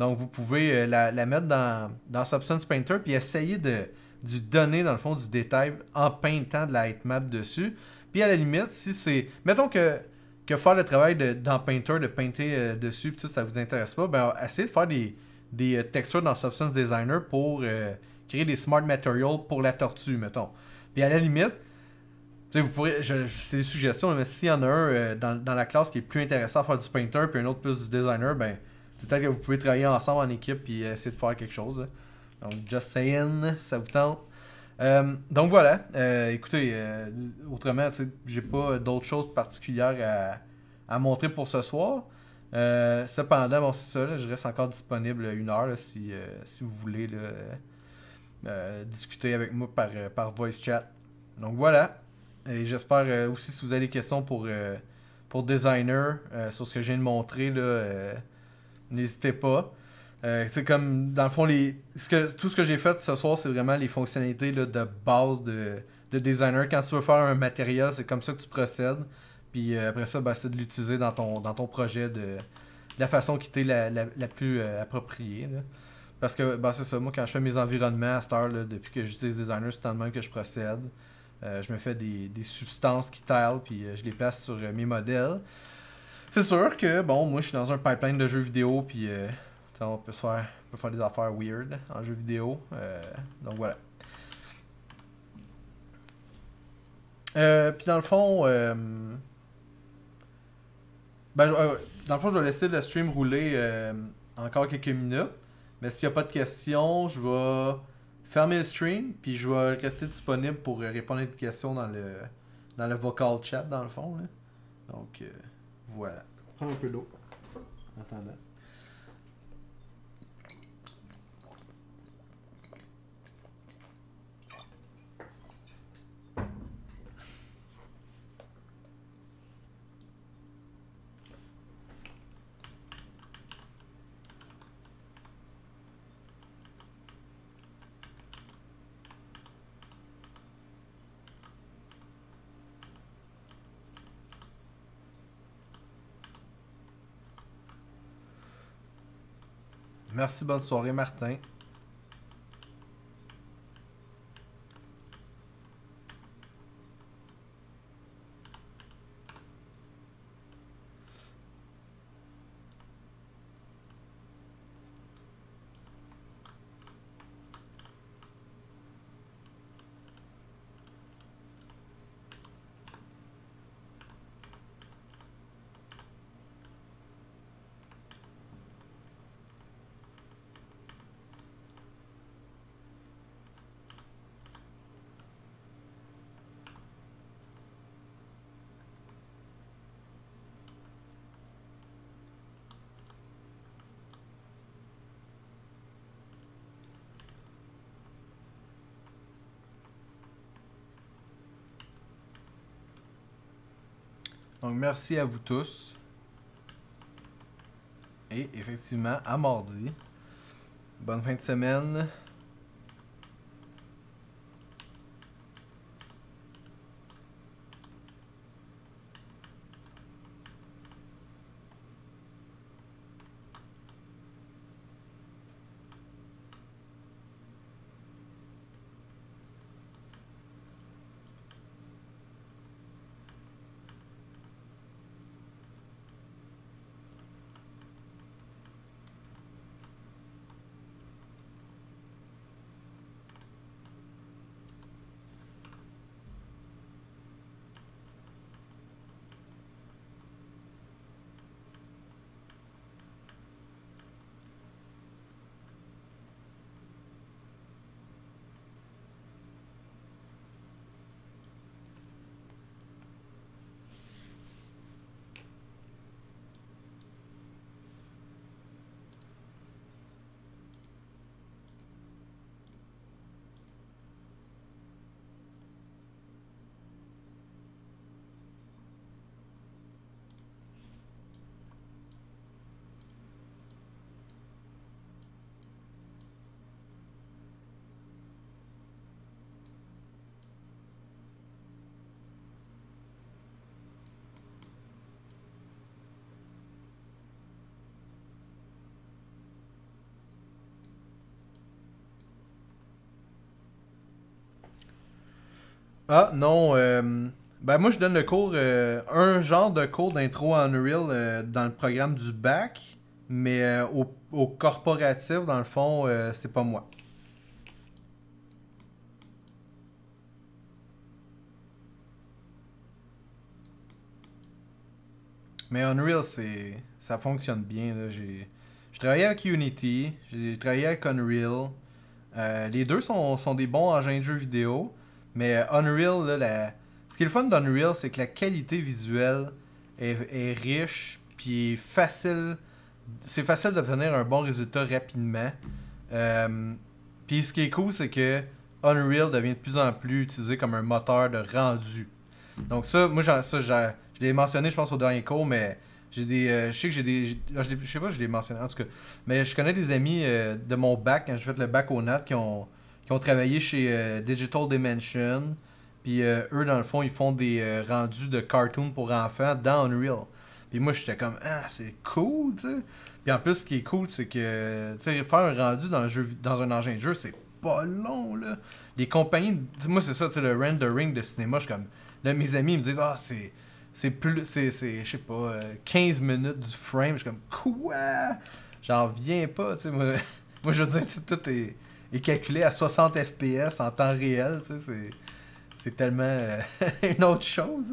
Donc, vous pouvez euh, la, mettre dans, Substance Painter puis essayer de, du donner, dans le fond, du détail en peintant de la map dessus. Puis, à la limite, si c'est... Mettons que, que faire le travail de, dans Painter, de peinter euh, dessus, puis tout, ça vous intéresse pas, ben, essayez de faire des, euh, textures dans Substance Designer pour créer des smart materials pour la tortue, mettons. Puis, à la limite, vous pourrez, c'est des suggestions, mais s'il y en a un dans, dans, la classe qui est plus intéressant à faire du painter, puis un autre plus du designer, ben Peut-être que vous pouvez travailler ensemble en équipe et essayer de faire quelque chose. Donc, just saying, ça vous tente. Euh, donc voilà, euh, écoutez, euh, autrement, autrement, j'ai pas d'autres choses particulières à, montrer pour ce soir. cependant, bon, c'est ça, je reste encore disponible une heure si, si, vous voulez discuter avec moi par, par voice chat. Donc voilà, et j'espère aussi si vous avez des questions pour, pour Designer sur ce que je viens de montrer. Là, N'hésitez pas. Euh, c'est comme, dans le fond, tout ce que j'ai fait ce soir, c'est vraiment les fonctionnalités de base de, de, designer. Quand tu veux faire un matériel, c'est comme ça que tu procèdes. Puis euh, après ça, ben, c'est de l'utiliser dans ton, projet de, la façon qui t'est la, plus euh, appropriée. Parce que, ben, c'est ça, moi, quand je fais mes environnements à cette heure, depuis que j'utilise designer, c'est tellement que je procède. je me fais des, substances qui tile » puis je les place sur mes modèles. C'est sûr que, bon, moi, je suis dans un pipeline de jeux vidéo, puis euh, on, peut faire, des affaires weird en jeux vidéo. Euh, donc voilà. Euh, puis dans le fond, ben, dans le fond, je vais laisser le stream rouler encore quelques minutes. Mais s'il n'y a pas de questions, je vais fermer le stream, puis je vais rester disponible pour répondre à des questions dans le, dans le vocal chat, dans le fond. Là. Donc. Voilà. Prends un peu d'eau. là. Merci, bonne soirée, Martin. merci à vous tous. Et effectivement, à mardi. Bonne fin de semaine. Ah non, euh, ben moi je donne le cours, euh, un genre de cours d'intro à Unreal euh, dans le programme du bac, mais au, corporatif, dans le fond, c'est pas moi. Mais Unreal, c'est ça fonctionne bien. Là. J'ai, travaillé avec Unity, j'ai travaillé avec Unreal. les deux sont, sont des bons engins de jeux vidéo. Mais euh, Unreal, là, ce qui est le fun d'Unreal, c'est que la qualité visuelle est, riche, puis facile. C'est facile d'obtenir un bon résultat rapidement. Euh, puis ce qui est cool, c'est que Unreal devient de plus en plus utilisé comme un moteur de rendu. Donc ça, moi, ça, je l'ai mentionné, je pense, au dernier cours, mais j'ai des, euh, je sais que j'ai des, ah, je sais pas, je l'ai mentionné en tout cas, mais je connais des amis de mon bac quand j'ai fait le bac au nat qui ont qui ont travaillé chez euh, Digital Dimension. Puis euh, eux, dans le fond, ils font des euh, rendus de cartoons pour enfants dans Unreal. Puis moi, j'étais comme, ah, c'est cool, tu sais. Puis en plus, ce qui est cool, c'est que, tu sais, faire un rendu dans, jeu, dans un engin de jeu, c'est pas long, là. Les compagnies, moi, c'est ça, tu sais, le rendering de cinéma, je suis comme, là, mes amis, ils me disent, ah, c'est. C'est plus. C'est, je sais pas, 15 minutes du frame. Je comme, quoi J'en viens pas, tu sais. Moi, moi, je veux dire, tout est. Et calculer à 60 FPS en temps réel. C'est tellement euh, une autre chose.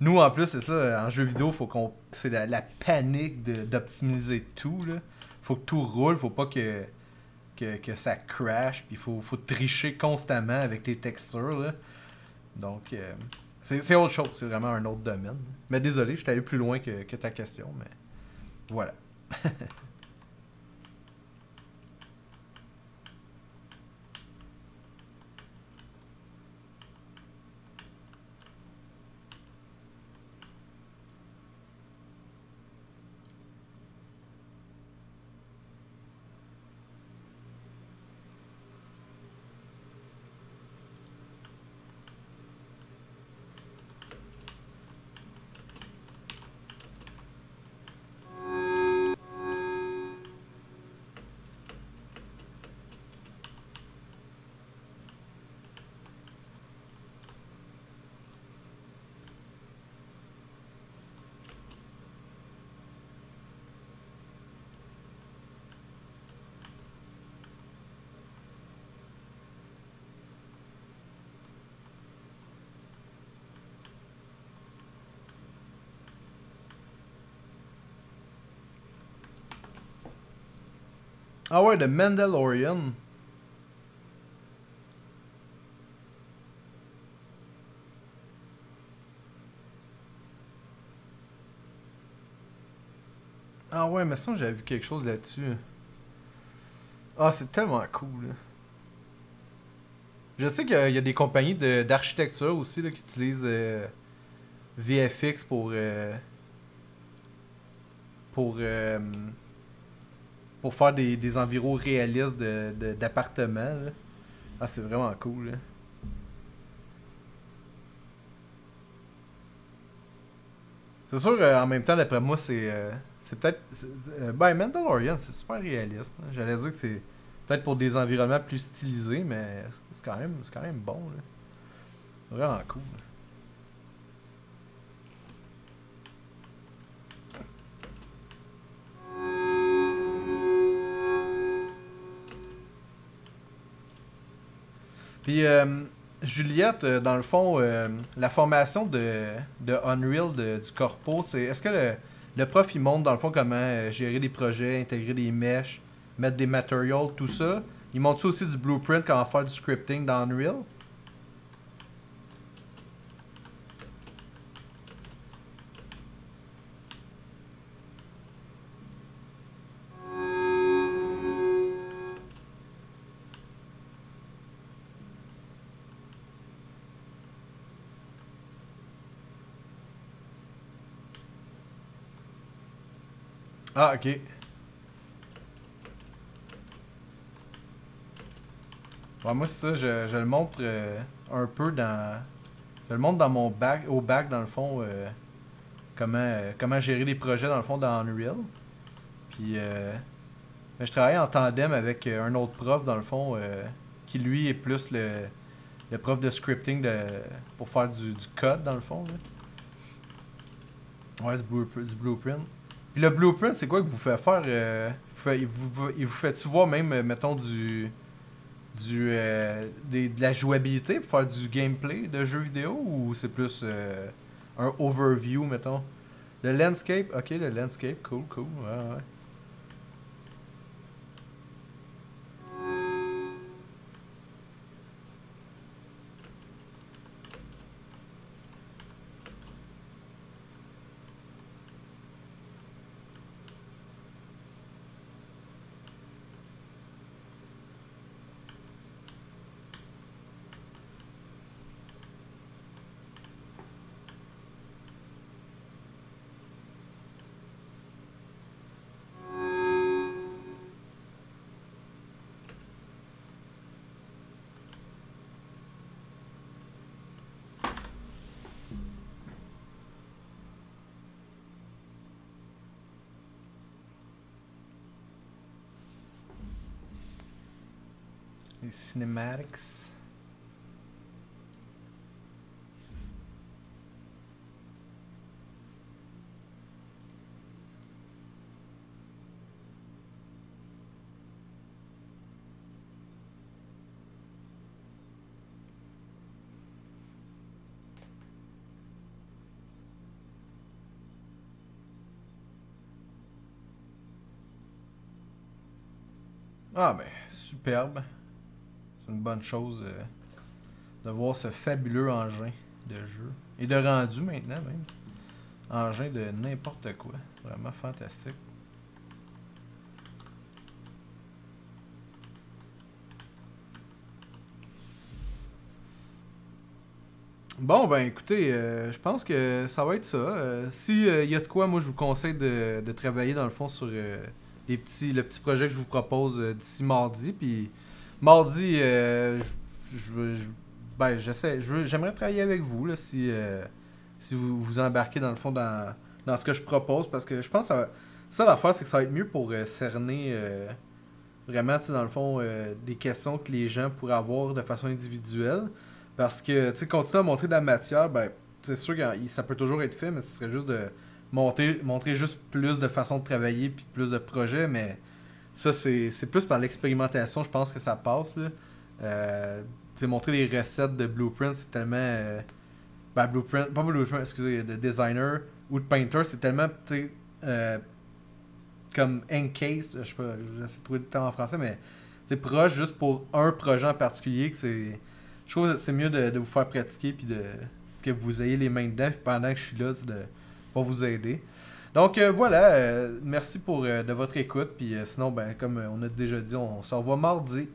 Nous, en plus, c'est ça, en jeu vidéo, faut qu'on c'est la, panique d'optimiser tout. Là. faut que tout roule, faut pas que, que, ça crash. Puis faut, faut tricher constamment avec les textures. Donc, euh, c'est autre chose, c'est vraiment un autre domaine. Mais désolé, je suis allé plus loin que, que ta question, mais voilà. Ah ouais, The Mandalorian. Ah ouais, mais ça, j'avais vu quelque chose là-dessus. Ah, c'est tellement cool. Je sais qu'il y, a des compagnies d'architecture aussi qui utilisent euh, VFX pour... Euh, pour... Euh, pour faire des, des environs réalistes d'appartements. ah, c'est vraiment cool. Hein. C'est sûr, qu'en euh, en même temps, d'après moi, c'est euh, peut-être. Euh, ben, Mandalorian, c'est super réaliste. Hein. J'allais dire que c'est peut-être pour des environnements plus stylisés, mais c'est quand, même, quand même bon. Là. Vraiment cool. Puis euh, Juliette, euh, dans le fond, euh, la formation de, de Unreal du corpo, c'est est-ce que le, le, prof il montre dans le fond comment gérer des projets, intégrer des mèches, mettre des materials, tout ça. Il montre aussi du blueprint comment faire du scripting dans Unreal. Ah, ok. moi, c'est ça, je, le montre euh, un peu dans... Je le montre dans mon bac, au bac, dans le fond, euh, comment, euh, comment gérer les projets, dans le fond, dans Unreal. Puis, je travaille en tandem avec un autre prof, dans le fond, qui, lui, est plus le, prof de scripting de, pour faire du, code, dans le fond. Ouais, Ouais, du blueprint le blueprint, c'est quoi que vous euh, faites faire Il vous, fait-tu voir même, euh, mettons, du. du euh, de la jouabilité pour faire du gameplay de jeux vidéo ou c'est plus un overview, mettons Le landscape, ok, le landscape, cool, cool, ouais, ouais. Cinematics. Ah, bem, superbe. bonne chose euh, de voir ce fabuleux engin de jeu. Et de rendu maintenant même. Engin de n'importe quoi. Vraiment fantastique. Bon, ben écoutez, euh, je pense que ça va être ça. S'il euh, si y a de quoi, moi je vous conseille de, travailler dans le fond sur les petits, le petit projet que je vous propose d'ici mardi. Puis mardi, euh, je, je, ben, j'aimerais travailler avec vous là, si, euh, si vous vous embarquez dans le fond dans, ce que je propose parce que je pense que ça, ça l'affaire, c'est que ça va être mieux pour euh, cerner euh, vraiment, dans le fond, des questions que les gens pourraient avoir de façon individuelle parce que, tu sais, continuer à montrer de la matière, ben, c'est sûr que ça peut toujours être fait, mais ce serait juste de monter, montrer juste plus de façons de travailler puis plus de projets, mais ça, c'est plus par l'expérimentation, je pense que ça passe. Là. Euh, montrer les recettes de Blueprint, c'est tellement. Euh, ben, Blueprint, pas Blueprint, excusez, de designer ou de painter, c'est tellement. tu Euh, comme encase, je sais pas, j'essaie de trouver le temps en français, mais c'est proche juste pour un projet en particulier que c'est. Je trouve que c'est mieux de, vous faire pratiquer puis de que vous ayez les mains dedans pendant que je suis là de pour vous aider. Donc euh, voilà, euh, merci pour euh, de votre écoute. Puis sinon, ben, comme on a déjà dit, on, se revoit mardi.